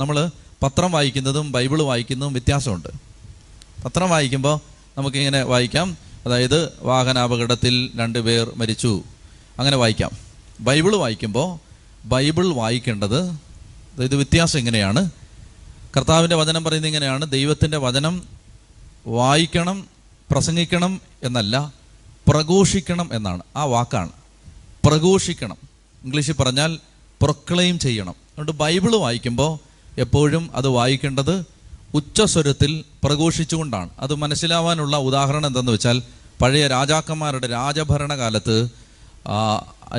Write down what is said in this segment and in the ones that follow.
നമ്മൾ പത്രം വായിക്കുന്നതും ബൈബിൾ വായിക്കുന്നതും വ്യത്യാസമുണ്ട് പത്രം വായിക്കുമ്പോൾ നമുക്കിങ്ങനെ വായിക്കാം അതായത് വാഹനാപകടത്തിൽ രണ്ടുപേർ മരിച്ചു അങ്ങനെ വായിക്കാം ബൈബിൾ വായിക്കുമ്പോൾ ബൈബിൾ വായിക്കേണ്ടത് അതായത് വ്യത്യാസം ഇങ്ങനെയാണ് കർത്താവിൻ്റെ വചനം പറയുന്നത് ഇങ്ങനെയാണ് ദൈവത്തിൻ്റെ വചനം വായിക്കണം പ്രസംഗിക്കണം എന്നല്ല പ്രഘോഷിക്കണം എന്നാണ് ആ വാക്കാണ് പ്രഘോഷിക്കണം ഇംഗ്ലീഷിൽ പറഞ്ഞാൽ പ്രൊക്ലെയിം ചെയ്യണം അതുകൊണ്ട് ബൈബിൾ വായിക്കുമ്പോൾ എപ്പോഴും അത് വായിക്കേണ്ടത് ഉച്ചസ്വരത്തിൽ പ്രഘോഷിച്ചുകൊണ്ടാണ് അത് മനസ്സിലാവാനുള്ള ഉദാഹരണം എന്തെന്ന് വെച്ചാൽ പഴയ രാജാക്കന്മാരുടെ രാജഭരണകാലത്ത്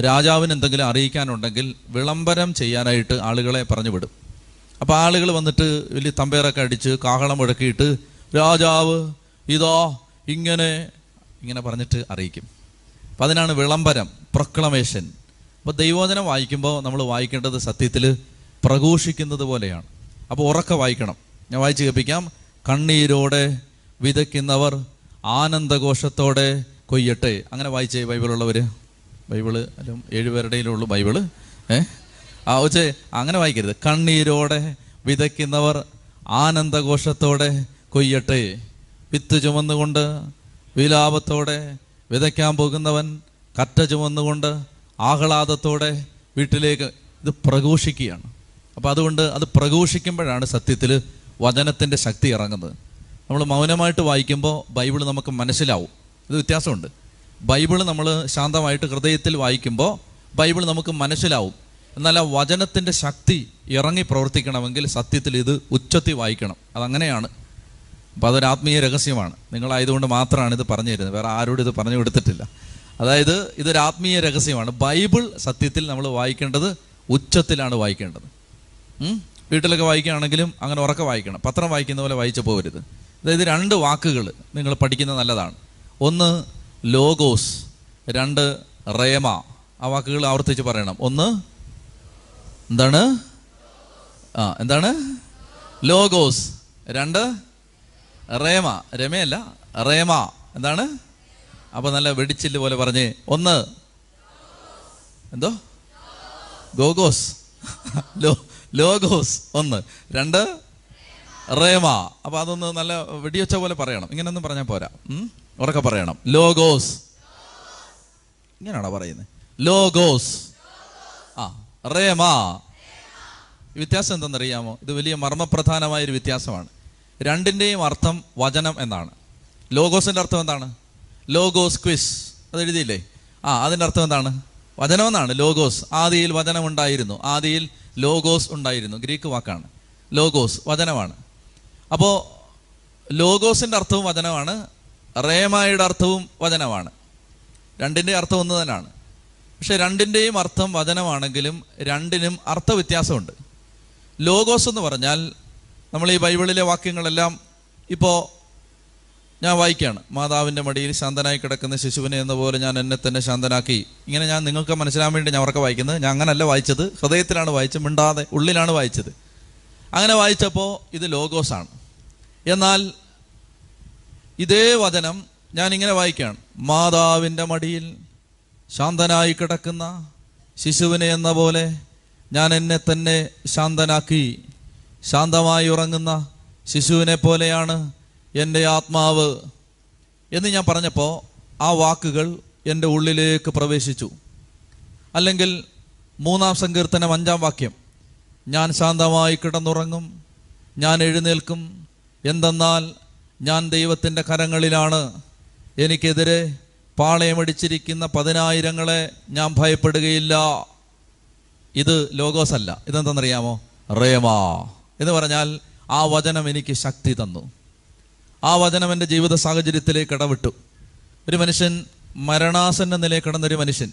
രാജാവിന് എന്തെങ്കിലും അറിയിക്കാനുണ്ടെങ്കിൽ വിളംബരം ചെയ്യാനായിട്ട് ആളുകളെ പറഞ്ഞു വിടും അപ്പോൾ ആളുകൾ വന്നിട്ട് വലിയ തമ്പേറൊക്കെ അടിച്ച് കാഹളം മുഴക്കിയിട്ട് രാജാവ് ഇതോ ഇങ്ങനെ ഇങ്ങനെ പറഞ്ഞിട്ട് അറിയിക്കും അപ്പം അതിനാണ് വിളംബരം പ്രൊക്ലമേഷൻ അപ്പോൾ ദൈവോചനം വായിക്കുമ്പോൾ നമ്മൾ വായിക്കേണ്ടത് സത്യത്തിൽ പ്രഘോഷിക്കുന്നത് പോലെയാണ് അപ്പോൾ ഉറക്ക വായിക്കണം ഞാൻ വായിച്ച് കേൾപ്പിക്കാം കണ്ണീരോടെ വിതയ്ക്കുന്നവർ ആനന്ദഘോഷത്തോടെ കൊയ്യട്ടെ അങ്ങനെ വായിച്ചേ ബൈബിളുള്ളവർ ബൈബിള് അല്ല ഏഴുപേരുടെയിലുള്ളൂ ബൈബിള് ഏ ആ ഉച്ചേ അങ്ങനെ വായിക്കരുത് കണ്ണീരോടെ വിതയ്ക്കുന്നവർ ആനന്ദഘോഷത്തോടെ കൊയ്യട്ടെ വിത്ത് ചുമന്നുകൊണ്ട് വിലാപത്തോടെ വിതയ്ക്കാൻ പോകുന്നവൻ കറ്റ ചുമന്നുകൊണ്ട് ആഹ്ലാദത്തോടെ വീട്ടിലേക്ക് ഇത് പ്രഘോഷിക്കുകയാണ് അപ്പോൾ അതുകൊണ്ട് അത് പ്രഘോഷിക്കുമ്പോഴാണ് സത്യത്തിൽ വചനത്തിൻ്റെ ശക്തി ഇറങ്ങുന്നത് നമ്മൾ മൗനമായിട്ട് വായിക്കുമ്പോൾ ബൈബിൾ നമുക്ക് മനസ്സിലാവും ഇത് വ്യത്യാസമുണ്ട് ബൈബിൾ നമ്മൾ ശാന്തമായിട്ട് ഹൃദയത്തിൽ വായിക്കുമ്പോൾ ബൈബിൾ നമുക്ക് മനസ്സിലാവും എന്നാൽ ആ വചനത്തിൻ്റെ ശക്തി ഇറങ്ങി പ്രവർത്തിക്കണമെങ്കിൽ സത്യത്തിൽ ഇത് ഉച്ചത്തിൽ വായിക്കണം അതങ്ങനെയാണ് അപ്പോൾ അതൊരു ആത്മീയ രഹസ്യമാണ് നിങ്ങളായതുകൊണ്ട് മാത്രമാണ് ഇത് പറഞ്ഞു തരുന്നത് വേറെ ആരോടും ഇത് പറഞ്ഞു കൊടുത്തിട്ടില്ല അതായത് ഇതൊരു ആത്മീയ രഹസ്യമാണ് ബൈബിൾ സത്യത്തിൽ നമ്മൾ വായിക്കേണ്ടത് ഉച്ചത്തിലാണ് വായിക്കേണ്ടത് വീട്ടിലൊക്കെ വായിക്കുകയാണെങ്കിലും അങ്ങനെ ഉറക്കെ വായിക്കണം പത്രം വായിക്കുന്ന പോലെ വായിച്ചു പോകരുത് അതായത് രണ്ട് വാക്കുകൾ നിങ്ങൾ പഠിക്കുന്നത് നല്ലതാണ് ഒന്ന് ലോഗോസ് രണ്ട് റേമ ആ വാക്കുകൾ ആവർത്തിച്ച് പറയണം ഒന്ന് എന്താണ് ആ എന്താണ് ലോഗോസ് രണ്ട് റേമ രമയല്ല റേമ എന്താണ് അപ്പോൾ നല്ല വെടിച്ചില്ല് പോലെ പറഞ്ഞ് ഒന്ന് എന്തോ ഗോഗോസ് ലോ ലോഗോസ് ഒന്ന് രണ്ട് റേമ അപ്പോൾ അതൊന്ന് നല്ല വെടിയൊച്ച പോലെ പറയണം ഇങ്ങനൊന്നും പറഞ്ഞാൽ പോരാ ഉറക്കെ പറയണം ലോഗോസ് ഇങ്ങനെയാണോ പറയുന്നത് ലോഗോസ് ആ റേമ വ്യത്യാസം എന്തെന്നറിയാമോ ഇത് വലിയ മർമ്മപ്രധാനമായൊരു വ്യത്യാസമാണ് രണ്ടിൻ്റെയും അർത്ഥം വചനം എന്നാണ് ലോഗോസിൻ്റെ അർത്ഥം എന്താണ് ലോഗോസ് ക്വിസ് അത് എഴുതിയില്ലേ ആ അതിൻ്റെ അർത്ഥം എന്താണ് വചനം എന്നാണ് ലോഗോസ് ആദിയിൽ വചനം ഉണ്ടായിരുന്നു ആദിയിൽ ലോഗോസ് ഉണ്ടായിരുന്നു ഗ്രീക്ക് വാക്കാണ് ലോഗോസ് വചനമാണ് അപ്പോൾ ലോഗോസിൻ്റെ അർത്ഥവും വചനമാണ് റേമായുടെ അർത്ഥവും വചനമാണ് രണ്ടിൻ്റെ അർത്ഥം ഒന്ന് തന്നെയാണ് പക്ഷെ രണ്ടിൻ്റെയും അർത്ഥം വചനമാണെങ്കിലും രണ്ടിനും അർത്ഥ വ്യത്യാസമുണ്ട് ലോഗോസ് എന്ന് പറഞ്ഞാൽ നമ്മൾ ഈ ബൈബിളിലെ വാക്യങ്ങളെല്ലാം ഇപ്പോൾ ഞാൻ വായിക്കുകയാണ് മാതാവിൻ്റെ മടിയിൽ ശാന്തനായി കിടക്കുന്ന ശിശുവിനെ എന്ന പോലെ ഞാൻ എന്നെ തന്നെ ശാന്തനാക്കി ഇങ്ങനെ ഞാൻ നിങ്ങൾക്ക് മനസ്സിലാൻ വേണ്ടി ഞാൻ അവർക്ക് വായിക്കുന്നത് ഞാൻ അങ്ങനല്ല വായിച്ചത് ഹൃദയത്തിലാണ് വായിച്ചത് മിണ്ടാതെ ഉള്ളിലാണ് വായിച്ചത് അങ്ങനെ വായിച്ചപ്പോൾ ഇത് ലോഗോസാണ് എന്നാൽ ഇതേ വചനം ഞാൻ ഇങ്ങനെ വായിക്കുകയാണ് മാതാവിൻ്റെ മടിയിൽ ശാന്തനായി കിടക്കുന്ന ശിശുവിനെ എന്ന പോലെ ഞാൻ എന്നെ തന്നെ ശാന്തനാക്കി ശാന്തമായി ഉറങ്ങുന്ന ശിശുവിനെ പോലെയാണ് എൻ്റെ ആത്മാവ് എന്ന് ഞാൻ പറഞ്ഞപ്പോൾ ആ വാക്കുകൾ എൻ്റെ ഉള്ളിലേക്ക് പ്രവേശിച്ചു അല്ലെങ്കിൽ മൂന്നാം സങ്കീർത്തനം അഞ്ചാം വാക്യം ഞാൻ ശാന്തമായി കിടന്നുറങ്ങും ഞാൻ എഴുന്നേൽക്കും എന്തെന്നാൽ ഞാൻ ദൈവത്തിൻ്റെ കരങ്ങളിലാണ് എനിക്കെതിരെ പാളയമടിച്ചിരിക്കുന്ന പതിനായിരങ്ങളെ ഞാൻ ഭയപ്പെടുകയില്ല ഇത് ലോഗോസ് അല്ല ഇതെന്തെന്നറിയാമോ റേമാ എന്ന് പറഞ്ഞാൽ ആ വചനം എനിക്ക് ശക്തി തന്നു ആ വചനം എൻ്റെ ജീവിത സാഹചര്യത്തിലേക്ക് ഇടവിട്ടു ഒരു മനുഷ്യൻ മരണാസന്ന നിലയിൽ കിടന്നൊരു മനുഷ്യൻ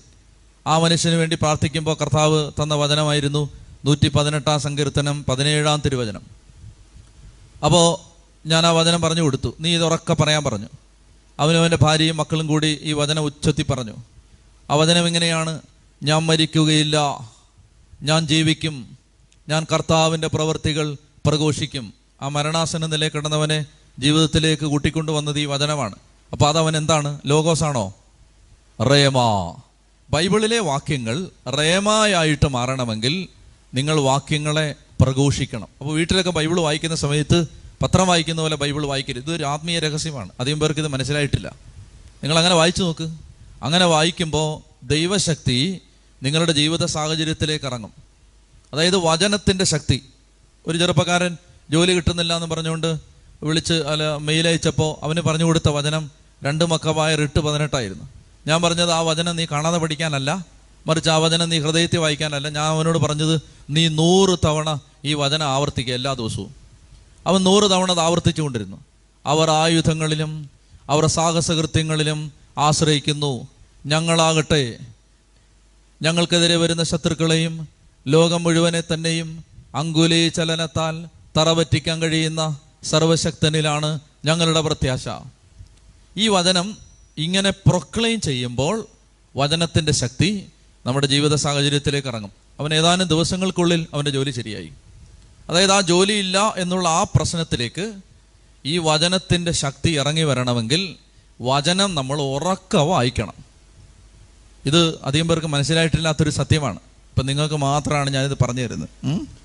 ആ മനുഷ്യന് വേണ്ടി പ്രാർത്ഥിക്കുമ്പോൾ കർത്താവ് തന്ന വചനമായിരുന്നു നൂറ്റി പതിനെട്ടാം സങ്കീർത്തനം പതിനേഴാം തിരുവചനം അപ്പോൾ ഞാൻ ആ വചനം പറഞ്ഞു കൊടുത്തു നീ ഇത് ഉറക്കെ പറയാൻ പറഞ്ഞു അവനും അവൻ്റെ ഭാര്യയും മക്കളും കൂടി ഈ വചനം ഉച്ചത്തി പറഞ്ഞു ആ വചനം എങ്ങനെയാണ് ഞാൻ മരിക്കുകയില്ല ഞാൻ ജീവിക്കും ഞാൻ കർത്താവിൻ്റെ പ്രവൃത്തികൾ പ്രഘോഷിക്കും ആ മരണാസന നിലയിൽ കിടന്നവനെ ജീവിതത്തിലേക്ക് കൂട്ടിക്കൊണ്ടു വന്നത് ഈ വചനമാണ് അപ്പോൾ അതവൻ എന്താണ് ലോഗോസ് ആണോ റേമ ബൈബിളിലെ വാക്യങ്ങൾ റേമായായിട്ട് മാറണമെങ്കിൽ നിങ്ങൾ വാക്യങ്ങളെ പ്രഘോഷിക്കണം അപ്പോൾ വീട്ടിലൊക്കെ ബൈബിൾ വായിക്കുന്ന സമയത്ത് പത്രം വായിക്കുന്ന പോലെ ബൈബിൾ വായിക്കരുത് ഇതൊരു ആത്മീയ രഹസ്യമാണ് അധികം പേർക്ക് ഇത് മനസ്സിലായിട്ടില്ല നിങ്ങൾ അങ്ങനെ വായിച്ചു നോക്ക് അങ്ങനെ വായിക്കുമ്പോൾ ദൈവശക്തി നിങ്ങളുടെ ജീവിത സാഹചര്യത്തിലേക്ക് ഇറങ്ങും അതായത് വചനത്തിൻ്റെ ശക്തി ഒരു ചെറുപ്പക്കാരൻ ജോലി കിട്ടുന്നില്ല എന്ന് പറഞ്ഞുകൊണ്ട് വിളിച്ച് അല്ല മെയിൽ അയച്ചപ്പോൾ അവന് പറഞ്ഞു കൊടുത്ത വചനം രണ്ട് മക്കവായ റിട്ട് പതിനെട്ടായിരുന്നു ഞാൻ പറഞ്ഞത് ആ വചനം നീ കാണാതെ പഠിക്കാനല്ല മറിച്ച് ആ വചനം നീ ഹൃദയത്തിൽ വായിക്കാനല്ല ഞാൻ അവനോട് പറഞ്ഞത് നീ നൂറ് തവണ ഈ വചനം ആവർത്തിക്കുക എല്ലാ ദിവസവും അവൻ നൂറ് തവണ അത് ആവർത്തിച്ചുകൊണ്ടിരുന്നു അവർ ആയുധങ്ങളിലും അവർ സാഹസകൃത്യങ്ങളിലും ആശ്രയിക്കുന്നു ഞങ്ങളാകട്ടെ ഞങ്ങൾക്കെതിരെ വരുന്ന ശത്രുക്കളെയും ലോകം മുഴുവനെ തന്നെയും അങ്കുലി ചലനത്താൽ പറ്റിക്കാൻ കഴിയുന്ന സർവശക്തനിലാണ് ഞങ്ങളുടെ പ്രത്യാശ ഈ വചനം ഇങ്ങനെ പ്രൊക്ലെയിം ചെയ്യുമ്പോൾ വചനത്തിൻ്റെ ശക്തി നമ്മുടെ ജീവിത സാഹചര്യത്തിലേക്ക് ഇറങ്ങും അവൻ ഏതാനും ദിവസങ്ങൾക്കുള്ളിൽ അവൻ്റെ ജോലി ശരിയായി അതായത് ആ ജോലിയില്ല എന്നുള്ള ആ പ്രശ്നത്തിലേക്ക് ഈ വചനത്തിൻ്റെ ശക്തി ഇറങ്ങി വരണമെങ്കിൽ വചനം നമ്മൾ ഉറക്ക വായിക്കണം ഇത് അധികം പേർക്ക് മനസ്സിലായിട്ടില്ലാത്തൊരു സത്യമാണ് ഇപ്പം നിങ്ങൾക്ക് മാത്രമാണ് ഞാനിത് പറഞ്ഞു തരുന്നത്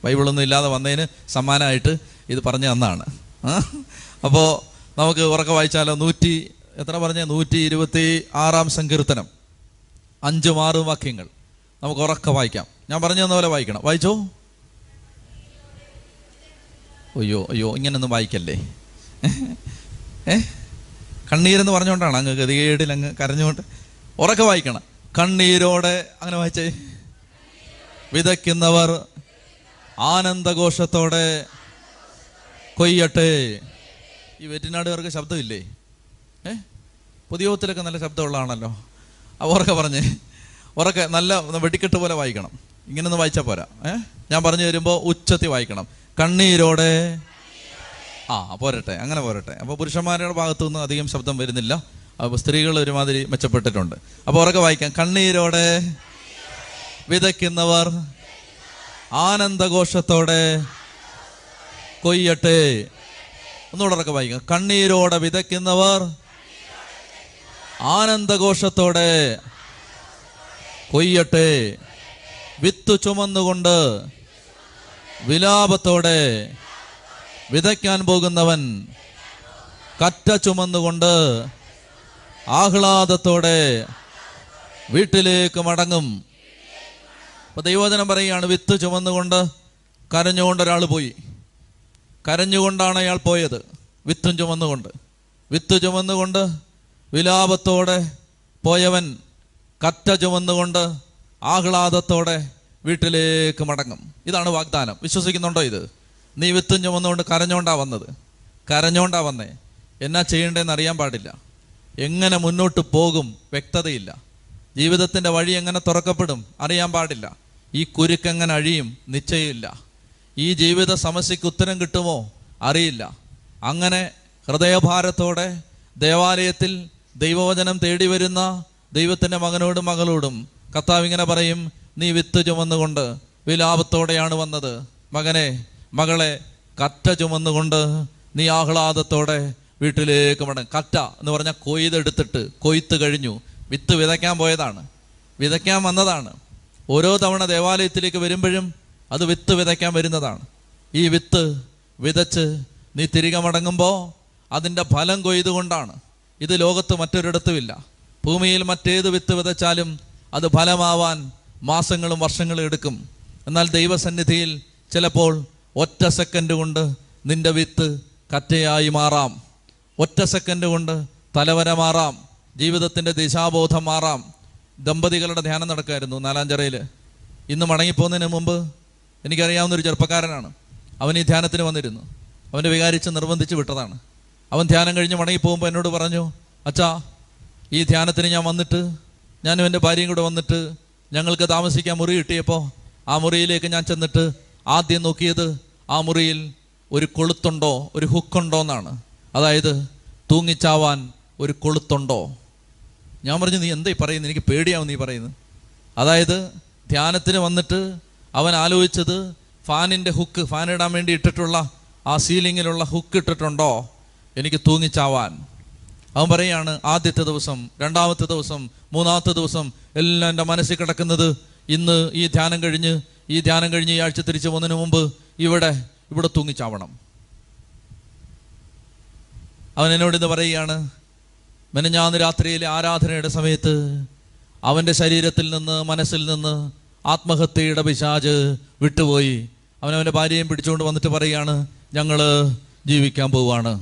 ബൈബിളൊന്നും ഇല്ലാതെ വന്നതിന് സമ്മാനമായിട്ട് ഇത് പറഞ്ഞു തന്നാണ് അപ്പോൾ നമുക്ക് ഉറക്കെ വായിച്ചാലോ നൂറ്റി എത്ര പറഞ്ഞ നൂറ്റി ഇരുപത്തി ആറാം സങ്കീർത്തനം അഞ്ചും ആറും വാക്യങ്ങൾ നമുക്ക് ഉറക്കെ വായിക്കാം ഞാൻ പറഞ്ഞു വായിക്കണം വായിച്ചോ അയ്യോ അയ്യോ ഇങ്ങനൊന്നും വായിക്കല്ലേ ഏ കണ്ണീരെന്ന് പറഞ്ഞുകൊണ്ടാണ് അങ്ങ് ഗതികേടിൽ അങ്ങ് കരഞ്ഞുകൊണ്ട് ഉറക്കെ വായിക്കണം കണ്ണീരോടെ അങ്ങനെ വായിച്ചേ വിതയ്ക്കുന്നവർ ആനന്ദഘോഷത്തോടെ കൊയ്യട്ടെ ഈ വെറ്റിനാടുകാർക്ക് ശബ്ദമില്ലേ ഏ പൊതുയോഗത്തിലൊക്കെ നല്ല ശബ്ദമുള്ളതാണല്ലോ അപ്പോൾ ഉറക്കെ പറഞ്ഞ് ഉറക്കെ നല്ല വെടിക്കെട്ട് പോലെ വായിക്കണം ഇങ്ങനെ ഒന്ന് വായിച്ചാൽ പോരാ ഏ ഞാൻ പറഞ്ഞു തരുമ്പോൾ ഉച്ചത്തി വായിക്കണം കണ്ണീരോടെ ആ പോരട്ടെ അങ്ങനെ പോരട്ടെ അപ്പോൾ പുരുഷന്മാരുടെ ഭാഗത്തുനിന്ന് അധികം ശബ്ദം വരുന്നില്ല അപ്പോൾ സ്ത്രീകൾ ഒരുമാതിരി മെച്ചപ്പെട്ടിട്ടുണ്ട് അപ്പോൾ ഉറക്കെ വായിക്കാം കണ്ണീരോടെ വിതയ്ക്കുന്നവർ ആനന്ദഘോഷത്തോടെ കൊയ്യട്ടെ ഒന്നുകൂടെ വായിക്കാം കണ്ണീരോടെ വിതയ്ക്കുന്നവർ ആനന്ദഘോഷത്തോടെ കൊയ്യട്ടെ വിത്ത് ചുമന്നുകൊണ്ട് വിലാപത്തോടെ വിതയ്ക്കാൻ പോകുന്നവൻ കറ്റ ചുമന്നുകൊണ്ട് ആഹ്ലാദത്തോടെ വീട്ടിലേക്ക് മടങ്ങും അപ്പൊ ദൈവോചനം പറയുകയാണ് വിത്ത് ചുമന്നുകൊണ്ട് കരഞ്ഞുകൊണ്ട് ഒരാൾ പോയി കരഞ്ഞുകൊണ്ടാണ് അയാൾ പോയത് വിത്തും ചുമന്നുകൊണ്ട് വിത്ത് ചുമന്നുകൊണ്ട് വിലാപത്തോടെ പോയവൻ കറ്റ ചുമന്നുകൊണ്ട് ആഹ്ലാദത്തോടെ വീട്ടിലേക്ക് മടങ്ങും ഇതാണ് വാഗ്ദാനം വിശ്വസിക്കുന്നുണ്ടോ ഇത് നീ വിത്തും ചുമന്നുകൊണ്ട് കരഞ്ഞോണ്ടാ വന്നത് കരഞ്ഞോണ്ടാ വന്നേ എന്നാ ചെയ്യേണ്ടതെന്ന് അറിയാൻ പാടില്ല എങ്ങനെ മുന്നോട്ട് പോകും വ്യക്തതയില്ല ജീവിതത്തിൻ്റെ വഴി എങ്ങനെ തുറക്കപ്പെടും അറിയാൻ പാടില്ല ഈ കുരുക്കെങ്ങനെ അഴിയും നിശ്ചയമില്ല ഈ ജീവിത സമസ്യയ്ക്ക് ഉത്തരം കിട്ടുമോ അറിയില്ല അങ്ങനെ ഹൃദയഭാരത്തോടെ ദേവാലയത്തിൽ ദൈവവചനം തേടി വരുന്ന ദൈവത്തിൻ്റെ മകനോടും മകളോടും കർത്താവ് ഇങ്ങനെ പറയും നീ വിത്ത് ചുമന്നുകൊണ്ട് വിലാപത്തോടെയാണ് വന്നത് മകനെ മകളെ കറ്റ ചുമന്നുകൊണ്ട് നീ ആഹ്ലാദത്തോടെ വീട്ടിലേക്ക് മടങ്ങും കറ്റ എന്ന് പറഞ്ഞാൽ കൊയ്തെടുത്തിട്ട് കൊയ്ത്ത് കഴിഞ്ഞു വിത്ത് വിതയ്ക്കാൻ പോയതാണ് വിതയ്ക്കാൻ വന്നതാണ് ഓരോ തവണ ദേവാലയത്തിലേക്ക് വരുമ്പോഴും അത് വിത്ത് വിതയ്ക്കാൻ വരുന്നതാണ് ഈ വിത്ത് വിതച്ച് നീ തിരികെ മടങ്ങുമ്പോൾ അതിൻ്റെ ഫലം കൊയ്തുകൊണ്ടാണ് ഇത് ലോകത്ത് മറ്റൊരിടത്തുമില്ല ഭൂമിയിൽ മറ്റേത് വിത്ത് വിതച്ചാലും അത് ഫലമാവാൻ മാസങ്ങളും വർഷങ്ങളും എടുക്കും എന്നാൽ ദൈവസന്നിധിയിൽ ചിലപ്പോൾ ഒറ്റ സെക്കൻഡ് കൊണ്ട് നിന്റെ വിത്ത് കറ്റയായി മാറാം ഒറ്റ സെക്കൻഡ് കൊണ്ട് തലവര മാറാം ജീവിതത്തിൻ്റെ ദിശാബോധം മാറാം ദമ്പതികളുടെ ധ്യാനം നടക്കുമായിരുന്നു നാലാഞ്ചറയിൽ ഇന്ന് മടങ്ങിപ്പോകുന്നതിന് മുമ്പ് എനിക്കറിയാവുന്ന ഒരു ചെറുപ്പക്കാരനാണ് അവൻ ഈ ധ്യാനത്തിന് വന്നിരുന്നു അവൻ്റെ വികാരിച്ച് നിർബന്ധിച്ച് വിട്ടതാണ് അവൻ ധ്യാനം കഴിഞ്ഞ് മടങ്ങി പോകുമ്പോൾ എന്നോട് പറഞ്ഞു അച്ഛാ ഈ ധ്യാനത്തിന് ഞാൻ വന്നിട്ട് ഞാനും എൻ്റെ ഭാര്യയും കൂടെ വന്നിട്ട് ഞങ്ങൾക്ക് താമസിക്കാൻ മുറി കിട്ടിയപ്പോൾ ആ മുറിയിലേക്ക് ഞാൻ ചെന്നിട്ട് ആദ്യം നോക്കിയത് ആ മുറിയിൽ ഒരു കൊളുത്തുണ്ടോ ഒരു ഹുക്കുണ്ടോ എന്നാണ് അതായത് തൂങ്ങിച്ചാവാൻ ഒരു കൊളുത്തുണ്ടോ ഞാൻ പറഞ്ഞു നീ എന്തായി പറയുന്നത് എനിക്ക് പേടിയാവും നീ പറയുന്നത് അതായത് ധ്യാനത്തിന് വന്നിട്ട് അവൻ ആലോചിച്ചത് ഫാനിൻ്റെ ഹുക്ക് ഫാൻ ഇടാൻ വേണ്ടി ഇട്ടിട്ടുള്ള ആ സീലിങ്ങിലുള്ള ഹുക്ക് ഇട്ടിട്ടുണ്ടോ എനിക്ക് തൂങ്ങിച്ചാവാൻ അവൻ പറയാണ് ആദ്യത്തെ ദിവസം രണ്ടാമത്തെ ദിവസം മൂന്നാമത്തെ ദിവസം എല്ലാം എൻ്റെ മനസ്സിൽ കിടക്കുന്നത് ഇന്ന് ഈ ധ്യാനം കഴിഞ്ഞ് ഈ ധ്യാനം കഴിഞ്ഞ് ഈ ആഴ്ച തിരിച്ചു പോകുന്നതിന് മുമ്പ് ഇവിടെ ഇവിടെ തൂങ്ങിച്ചാവണം അവൻ എന്നോട് ഇന്ന് പറയുകയാണ് മെനഞ്ഞാന്ന് രാത്രിയിലെ ആരാധനയുടെ സമയത്ത് അവൻ്റെ ശരീരത്തിൽ നിന്ന് മനസ്സിൽ നിന്ന് ആത്മഹത്യയുടെ പിശാജ് വിട്ടുപോയി അവനവൻ്റെ ഭാര്യയും പിടിച്ചുകൊണ്ട് വന്നിട്ട് പറയുകയാണ് ഞങ്ങൾ ജീവിക്കാൻ പോവുകയാണ്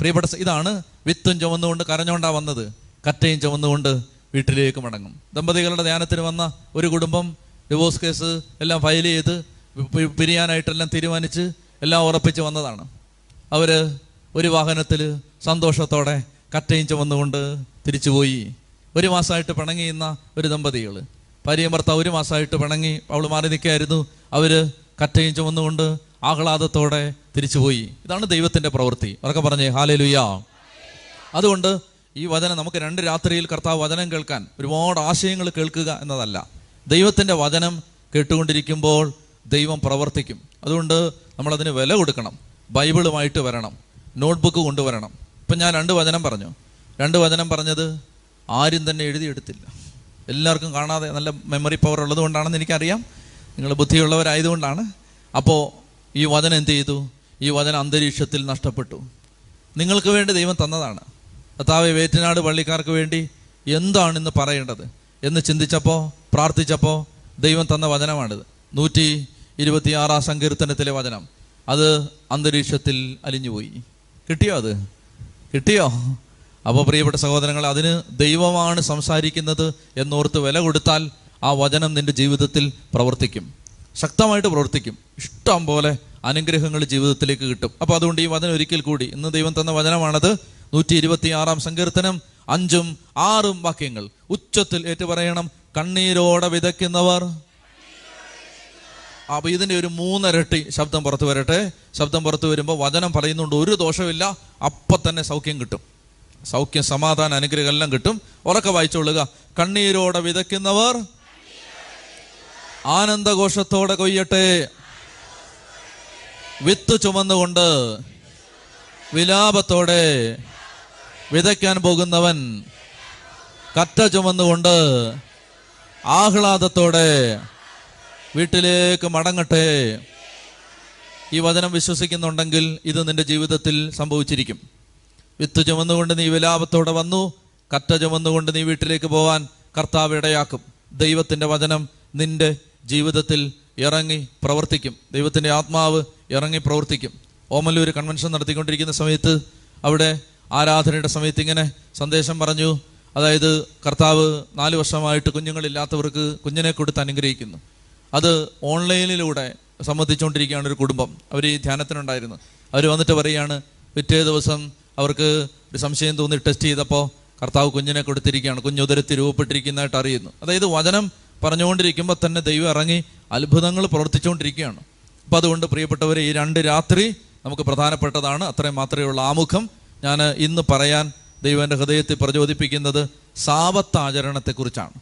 പ്രിയപ്പെട്ട ഇതാണ് വിത്തും ചുമന്നുകൊണ്ട് കരഞ്ഞുകൊണ്ടാണ് വന്നത് കറ്റയും ചുമന്നുകൊണ്ട് വീട്ടിലേക്ക് മടങ്ങും ദമ്പതികളുടെ ധ്യാനത്തിന് വന്ന ഒരു കുടുംബം ഡിവോഴ്സ് കേസ് എല്ലാം ഫയൽ ചെയ്ത് പിരിയാനായിട്ടെല്ലാം തീരുമാനിച്ച് എല്ലാം ഉറപ്പിച്ച് വന്നതാണ് അവർ ഒരു വാഹനത്തിൽ സന്തോഷത്തോടെ കറ്റയും ചുമന്നുകൊണ്ട് തിരിച്ചുപോയി ഒരു മാസമായിട്ട് പിണങ്ങിയുന്ന ഒരു ദമ്പതികൾ ഭാര്യയും ഭർത്താവ് ഒരു മാസമായിട്ട് പിണങ്ങി അവൾ മാറി നിൽക്കുകയായിരുന്നു അവർ കറ്റയും ചുമന്നുകൊണ്ട് ആഹ്ലാദത്തോടെ തിരിച്ചുപോയി ഇതാണ് ദൈവത്തിൻ്റെ പ്രവൃത്തി അതൊക്കെ പറഞ്ഞേ ഹാലലുയാ അതുകൊണ്ട് ഈ വചനം നമുക്ക് രണ്ട് രാത്രിയിൽ കർത്താവ് വചനം കേൾക്കാൻ ഒരുപാട് ആശയങ്ങൾ കേൾക്കുക എന്നതല്ല ദൈവത്തിൻ്റെ വചനം കേട്ടുകൊണ്ടിരിക്കുമ്പോൾ ദൈവം പ്രവർത്തിക്കും അതുകൊണ്ട് നമ്മളതിന് വില കൊടുക്കണം ബൈബിളുമായിട്ട് വരണം നോട്ട്ബുക്ക് കൊണ്ടുവരണം ഇപ്പം ഞാൻ രണ്ട് വചനം പറഞ്ഞു രണ്ട് വചനം പറഞ്ഞത് ആരും തന്നെ എഴുതിയെടുത്തില്ല എല്ലാവർക്കും കാണാതെ നല്ല മെമ്മറി പവർ കൊണ്ടാണെന്ന് എനിക്കറിയാം നിങ്ങൾ ബുദ്ധിയുള്ളവരായതുകൊണ്ടാണ് അപ്പോൾ ഈ വചനം എന്ത് ചെയ്തു ഈ വചനം അന്തരീക്ഷത്തിൽ നഷ്ടപ്പെട്ടു നിങ്ങൾക്ക് വേണ്ടി ദൈവം തന്നതാണ് കർത്താവ് വേറ്റനാട് പള്ളിക്കാർക്ക് വേണ്ടി എന്താണ് ഇന്ന് പറയേണ്ടത് എന്ന് ചിന്തിച്ചപ്പോൾ പ്രാർത്ഥിച്ചപ്പോൾ ദൈവം തന്ന വചനമാണിത് നൂറ്റി ഇരുപത്തിയാറാം സങ്കീർത്തനത്തിലെ വചനം അത് അന്തരീക്ഷത്തിൽ അലിഞ്ഞുപോയി കിട്ടിയോ അത് കിട്ടിയോ അപ്പോൾ പ്രിയപ്പെട്ട സഹോദരങ്ങൾ അതിന് ദൈവമാണ് സംസാരിക്കുന്നത് എന്നോർത്ത് വില കൊടുത്താൽ ആ വചനം നിൻ്റെ ജീവിതത്തിൽ പ്രവർത്തിക്കും ശക്തമായിട്ട് പ്രവർത്തിക്കും ഇഷ്ടം പോലെ അനുഗ്രഹങ്ങൾ ജീവിതത്തിലേക്ക് കിട്ടും അപ്പോൾ അതുകൊണ്ട് ഈ വചനം ഒരിക്കൽ കൂടി ഇന്ന് ദൈവം തന്ന വചനമാണത് നൂറ്റി ആറാം സങ്കീർത്തനം അഞ്ചും ആറും വാക്യങ്ങൾ ഉച്ചത്തിൽ പറയണം കണ്ണീരോടെ വിതയ്ക്കുന്നവർ അപ്പോൾ ഇതിൻ്റെ ഒരു മൂന്നരട്ടി ശബ്ദം പുറത്തു വരട്ടെ ശബ്ദം പുറത്തു വരുമ്പോൾ വചനം പറയുന്നുണ്ട് ഒരു ദോഷമില്ല അപ്പം തന്നെ സൗഖ്യം കിട്ടും സൗഖ്യം സമാധാനം അനുഗ്രഹം എല്ലാം കിട്ടും ഉറക്കെ വായിച്ചോളുക കണ്ണീരോടെ വിതയ്ക്കുന്നവർ ആനന്ദഘോഷത്തോടെ കൊയ്യട്ടെ വിത്ത് ചുമന്നുകൊണ്ട് വിലാപത്തോടെ വിതയ്ക്കാൻ പോകുന്നവൻ കറ്റ ചുമന്നുകൊണ്ട് ആഹ്ലാദത്തോടെ വീട്ടിലേക്ക് മടങ്ങട്ടെ ഈ വചനം വിശ്വസിക്കുന്നുണ്ടെങ്കിൽ ഇത് നിന്റെ ജീവിതത്തിൽ സംഭവിച്ചിരിക്കും വിത്ത് ചുമന്നുകൊണ്ട് നീ വിലാപത്തോടെ വന്നു കറ്റ ചുമന്നുകൊണ്ട് നീ വീട്ടിലേക്ക് പോവാൻ കർത്താവ് ഇടയാക്കും ദൈവത്തിൻ്റെ വചനം നിന്റെ ജീവിതത്തിൽ ഇറങ്ങി പ്രവർത്തിക്കും ദൈവത്തിൻ്റെ ആത്മാവ് ഇറങ്ങി പ്രവർത്തിക്കും ഓമല്ലൂർ കൺവെൻഷൻ നടത്തിക്കൊണ്ടിരിക്കുന്ന സമയത്ത് അവിടെ ആരാധനയുടെ സമയത്ത് ഇങ്ങനെ സന്ദേശം പറഞ്ഞു അതായത് കർത്താവ് നാല് വർഷമായിട്ട് കുഞ്ഞുങ്ങളില്ലാത്തവർക്ക് കുഞ്ഞിനെ കൊടുത്ത് അനുഗ്രഹിക്കുന്നു അത് ഓൺലൈനിലൂടെ സംബന്ധിച്ചുകൊണ്ടിരിക്കുകയാണ് ഒരു കുടുംബം അവർ ഈ ധ്യാനത്തിനുണ്ടായിരുന്നു അവർ വന്നിട്ട് പറയുകയാണ് പിറ്റേ ദിവസം അവർക്ക് ഒരു സംശയം തോന്നി ടെസ്റ്റ് ചെയ്തപ്പോൾ കർത്താവ് കുഞ്ഞിനെ കൊടുത്തിരിക്കുകയാണ് കുഞ്ഞുദരത്തിൽ രൂപപ്പെട്ടിരിക്കുന്നതായിട്ട് അറിയുന്നു അതായത് വചനം പറഞ്ഞുകൊണ്ടിരിക്കുമ്പോൾ തന്നെ ദൈവം ഇറങ്ങി അത്ഭുതങ്ങൾ പ്രവർത്തിച്ചുകൊണ്ടിരിക്കുകയാണ് അപ്പം അതുകൊണ്ട് പ്രിയപ്പെട്ടവരെ ഈ രണ്ട് രാത്രി നമുക്ക് പ്രധാനപ്പെട്ടതാണ് അത്രയും മാത്രമേ ഉള്ള ആമുഖം ഞാൻ ഇന്ന് പറയാൻ ദൈവൻ്റെ ഹൃദയത്തിൽ പ്രചോദിപ്പിക്കുന്നത് സാവത്താചരണത്തെക്കുറിച്ചാണ്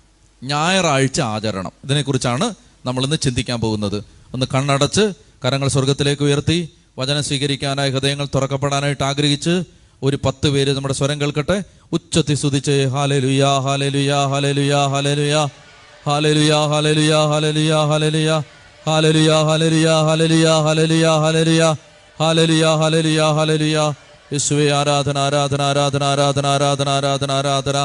ഞായറാഴ്ച ആചരണം ഇതിനെക്കുറിച്ചാണ് നമ്മളിന്ന് ചിന്തിക്കാൻ പോകുന്നത് ഒന്ന് കണ്ണടച്ച് കരങ്ങൾ സ്വർഗത്തിലേക്ക് ഉയർത്തി വചനം സ്വീകരിക്കാനായി ഹൃദയങ്ങൾ തുറക്കപ്പെടാനായിട്ട് ആഗ്രഹിച്ച് ഒരു പത്ത് പേര് നമ്മുടെ സ്വരം കേൾക്കട്ടെ ഉച്ചത്തി സ്തുതിച്ച് ഹാലലുയാ ഹാലലുയാ ഹാലലുയാ ഹാലലുയാ ഹാലലുയാ ഹാലലുയാ ഹാലലുയാ ഹാലലുയാ ഹാലലുയാ ഹാലലുയാ ഹാലലുയാ ഹാലലുയാ ഹാലലുയാ ഹാലലുയാ ഹാലലുയാ ഹാലലുയാ യേശുവെ ആരാധന ആരാധന ആരാധന ആരാധന ആരാധന ആരാധന ആരാധന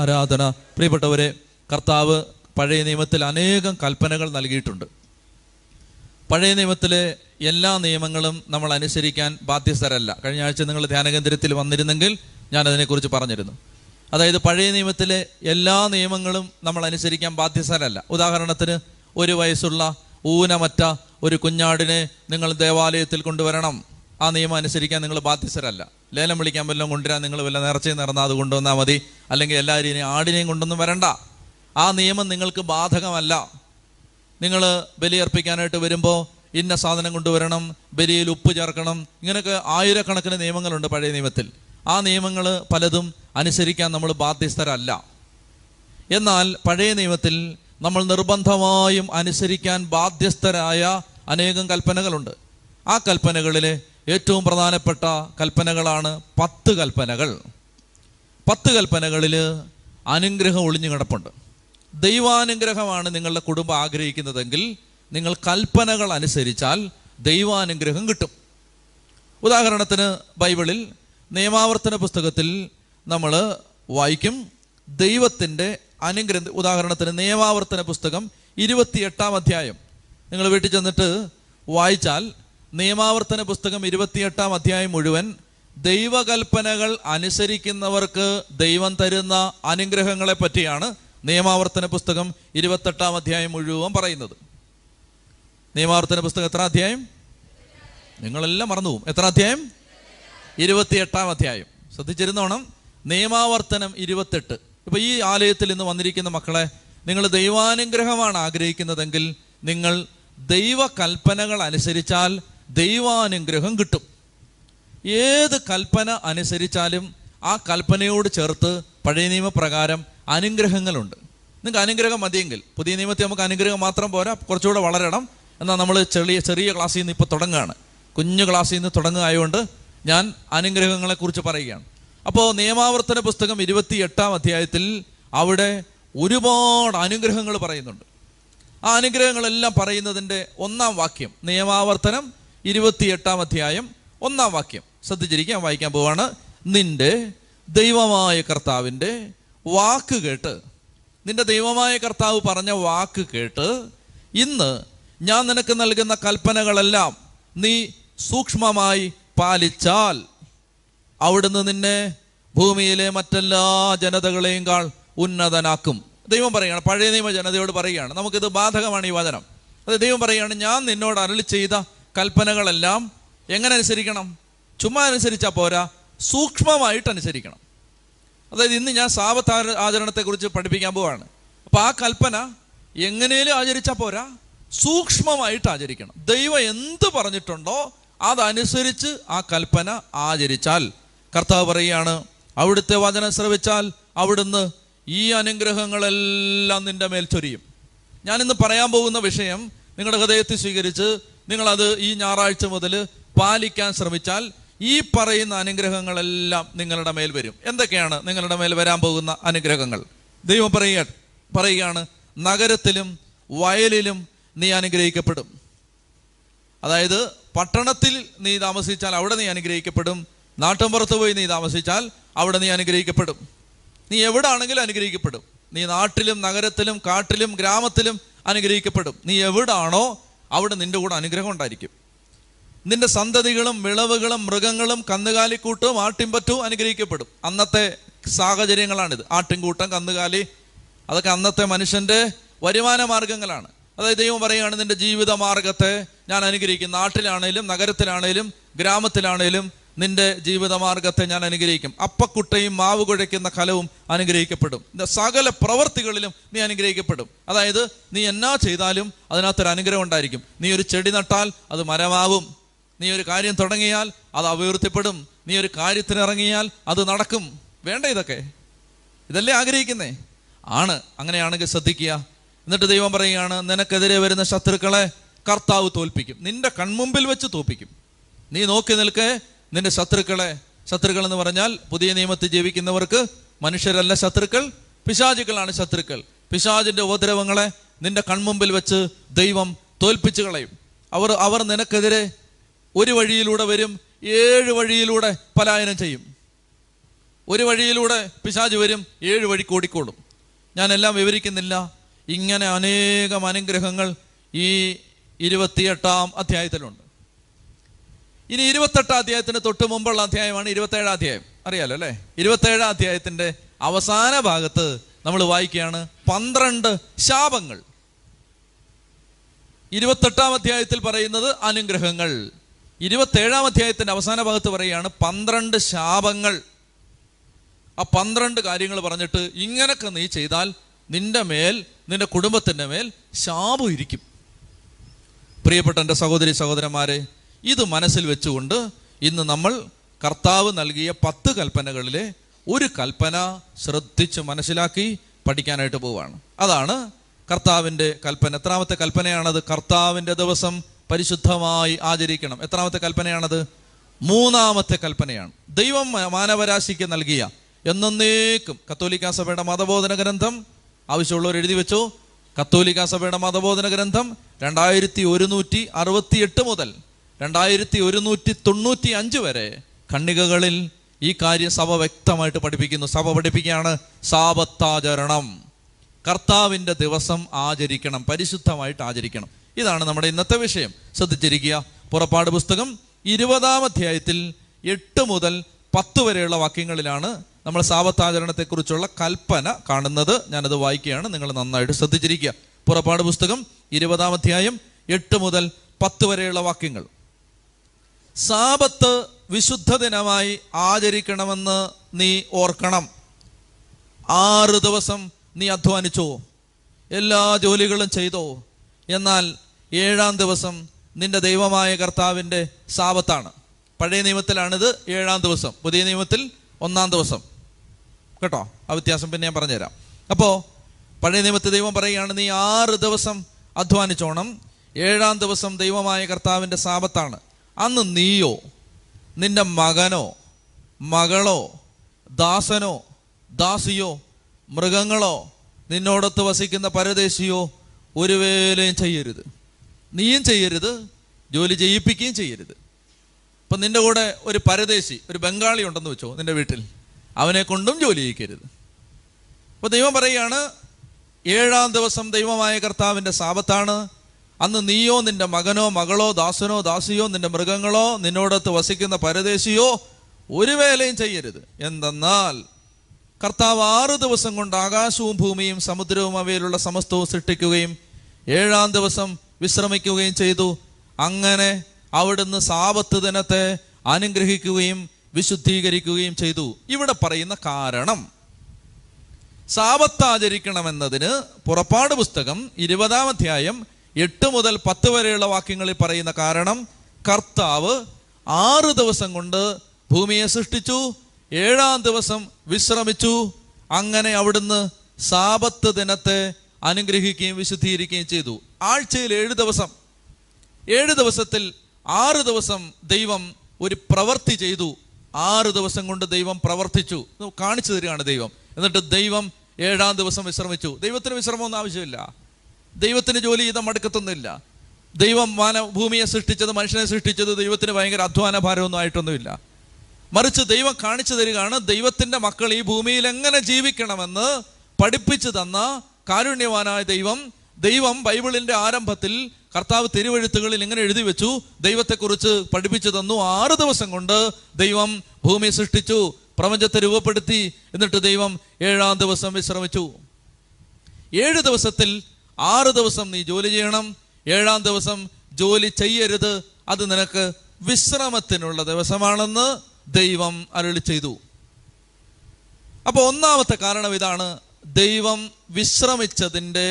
ആരാധന പ്രിയപ്പെട്ടവരെ കർത്താവ് പഴയ നിയമത്തിൽ അനേകം കൽപ്പനകൾ നൽകിയിട്ടുണ്ട് പഴയ നിയമത്തിലെ എല്ലാ നിയമങ്ങളും നമ്മൾ അനുസരിക്കാൻ ബാധ്യസ്ഥരല്ല കഴിഞ്ഞ ആഴ്ച നിങ്ങൾ ധ്യാനകേന്ദ്രത്തിൽ വന്നിരുന്നെങ്കിൽ ഞാൻ അതിനെക്കുറിച്ച് പറഞ്ഞിരുന്നു അതായത് പഴയ നിയമത്തിലെ എല്ലാ നിയമങ്ങളും നമ്മൾ അനുസരിക്കാൻ ബാധ്യസ്ഥരല്ല ഉദാഹരണത്തിന് ഒരു വയസ്സുള്ള ഊനമറ്റ ഒരു കുഞ്ഞാടിനെ നിങ്ങൾ ദേവാലയത്തിൽ കൊണ്ടുവരണം ആ നിയമം അനുസരിക്കാൻ നിങ്ങൾ ബാധ്യസ്ഥരല്ല ലേലം വിളിക്കാൻ വല്ലതും കൊണ്ടുവരാൻ നിങ്ങൾ വല്ല നേർച്ചയും നടന്നാൽ അത് കൊണ്ടുവന്നാൽ മതി അല്ലെങ്കിൽ എല്ലാവരും രീതിയും ആടിനെയും കൊണ്ടൊന്നും വരണ്ട ആ നിയമം നിങ്ങൾക്ക് ബാധകമല്ല നിങ്ങൾ ബലിയർപ്പിക്കാനായിട്ട് വരുമ്പോൾ ഇന്ന സാധനം കൊണ്ടുവരണം ബലിയിൽ ഉപ്പ് ചേർക്കണം ഇങ്ങനെയൊക്കെ ആയിരക്കണക്കിന് നിയമങ്ങളുണ്ട് പഴയ നിയമത്തിൽ ആ നിയമങ്ങൾ പലതും അനുസരിക്കാൻ നമ്മൾ ബാധ്യസ്ഥരല്ല എന്നാൽ പഴയ നിയമത്തിൽ നമ്മൾ നിർബന്ധമായും അനുസരിക്കാൻ ബാധ്യസ്ഥരായ അനേകം കൽപ്പനകളുണ്ട് ആ കൽപ്പനകളിലെ ഏറ്റവും പ്രധാനപ്പെട്ട കൽപ്പനകളാണ് പത്ത് കൽപ്പനകൾ പത്ത് കൽപ്പനകളിൽ അനുഗ്രഹം ഒളിഞ്ഞു കിടപ്പുണ്ട് ദൈവാനുഗ്രഹമാണ് നിങ്ങളുടെ കുടുംബം ആഗ്രഹിക്കുന്നതെങ്കിൽ നിങ്ങൾ കൽപ്പനകൾ അനുസരിച്ചാൽ ദൈവാനുഗ്രഹം കിട്ടും ഉദാഹരണത്തിന് ബൈബിളിൽ നിയമാവർത്തന പുസ്തകത്തിൽ നമ്മൾ വായിക്കും ദൈവത്തിൻ്റെ അനുഗ്രഹം ഉദാഹരണത്തിന് നിയമാവർത്തന പുസ്തകം ഇരുപത്തിയെട്ടാം അധ്യായം നിങ്ങൾ വീട്ടിൽ ചെന്നിട്ട് വായിച്ചാൽ നിയമാവർത്തന പുസ്തകം ഇരുപത്തിയെട്ടാം അധ്യായം മുഴുവൻ ദൈവകൽപ്പനകൾ അനുസരിക്കുന്നവർക്ക് ദൈവം തരുന്ന അനുഗ്രഹങ്ങളെ പറ്റിയാണ് നിയമാവർത്തന പുസ്തകം ഇരുപത്തെട്ടാം അധ്യായം മുഴുവൻ പറയുന്നത് നിയമാവർത്തന പുസ്തകം എത്ര അധ്യായം നിങ്ങളെല്ലാം മറന്നുപോകും എത്ര അധ്യായം ഇരുപത്തിയെട്ടാം അധ്യായം ശ്രദ്ധിച്ചിരുന്നോണം നിയമാവർത്തനം ഇരുപത്തെട്ട് ഇപ്പൊ ഈ ആലയത്തിൽ ഇന്ന് വന്നിരിക്കുന്ന മക്കളെ നിങ്ങൾ ദൈവാനുഗ്രഹമാണ് ആഗ്രഹിക്കുന്നതെങ്കിൽ നിങ്ങൾ ദൈവകൽപ്പനകൾ അനുസരിച്ചാൽ ദൈവാനുഗ്രഹം കിട്ടും ഏത് കൽപ്പന അനുസരിച്ചാലും ആ കൽപ്പനയോട് ചേർത്ത് പഴയ നിയമപ്രകാരം അനുഗ്രഹങ്ങളുണ്ട് നിങ്ങൾക്ക് അനുഗ്രഹം മതിയെങ്കിൽ പുതിയ നിയമത്തിൽ നമുക്ക് അനുഗ്രഹം മാത്രം പോരാ കുറച്ചുകൂടെ വളരണം എന്നാൽ നമ്മൾ ചെറിയ ചെറിയ ക്ലാസ്സിൽ നിന്ന് ഇപ്പോൾ തുടങ്ങുകയാണ് കുഞ്ഞു ക്ലാസ്സിൽ നിന്ന് തുടങ്ങുകയായതുകൊണ്ട് ഞാൻ അനുഗ്രഹങ്ങളെക്കുറിച്ച് പറയുകയാണ് അപ്പോൾ നിയമാവർത്തന പുസ്തകം ഇരുപത്തി എട്ടാം അധ്യായത്തിൽ അവിടെ ഒരുപാട് അനുഗ്രഹങ്ങൾ പറയുന്നുണ്ട് ആ അനുഗ്രഹങ്ങളെല്ലാം പറയുന്നതിൻ്റെ ഒന്നാം വാക്യം നിയമാവർത്തനം എട്ടാം അധ്യായം ഒന്നാം വാക്യം ശ്രദ്ധിച്ചിരിക്കുക വായിക്കാൻ പോവാണ് നിന്റെ ദൈവമായ കർത്താവിൻ്റെ വാക്ക് കേട്ട് നിന്റെ ദൈവമായ കർത്താവ് പറഞ്ഞ വാക്ക് കേട്ട് ഇന്ന് ഞാൻ നിനക്ക് നൽകുന്ന കൽപ്പനകളെല്ലാം നീ സൂക്ഷ്മമായി പാലിച്ചാൽ അവിടുന്ന് നിന്നെ ഭൂമിയിലെ മറ്റെല്ലാ ജനതകളെയും കാൾ ഉന്നതനാക്കും ദൈവം പറയുകയാണ് പഴയ നിയമ ജനതയോട് പറയുകയാണ് നമുക്കിത് ബാധകമാണ് ഈ വചനം അത് ദൈവം പറയുകയാണ് ഞാൻ നിന്നോട് അരളി ചെയ്ത കൽപ്പനകളെല്ലാം എങ്ങനെ അനുസരിക്കണം ചുമ്മാ അനുസരിച്ചാൽ പോരാ സൂക്ഷ്മമായിട്ട് അനുസരിക്കണം അതായത് ഇന്ന് ഞാൻ സാവത്താര ആചരണത്തെക്കുറിച്ച് പഠിപ്പിക്കാൻ പോവാണ് അപ്പോൾ ആ കൽപ്പന എങ്ങനെയും ആചരിച്ചാൽ പോരാ സൂക്ഷ്മമായിട്ട് ആചരിക്കണം ദൈവം എന്ത് പറഞ്ഞിട്ടുണ്ടോ അതനുസരിച്ച് ആ കൽപ്പന ആചരിച്ചാൽ കർത്താവ് പറയുകയാണ് അവിടുത്തെ വചനം ശ്രവിച്ചാൽ അവിടുന്ന് ഈ അനുഗ്രഹങ്ങളെല്ലാം നിന്റെ മേൽ ചൊരിയും ഞാനിന്ന് പറയാൻ പോകുന്ന വിഷയം നിങ്ങളുടെ ഹൃദയത്തിൽ സ്വീകരിച്ച് നിങ്ങളത് ഈ ഞായറാഴ്ച മുതൽ പാലിക്കാൻ ശ്രമിച്ചാൽ ഈ പറയുന്ന അനുഗ്രഹങ്ങളെല്ലാം നിങ്ങളുടെ മേൽ വരും എന്തൊക്കെയാണ് നിങ്ങളുടെ മേൽ വരാൻ പോകുന്ന അനുഗ്രഹങ്ങൾ ദൈവം പറയുക പറയുകയാണ് നഗരത്തിലും വയലിലും നീ അനുഗ്രഹിക്കപ്പെടും അതായത് പട്ടണത്തിൽ നീ താമസിച്ചാൽ അവിടെ നീ അനുഗ്രഹിക്കപ്പെടും പുറത്ത് പോയി നീ താമസിച്ചാൽ അവിടെ നീ അനുഗ്രഹിക്കപ്പെടും നീ എവിടെ ആണെങ്കിലും അനുഗ്രഹിക്കപ്പെടും നീ നാട്ടിലും നഗരത്തിലും കാട്ടിലും ഗ്രാമത്തിലും അനുഗ്രഹിക്കപ്പെടും നീ എവിടാണോ അവിടെ നിന്റെ കൂടെ അനുഗ്രഹം ഉണ്ടായിരിക്കും നിന്റെ സന്തതികളും വിളവുകളും മൃഗങ്ങളും കന്നുകാലിക്കൂട്ടും ആട്ടിൻപറ്റവും അനുഗ്രഹിക്കപ്പെടും അന്നത്തെ സാഹചര്യങ്ങളാണിത് ആട്ടിൻകൂട്ടം കന്നുകാലി അതൊക്കെ അന്നത്തെ മനുഷ്യൻ്റെ വരുമാന മാർഗങ്ങളാണ് അതായത് ദൈവം പറയുകയാണ് നിന്റെ ജീവിത മാർഗത്തെ ഞാൻ അനുഗ്രഹിക്കും നാട്ടിലാണേലും നഗരത്തിലാണേലും ഗ്രാമത്തിലാണേലും നിന്റെ ജീവിത മാർഗത്തെ ഞാൻ അനുഗ്രഹിക്കും അപ്പക്കുട്ടയും മാവ് കുഴയ്ക്കുന്ന കലവും അനുഗ്രഹിക്കപ്പെടും സകല പ്രവർത്തികളിലും നീ അനുഗ്രഹിക്കപ്പെടും അതായത് നീ എന്നാ ചെയ്താലും അതിനകത്തൊരു അനുഗ്രഹം ഉണ്ടായിരിക്കും നീ ഒരു ചെടി നട്ടാൽ അത് മരമാവും നീ ഒരു കാര്യം തുടങ്ങിയാൽ അത് അഭിവൃദ്ധിപ്പെടും നീ ഒരു കാര്യത്തിന് ഇറങ്ങിയാൽ അത് നടക്കും വേണ്ട ഇതൊക്കെ ഇതല്ലേ ആഗ്രഹിക്കുന്നേ ആണ് അങ്ങനെയാണെങ്കിൽ ശ്രദ്ധിക്കുക എന്നിട്ട് ദൈവം പറയുകയാണ് നിനക്കെതിരെ വരുന്ന ശത്രുക്കളെ കർത്താവ് തോൽപ്പിക്കും നിന്റെ കൺമുമ്പിൽ വെച്ച് തോൽപ്പിക്കും നീ നോക്കി നിൽക്കെ നിന്റെ ശത്രുക്കളെ ശത്രുക്കൾ എന്ന് പറഞ്ഞാൽ പുതിയ നിയമത്തിൽ ജീവിക്കുന്നവർക്ക് മനുഷ്യരല്ല ശത്രുക്കൾ പിശാചുക്കളാണ് ശത്രുക്കൾ പിശാചിൻ്റെ ഉപദ്രവങ്ങളെ നിന്റെ കൺമുമ്പിൽ വെച്ച് ദൈവം തോൽപ്പിച്ചു കളയും അവർ അവർ നിനക്കെതിരെ ഒരു വഴിയിലൂടെ വരും ഏഴ് വഴിയിലൂടെ പലായനം ചെയ്യും ഒരു വഴിയിലൂടെ പിശാജ് വരും ഏഴ് വഴി കൂടിക്കോളും ഞാനെല്ലാം വിവരിക്കുന്നില്ല ഇങ്ങനെ അനേകം അനുഗ്രഹങ്ങൾ ഈ ഇരുപത്തിയെട്ടാം അധ്യായത്തിലുണ്ട് ഇനി ഇരുപത്തെട്ടാം അധ്യായത്തിന് തൊട്ട് മുമ്പുള്ള അധ്യായമാണ് ഇരുപത്തേഴാം അധ്യായം അറിയാലോ അല്ലേ ഇരുപത്തേഴാം അധ്യായത്തിൻ്റെ അവസാന ഭാഗത്ത് നമ്മൾ വായിക്കുകയാണ് പന്ത്രണ്ട് ശാപങ്ങൾ ഇരുപത്തെട്ടാം അധ്യായത്തിൽ പറയുന്നത് അനുഗ്രഹങ്ങൾ ഇരുപത്തേഴാം അധ്യായത്തിൻ്റെ അവസാന ഭാഗത്ത് പറയുകയാണ് പന്ത്രണ്ട് ശാപങ്ങൾ ആ പന്ത്രണ്ട് കാര്യങ്ങൾ പറഞ്ഞിട്ട് ഇങ്ങനൊക്കെ നീ ചെയ്താൽ നിന്റെ മേൽ നിന്റെ കുടുംബത്തിൻ്റെ മേൽ ശാപം ഇരിക്കും പ്രിയപ്പെട്ട എൻ്റെ സഹോദരി സഹോദരന്മാരെ ഇത് മനസ്സിൽ വെച്ചുകൊണ്ട് ഇന്ന് നമ്മൾ കർത്താവ് നൽകിയ പത്ത് കൽപ്പനകളിലെ ഒരു കൽപ്പന ശ്രദ്ധിച്ച് മനസ്സിലാക്കി പഠിക്കാനായിട്ട് പോവുകയാണ് അതാണ് കർത്താവിൻ്റെ കൽപ്പന എത്രാമത്തെ കൽപ്പനയാണത് കർത്താവിൻ്റെ ദിവസം പരിശുദ്ധമായി ആചരിക്കണം എത്രാമത്തെ കൽപ്പനയാണത് മൂന്നാമത്തെ കൽപ്പനയാണ് ദൈവം മാനവരാശിക്ക് നൽകിയ എന്നേക്കും കത്തോലിക്കാ സഭയുടെ മതബോധന ഗ്രന്ഥം ആവശ്യമുള്ളവർ എഴുതി വെച്ചോ കത്തോലിക്ക സഭയുടെ മതബോധന ഗ്രന്ഥം രണ്ടായിരത്തി ഒരുന്നൂറ്റി അറുപത്തി എട്ട് മുതൽ രണ്ടായിരത്തി ഒരുന്നൂറ്റി തൊണ്ണൂറ്റി അഞ്ച് വരെ ഖണ്ഡികകളിൽ ഈ കാര്യം സഭ വ്യക്തമായിട്ട് പഠിപ്പിക്കുന്നു സഭ പഠിപ്പിക്കുകയാണ് സാപത്താചരണം കർത്താവിൻ്റെ ദിവസം ആചരിക്കണം പരിശുദ്ധമായിട്ട് ആചരിക്കണം ഇതാണ് നമ്മുടെ ഇന്നത്തെ വിഷയം ശ്രദ്ധിച്ചിരിക്കുക പുറപ്പാട് പുസ്തകം ഇരുപതാം അധ്യായത്തിൽ എട്ട് മുതൽ പത്ത് വരെയുള്ള വാക്യങ്ങളിലാണ് നമ്മൾ സാവത്താചരണത്തെക്കുറിച്ചുള്ള കൽപ്പന കാണുന്നത് ഞാനത് വായിക്കുകയാണ് നിങ്ങൾ നന്നായിട്ട് ശ്രദ്ധിച്ചിരിക്കുക പുറപ്പാട് പുസ്തകം ഇരുപതാം അധ്യായം എട്ട് മുതൽ പത്ത് വരെയുള്ള വാക്യങ്ങൾ സാപത്ത് വിശുദ്ധ ദിനമായി ആചരിക്കണമെന്ന് നീ ഓർക്കണം ആറ് ദിവസം നീ അധ്വാനിച്ചോ എല്ലാ ജോലികളും ചെയ്തോ എന്നാൽ ഏഴാം ദിവസം നിന്റെ ദൈവമായ കർത്താവിൻ്റെ സാപത്താണ് പഴയ നിയമത്തിലാണിത് ഏഴാം ദിവസം പുതിയ നിയമത്തിൽ ഒന്നാം ദിവസം കേട്ടോ ആ വ്യത്യാസം പിന്നെ ഞാൻ പറഞ്ഞുതരാം അപ്പോൾ പഴയ നിയമത്ത് ദൈവം പറയുകയാണ് നീ ആറ് ദിവസം അധ്വാനിച്ചോണം ഏഴാം ദിവസം ദൈവമായ കർത്താവിൻ്റെ സാപത്താണ് അന്ന് നീയോ നിന്റെ മകനോ മകളോ ദാസനോ ദാസിയോ മൃഗങ്ങളോ നിന്നോടൊത്ത് വസിക്കുന്ന പരദേശിയോ ഒരു വേലയും ചെയ്യരുത് നീയും ചെയ്യരുത് ജോലി ചെയ്യിപ്പിക്കുകയും ചെയ്യരുത് ഇപ്പം നിൻ്റെ കൂടെ ഒരു പരദേശി ഒരു ബംഗാളി ഉണ്ടെന്ന് വെച്ചോ നിൻ്റെ വീട്ടിൽ അവനെ കൊണ്ടും ജോലി ചെയ്യിക്കരുത് അപ്പോൾ ദൈവം പറയുകയാണ് ഏഴാം ദിവസം ദൈവമായ കർത്താവിൻ്റെ സാപത്താണ് അന്ന് നീയോ നിന്റെ മകനോ മകളോ ദാസനോ ദാസിയോ നിന്റെ മൃഗങ്ങളോ നിന്നോടത്ത് വസിക്കുന്ന പരദേശിയോ ഒരു വേലയും ചെയ്യരുത് എന്തെന്നാൽ കർത്താവ് ആറ് ദിവസം കൊണ്ട് ആകാശവും ഭൂമിയും സമുദ്രവും അവയിലുള്ള സമസ്തവും സൃഷ്ടിക്കുകയും ഏഴാം ദിവസം വിശ്രമിക്കുകയും ചെയ്തു അങ്ങനെ അവിടുന്ന് സാപത്ത് ദിനത്തെ അനുഗ്രഹിക്കുകയും വിശുദ്ധീകരിക്കുകയും ചെയ്തു ഇവിടെ പറയുന്ന കാരണം സാപത്താചരിക്കണമെന്നതിന് പുറപ്പാട് പുസ്തകം ഇരുപതാം അധ്യായം എട്ട് മുതൽ പത്ത് വരെയുള്ള വാക്യങ്ങളിൽ പറയുന്ന കാരണം കർത്താവ് ആറ് ദിവസം കൊണ്ട് ഭൂമിയെ സൃഷ്ടിച്ചു ഏഴാം ദിവസം വിശ്രമിച്ചു അങ്ങനെ അവിടുന്ന് സാപത്ത് ദിനത്തെ അനുഗ്രഹിക്കുകയും വിശുദ്ധീകരിക്കുകയും ചെയ്തു ആഴ്ചയിൽ ഏഴ് ദിവസം ഏഴ് ദിവസത്തിൽ ആറ് ദിവസം ദൈവം ഒരു പ്രവൃത്തി ചെയ്തു ആറ് ദിവസം കൊണ്ട് ദൈവം പ്രവർത്തിച്ചു കാണിച്ചു തരികയാണ് ദൈവം എന്നിട്ട് ദൈവം ഏഴാം ദിവസം വിശ്രമിച്ചു ദൈവത്തിന് വിശ്രമമൊന്നും ആവശ്യമില്ല ദൈവത്തിന് ജോലി ചെയ്ത മടുക്കത്തൊന്നുമില്ല ദൈവം മാന ഭൂമിയെ സൃഷ്ടിച്ചത് മനുഷ്യനെ സൃഷ്ടിച്ചത് ദൈവത്തിന് ഭയങ്കര അധ്വാന ഭാരമൊന്നും ആയിട്ടൊന്നുമില്ല മറിച്ച് ദൈവം കാണിച്ചു തരികയാണ് ദൈവത്തിൻ്റെ മക്കൾ ഈ ഭൂമിയിൽ എങ്ങനെ ജീവിക്കണമെന്ന് പഠിപ്പിച്ചു തന്ന കാരുണ്യവാനായ ദൈവം ദൈവം ബൈബിളിൻ്റെ ആരംഭത്തിൽ കർത്താവ് തിരുവഴുത്തുകളിൽ ഇങ്ങനെ എഴുതി വെച്ചു ദൈവത്തെക്കുറിച്ച് പഠിപ്പിച്ചു തന്നു ആറ് ദിവസം കൊണ്ട് ദൈവം ഭൂമി സൃഷ്ടിച്ചു പ്രപഞ്ചത്തെ രൂപപ്പെടുത്തി എന്നിട്ട് ദൈവം ഏഴാം ദിവസം വിശ്രമിച്ചു ഏഴ് ദിവസത്തിൽ ആറ് ദിവസം നീ ജോലി ചെയ്യണം ഏഴാം ദിവസം ജോലി ചെയ്യരുത് അത് നിനക്ക് വിശ്രമത്തിനുള്ള ദിവസമാണെന്ന് ദൈവം അരുളി ചെയ്തു അപ്പോൾ ഒന്നാമത്തെ കാരണം ഇതാണ് ദൈവം വിശ്രമിച്ചതിൻ്റെ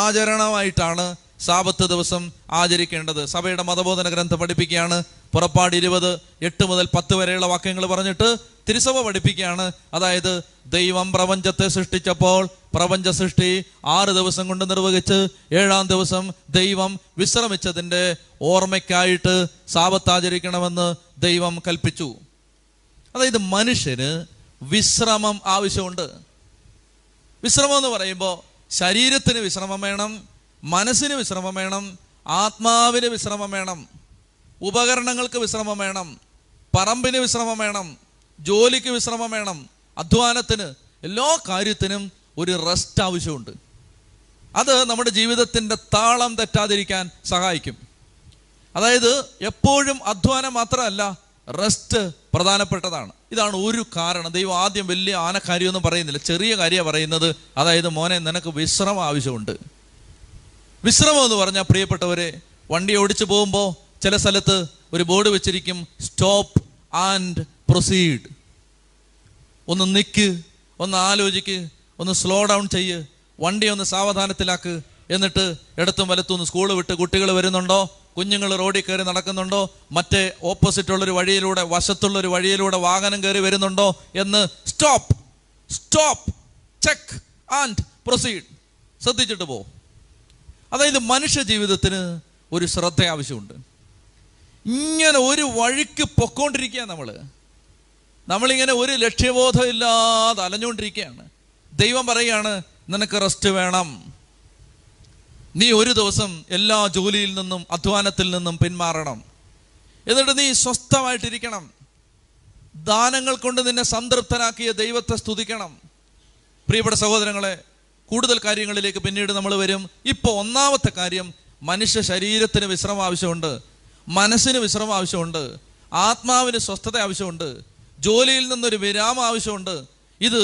ആചരണമായിട്ടാണ് സാപത്ത് ദിവസം ആചരിക്കേണ്ടത് സഭയുടെ മതബോധന ഗ്രന്ഥം പഠിപ്പിക്കുകയാണ് പുറപ്പാട് ഇരുപത് എട്ട് മുതൽ പത്ത് വരെയുള്ള വാക്യങ്ങൾ പറഞ്ഞിട്ട് തിരുസഭ പഠിപ്പിക്കുകയാണ് അതായത് ദൈവം പ്രപഞ്ചത്തെ സൃഷ്ടിച്ചപ്പോൾ പ്രപഞ്ച സൃഷ്ടി ആറ് ദിവസം കൊണ്ട് നിർവഹിച്ച് ഏഴാം ദിവസം ദൈവം വിശ്രമിച്ചതിൻ്റെ ഓർമ്മയ്ക്കായിട്ട് സാപത്താചരിക്കണമെന്ന് ദൈവം കൽപ്പിച്ചു അതായത് മനുഷ്യന് വിശ്രമം ആവശ്യമുണ്ട് വിശ്രമം എന്ന് പറയുമ്പോൾ ശരീരത്തിന് വിശ്രമം വേണം മനസ്സിന് വിശ്രമം വേണം ആത്മാവിന് വിശ്രമം വേണം ഉപകരണങ്ങൾക്ക് വിശ്രമം വേണം പറമ്പിന് വിശ്രമം വേണം ജോലിക്ക് വിശ്രമം വേണം അധ്വാനത്തിന് എല്ലാ കാര്യത്തിനും ഒരു റെസ്റ്റ് ആവശ്യമുണ്ട് അത് നമ്മുടെ ജീവിതത്തിൻ്റെ താളം തെറ്റാതിരിക്കാൻ സഹായിക്കും അതായത് എപ്പോഴും അധ്വാനം മാത്രമല്ല റെസ്റ്റ് പ്രധാനപ്പെട്ടതാണ് ഇതാണ് ഒരു കാരണം ദൈവം ആദ്യം വലിയ ആനക്കാരിയൊന്നും പറയുന്നില്ല ചെറിയ കാര്യമാണ് പറയുന്നത് അതായത് മോനെ നിനക്ക് വിശ്രമം ആവശ്യമുണ്ട് വിശ്രമം എന്ന് പറഞ്ഞാൽ പ്രിയപ്പെട്ടവരെ വണ്ടി ഓടിച്ചു പോകുമ്പോൾ ചില സ്ഥലത്ത് ഒരു ബോർഡ് വെച്ചിരിക്കും സ്റ്റോപ്പ് ആൻഡ് പ്രൊസീഡ് ഒന്ന് നിൽക്ക് ഒന്ന് ആലോചിക്ക് ഒന്ന് സ്ലോ ഡൗൺ ചെയ്യ് വണ്ടി ഒന്ന് സാവധാനത്തിലാക്ക് എന്നിട്ട് ഇടത്തും ഒന്ന് സ്കൂൾ വിട്ട് കുട്ടികൾ വരുന്നുണ്ടോ കുഞ്ഞുങ്ങൾ റോഡിൽ കയറി നടക്കുന്നുണ്ടോ മറ്റേ ഓപ്പോസിറ്റുള്ളൊരു വഴിയിലൂടെ വശത്തുള്ളൊരു വഴിയിലൂടെ വാഹനം കയറി വരുന്നുണ്ടോ എന്ന് stop stop check and proceed ശ്രദ്ധിച്ചിട്ട് പോകും അതായത് മനുഷ്യ ജീവിതത്തിന് ഒരു ശ്രദ്ധ ആവശ്യമുണ്ട് ഇങ്ങനെ ഒരു വഴിക്ക് പൊക്കോണ്ടിരിക്കുക നമ്മൾ നമ്മളിങ്ങനെ ഒരു ലക്ഷ്യബോധം ഇല്ലാതെ അലഞ്ഞുകൊണ്ടിരിക്കുകയാണ് ദൈവം പറയുകയാണ് നിനക്ക് റെസ്റ്റ് വേണം നീ ഒരു ദിവസം എല്ലാ ജോലിയിൽ നിന്നും അധ്വാനത്തിൽ നിന്നും പിന്മാറണം എന്നിട്ട് നീ സ്വസ്ഥമായിട്ടിരിക്കണം ദാനങ്ങൾ കൊണ്ട് നിന്നെ സംതൃപ്തനാക്കിയ ദൈവത്തെ സ്തുതിക്കണം പ്രിയപ്പെട്ട സഹോദരങ്ങളെ കൂടുതൽ കാര്യങ്ങളിലേക്ക് പിന്നീട് നമ്മൾ വരും ഇപ്പോൾ ഒന്നാമത്തെ കാര്യം മനുഷ്യ ശരീരത്തിന് വിശ്രമം ആവശ്യമുണ്ട് മനസ്സിന് വിശ്രമം ആവശ്യമുണ്ട് ആത്മാവിന് സ്വസ്ഥത ആവശ്യമുണ്ട് ജോലിയിൽ നിന്നൊരു വിരാമം ആവശ്യമുണ്ട് ഇത്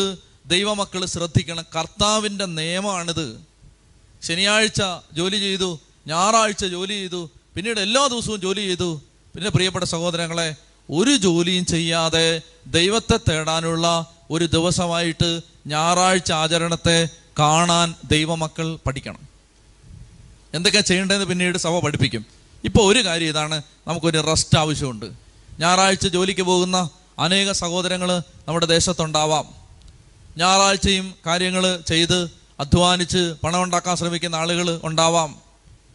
ദൈവമക്കൾ ശ്രദ്ധിക്കണം കർത്താവിൻ്റെ നിയമമാണിത് ശനിയാഴ്ച ജോലി ചെയ്തു ഞായറാഴ്ച ജോലി ചെയ്തു പിന്നീട് എല്ലാ ദിവസവും ജോലി ചെയ്തു പിന്നെ പ്രിയപ്പെട്ട സഹോദരങ്ങളെ ഒരു ജോലിയും ചെയ്യാതെ ദൈവത്തെ തേടാനുള്ള ഒരു ദിവസമായിട്ട് ഞായറാഴ്ച ആചരണത്തെ കാണാൻ ദൈവമക്കൾ പഠിക്കണം എന്തൊക്കെ ചെയ്യേണ്ടതെന്ന് പിന്നീട് സഭ പഠിപ്പിക്കും ഇപ്പോൾ ഒരു കാര്യം ഇതാണ് നമുക്കൊരു റെസ്റ്റ് ആവശ്യമുണ്ട് ഞായറാഴ്ച ജോലിക്ക് പോകുന്ന അനേക സഹോദരങ്ങൾ നമ്മുടെ ദേശത്തുണ്ടാവാം ഞായറാഴ്ചയും കാര്യങ്ങൾ ചെയ്ത് അധ്വാനിച്ച് പണം ഉണ്ടാക്കാൻ ശ്രമിക്കുന്ന ആളുകൾ ഉണ്ടാവാം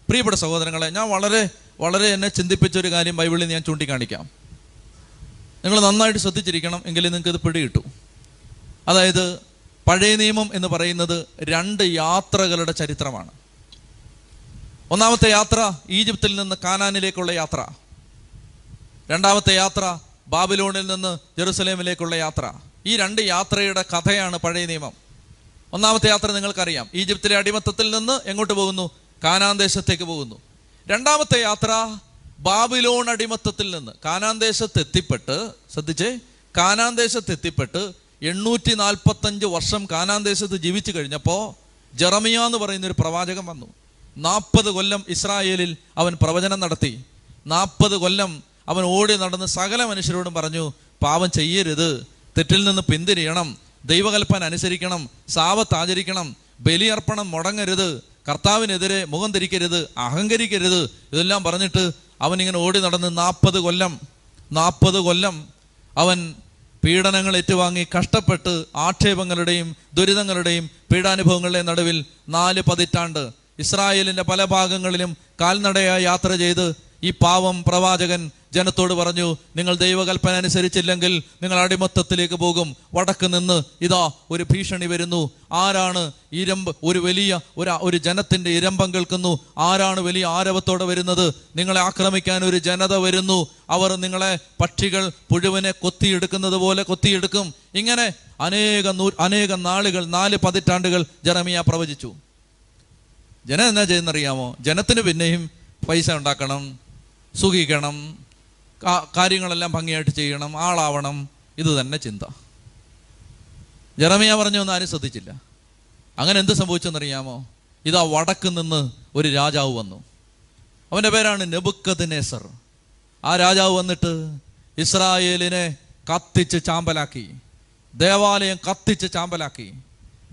പ്രിയപ്പെട്ട സഹോദരങ്ങളെ ഞാൻ വളരെ വളരെ എന്നെ ചിന്തിപ്പിച്ച ഒരു കാര്യം ബൈബിളിൽ ഞാൻ ചൂണ്ടിക്കാണിക്കാം നിങ്ങൾ നന്നായിട്ട് ശ്രദ്ധിച്ചിരിക്കണം എങ്കിലും നിങ്ങൾക്ക് ഇത് പിടികിട്ടു അതായത് പഴയ നിയമം എന്ന് പറയുന്നത് രണ്ട് യാത്രകളുടെ ചരിത്രമാണ് ഒന്നാമത്തെ യാത്ര ഈജിപ്തിൽ നിന്ന് കാനാനിലേക്കുള്ള യാത്ര രണ്ടാമത്തെ യാത്ര ബാബിലോണിൽ നിന്ന് ജെറുസലേമിലേക്കുള്ള യാത്ര ഈ രണ്ട് യാത്രയുടെ കഥയാണ് പഴയ നിയമം ഒന്നാമത്തെ യാത്ര നിങ്ങൾക്കറിയാം ഈജിപ്തിലെ അടിമത്തത്തിൽ നിന്ന് എങ്ങോട്ട് പോകുന്നു കാനാൻ ദേശത്തേക്ക് പോകുന്നു രണ്ടാമത്തെ യാത്ര ബാബിലോൺ അടിമത്തത്തിൽ നിന്ന് കാനാൻ ദേശത്ത് എത്തിപ്പെട്ട് ശ്രദ്ധിച്ചേ കാനാൻ ദേശത്ത് എത്തിപ്പെട്ട് എണ്ണൂറ്റി നാൽപ്പത്തഞ്ച് വർഷം ദേശത്ത് ജീവിച്ചു കഴിഞ്ഞപ്പോൾ ജെറമിയ എന്ന് പറയുന്ന ഒരു പ്രവാചകൻ വന്നു നാൽപ്പത് കൊല്ലം ഇസ്രായേലിൽ അവൻ പ്രവചനം നടത്തി നാൽപ്പത് കൊല്ലം അവൻ ഓടി നടന്ന് സകല മനുഷ്യരോടും പറഞ്ഞു പാപം ചെയ്യരുത് തെറ്റിൽ നിന്ന് പിന്തിരിയണം ദൈവകൽപ്പന അനുസരിക്കണം സാവത്ത് ആചരിക്കണം ബലിയർപ്പണം മുടങ്ങരുത് കർത്താവിനെതിരെ മുഖം തിരിക്കരുത് അഹങ്കരിക്കരുത് ഇതെല്ലാം പറഞ്ഞിട്ട് അവനിങ്ങനെ ഓടി നടന്ന് നാൽപ്പത് കൊല്ലം നാൽപ്പത് കൊല്ലം അവൻ പീഡനങ്ങൾ ഏറ്റുവാങ്ങി കഷ്ടപ്പെട്ട് ആക്ഷേപങ്ങളുടെയും ദുരിതങ്ങളുടെയും പീഡാനുഭവങ്ങളുടെയും നടുവിൽ നാല് പതിറ്റാണ്ട് ഇസ്രായേലിൻ്റെ പല ഭാഗങ്ങളിലും കാൽനടയായി യാത്ര ചെയ്ത് ഈ പാവം പ്രവാചകൻ ജനത്തോട് പറഞ്ഞു നിങ്ങൾ ദൈവകൽപ്പന അനുസരിച്ചില്ലെങ്കിൽ നിങ്ങൾ അടിമത്തത്തിലേക്ക് പോകും വടക്ക് നിന്ന് ഇതാ ഒരു ഭീഷണി വരുന്നു ആരാണ് ഇരമ്പ് ഒരു വലിയ ഒരു ഒരു ജനത്തിൻ്റെ ഇരമ്പം കേൾക്കുന്നു ആരാണ് വലിയ ആരവത്തോടെ വരുന്നത് നിങ്ങളെ ആക്രമിക്കാൻ ഒരു ജനത വരുന്നു അവർ നിങ്ങളെ പക്ഷികൾ പുഴുവിനെ കൊത്തിയെടുക്കുന്നത് പോലെ കൊത്തിയെടുക്കും ഇങ്ങനെ അനേക നൂ അനേക നാളുകൾ നാല് പതിറ്റാണ്ടുകൾ ജനമിയ പ്രവചിച്ചു ജനം എന്നാ ചെയ്യുന്നറിയാമോ ജനത്തിന് പിന്നെയും പൈസ ഉണ്ടാക്കണം സുഖിക്കണം കാര്യങ്ങളെല്ലാം ഭംഗിയായിട്ട് ചെയ്യണം ആളാവണം ഇത് തന്നെ ചിന്ത ജറമിയ പറഞ്ഞൊന്നും ആരും ശ്രദ്ധിച്ചില്ല അങ്ങനെ എന്ത് സംഭവിച്ചെന്നറിയാമോ ഇതാ വടക്ക് നിന്ന് ഒരു രാജാവ് വന്നു അവൻ്റെ പേരാണ് നെബുക്കദിനേസർ ആ രാജാവ് വന്നിട്ട് ഇസ്രായേലിനെ കത്തിച്ച് ചാമ്പലാക്കി ദേവാലയം കത്തിച്ച് ചാമ്പലാക്കി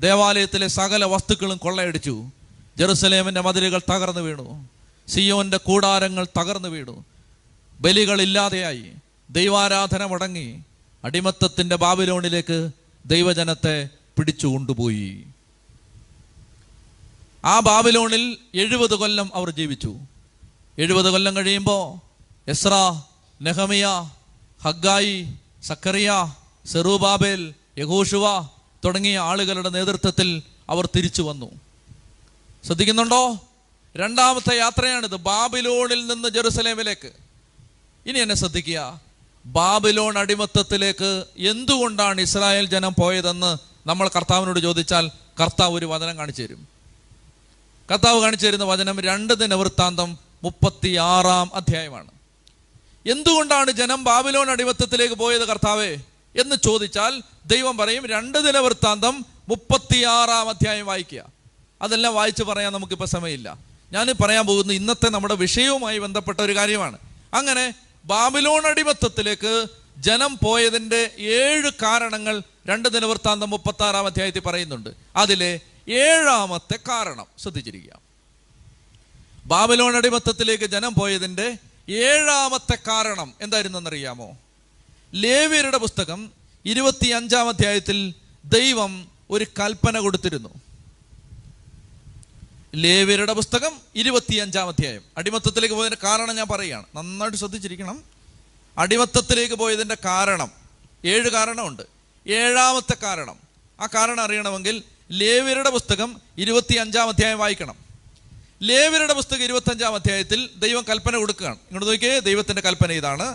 ദേവാലയത്തിലെ സകല വസ്തുക്കളും കൊള്ളയടിച്ചു ജെറുസലേമിൻ്റെ മതിലുകൾ തകർന്നു വീണു സിയോന്റെ കൂടാരങ്ങൾ തകർന്നു വീണു ബലികളില്ലാതെയായി ദൈവാരാധന മുടങ്ങി അടിമത്തത്തിൻ്റെ ബാബിലോണിലേക്ക് ദൈവജനത്തെ പിടിച്ചു കൊണ്ടുപോയി ആ ബാബിലോണിൽ എഴുപത് കൊല്ലം അവർ ജീവിച്ചു എഴുപത് കൊല്ലം കഴിയുമ്പോൾ എസ്ര നെഹമിയ ഹഗായി സക്കറിയ സെറൂബാബേൽ യഹോഷുവ തുടങ്ങിയ ആളുകളുടെ നേതൃത്വത്തിൽ അവർ തിരിച്ചു വന്നു ശ്രദ്ധിക്കുന്നുണ്ടോ രണ്ടാമത്തെ യാത്രയാണിത് ബാബിലോണിൽ നിന്ന് ജെറുസലേമിലേക്ക് ഇനി എന്നെ ശ്രദ്ധിക്കുക ബാബിലോൺ അടിമത്തത്തിലേക്ക് എന്തുകൊണ്ടാണ് ഇസ്രായേൽ ജനം പോയതെന്ന് നമ്മൾ കർത്താവിനോട് ചോദിച്ചാൽ കർത്താവ് ഒരു വചനം കാണിച്ചു തരും കർത്താവ് കാണിച്ചു തരുന്ന വചനം രണ്ട് ദിന വൃത്താന്തം ആറാം അധ്യായമാണ് എന്തുകൊണ്ടാണ് ജനം ബാബിലോൺ അടിമത്തത്തിലേക്ക് പോയത് കർത്താവേ എന്ന് ചോദിച്ചാൽ ദൈവം പറയും രണ്ട് ദിന വൃത്താന്തം മുപ്പത്തിയാറാം അധ്യായം വായിക്കുക അതെല്ലാം വായിച്ചു പറയാൻ നമുക്കിപ്പോൾ സമയമില്ല ഞാൻ പറയാൻ പോകുന്നത് ഇന്നത്തെ നമ്മുടെ വിഷയവുമായി ബന്ധപ്പെട്ട ഒരു കാര്യമാണ് അങ്ങനെ ബാബിലോൺ അടിമത്തത്തിലേക്ക് ജനം പോയതിൻ്റെ ഏഴ് കാരണങ്ങൾ രണ്ട് ദിനവൃത്താന്തം മുപ്പത്തി ആറാം അധ്യായത്തിൽ പറയുന്നുണ്ട് അതിലെ ഏഴാമത്തെ കാരണം ശ്രദ്ധിച്ചിരിക്കാം ബാബിലോൺ അടിമത്തത്തിലേക്ക് ജനം പോയതിൻ്റെ ഏഴാമത്തെ കാരണം എന്തായിരുന്നെന്നറിയാമോ ലേവിയരുടെ പുസ്തകം ഇരുപത്തി അഞ്ചാം അധ്യായത്തിൽ ദൈവം ഒരു കൽപ്പന കൊടുത്തിരുന്നു ലേവ്യരുടെ പുസ്തകം ഇരുപത്തിയഞ്ചാം അധ്യായം അടിമത്തത്തിലേക്ക് പോയതിൻ്റെ കാരണം ഞാൻ പറയുകയാണ് നന്നായിട്ട് ശ്രദ്ധിച്ചിരിക്കണം അടിമത്തത്തിലേക്ക് പോയതിൻ്റെ കാരണം ഏഴ് കാരണമുണ്ട് ഏഴാമത്തെ കാരണം ആ കാരണം അറിയണമെങ്കിൽ ലേവ്യരുടെ പുസ്തകം അഞ്ചാം അധ്യായം വായിക്കണം ലേവ്യരുടെ പുസ്തകം ഇരുപത്തഞ്ചാം അധ്യായത്തിൽ ദൈവം കൽപ്പന കൊടുക്കുകയാണ് ഇങ്ങോട്ട് നോക്കിയേ ദൈവത്തിൻ്റെ കൽപ്പന ഇതാണ്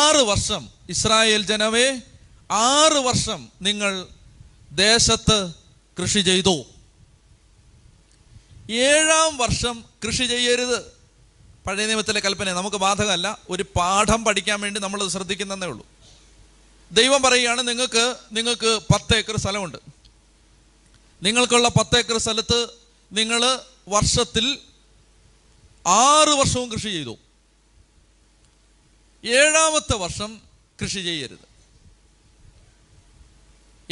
ആറ് വർഷം ഇസ്രായേൽ ജനമേ ആറ് വർഷം നിങ്ങൾ ദേശത്ത് കൃഷി ചെയ്തു ഏഴാം വർഷം കൃഷി ചെയ്യരുത് പഴയ നിയമത്തിലെ കൽപ്പന നമുക്ക് ബാധകമല്ല ഒരു പാഠം പഠിക്കാൻ വേണ്ടി നമ്മൾ ശ്രദ്ധിക്കുന്നതേ ഉള്ളൂ ദൈവം പറയുകയാണ് നിങ്ങൾക്ക് നിങ്ങൾക്ക് പത്ത് ഏക്കർ സ്ഥലമുണ്ട് നിങ്ങൾക്കുള്ള പത്ത് ഏക്കർ സ്ഥലത്ത് നിങ്ങൾ വർഷത്തിൽ ആറ് വർഷവും കൃഷി ചെയ്തു ഏഴാമത്തെ വർഷം കൃഷി ചെയ്യരുത്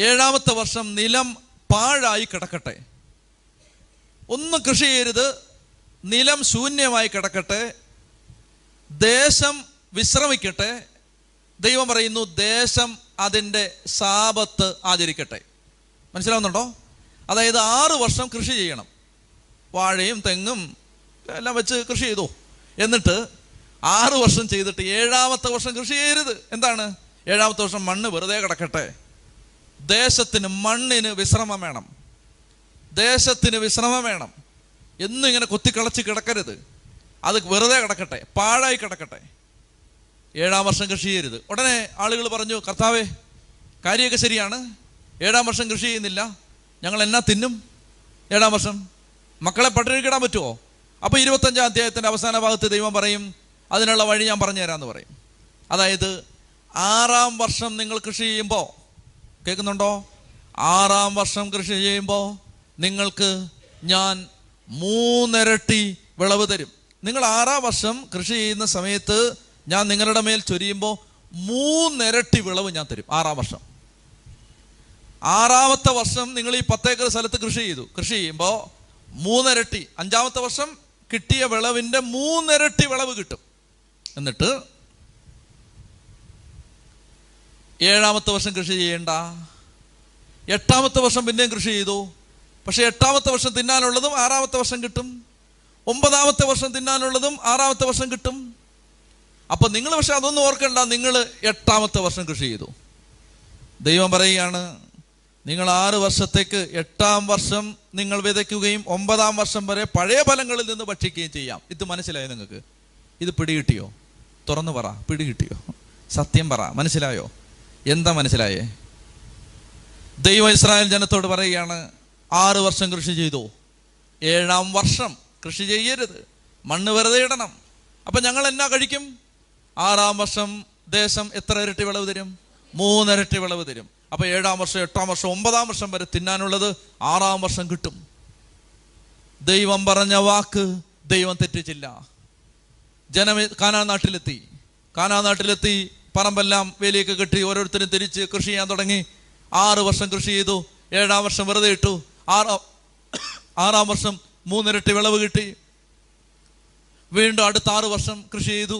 ഏഴാമത്തെ വർഷം നിലം പാഴായി കിടക്കട്ടെ ഒന്നും കൃഷി ചെയ്യരുത് നിലം ശൂന്യമായി കിടക്കട്ടെ ദേശം വിശ്രമിക്കട്ടെ ദൈവം പറയുന്നു ദേശം അതിൻ്റെ സാപത്ത് ആചരിക്കട്ടെ മനസ്സിലാവുന്നുണ്ടോ അതായത് ആറ് വർഷം കൃഷി ചെയ്യണം വാഴയും തെങ്ങും എല്ലാം വെച്ച് കൃഷി ചെയ്തു എന്നിട്ട് ആറ് വർഷം ചെയ്തിട്ട് ഏഴാമത്തെ വർഷം കൃഷി ചെയ്യരുത് എന്താണ് ഏഴാമത്തെ വർഷം മണ്ണ് വെറുതെ കിടക്കട്ടെ ദേശത്തിന് മണ്ണിന് വിശ്രമം വേണം ദേശത്തിന് വിശ്രമം വേണം എന്നും ഇങ്ങനെ കൊത്തിക്കളച്ച് കിടക്കരുത് അത് വെറുതെ കിടക്കട്ടെ പാഴായി കിടക്കട്ടെ ഏഴാം വർഷം കൃഷി ചെയ്യരുത് ഉടനെ ആളുകൾ പറഞ്ഞു കർത്താവേ കാര്യമൊക്കെ ശരിയാണ് ഏഴാം വർഷം കൃഷി ചെയ്യുന്നില്ല ഞങ്ങൾ എന്നാ തിന്നും ഏഴാം വർഷം മക്കളെ പട്ടിണിക്കിടാൻ പറ്റുമോ അപ്പോൾ ഇരുപത്തഞ്ചാം അധ്യായത്തിൻ്റെ അവസാന ഭാഗത്ത് ദൈവം പറയും അതിനുള്ള വഴി ഞാൻ പറഞ്ഞുതരാമെന്ന് പറയും അതായത് ആറാം വർഷം നിങ്ങൾ കൃഷി ചെയ്യുമ്പോൾ കേൾക്കുന്നുണ്ടോ ആറാം വർഷം കൃഷി ചെയ്യുമ്പോൾ നിങ്ങൾക്ക് ഞാൻ മൂന്നിരട്ടി വിളവ് തരും നിങ്ങൾ ആറാം വർഷം കൃഷി ചെയ്യുന്ന സമയത്ത് ഞാൻ നിങ്ങളുടെ മേൽ ചൊരിയുമ്പോൾ മൂന്നിരട്ടി വിളവ് ഞാൻ തരും ആറാം വർഷം ആറാമത്തെ വർഷം നിങ്ങൾ ഈ പത്തേക്കർ സ്ഥലത്ത് കൃഷി ചെയ്തു കൃഷി ചെയ്യുമ്പോൾ മൂന്നിരട്ടി അഞ്ചാമത്തെ വർഷം കിട്ടിയ വിളവിൻ്റെ മൂന്നിരട്ടി വിളവ് കിട്ടും എന്നിട്ട് ഏഴാമത്തെ വർഷം കൃഷി ചെയ്യേണ്ട എട്ടാമത്തെ വർഷം പിന്നെയും കൃഷി ചെയ്തു പക്ഷേ എട്ടാമത്തെ വർഷം തിന്നാനുള്ളതും ആറാമത്തെ വർഷം കിട്ടും ഒമ്പതാമത്തെ വർഷം തിന്നാനുള്ളതും ആറാമത്തെ വർഷം കിട്ടും അപ്പം നിങ്ങൾ പക്ഷെ അതൊന്നും ഓർക്കണ്ട നിങ്ങൾ എട്ടാമത്തെ വർഷം കൃഷി ചെയ്തു ദൈവം പറയുകയാണ് നിങ്ങൾ ആറ് വർഷത്തേക്ക് എട്ടാം വർഷം നിങ്ങൾ വിതയ്ക്കുകയും ഒമ്പതാം വർഷം വരെ പഴയ ഫലങ്ങളിൽ നിന്ന് ഭക്ഷിക്കുകയും ചെയ്യാം ഇത് മനസ്സിലായോ നിങ്ങൾക്ക് ഇത് പിടികിട്ടിയോ തുറന്നു പറ പിടികിട്ടിയോ സത്യം പറ മനസ്സിലായോ എന്താ മനസ്സിലായേ ദൈവ ഇസ്രായേൽ ജനത്തോട് പറയുകയാണ് ആറ് വർഷം കൃഷി ചെയ്തു ഏഴാം വർഷം കൃഷി ചെയ്യരുത് മണ്ണ് വെറുതെ ഇടണം അപ്പം ഞങ്ങൾ എന്നാ കഴിക്കും ആറാം വർഷം ദേശം എത്ര ഇരട്ടി വിളവ് തരും മൂന്നിരട്ടി വിളവ് തരും അപ്പം ഏഴാം വർഷം എട്ടാം വർഷം ഒമ്പതാം വർഷം വരെ തിന്നാനുള്ളത് ആറാം വർഷം കിട്ടും ദൈവം പറഞ്ഞ വാക്ക് ദൈവം തെറ്റിച്ചില്ല ജനം കാനാ നാട്ടിലെത്തി കാനാ നാട്ടിലെത്തി പറമ്പെല്ലാം വേലിയൊക്കെ കെട്ടി ഓരോരുത്തരും തിരിച്ച് കൃഷി ചെയ്യാൻ തുടങ്ങി ആറ് വർഷം കൃഷി ചെയ്തു ഏഴാം വർഷം വെറുതെ ഇട്ടു ആറാം ആറാം വർഷം മൂന്നിരട്ടി വിളവ് കിട്ടി വീണ്ടും അടുത്ത ആറ് വർഷം കൃഷി ചെയ്തു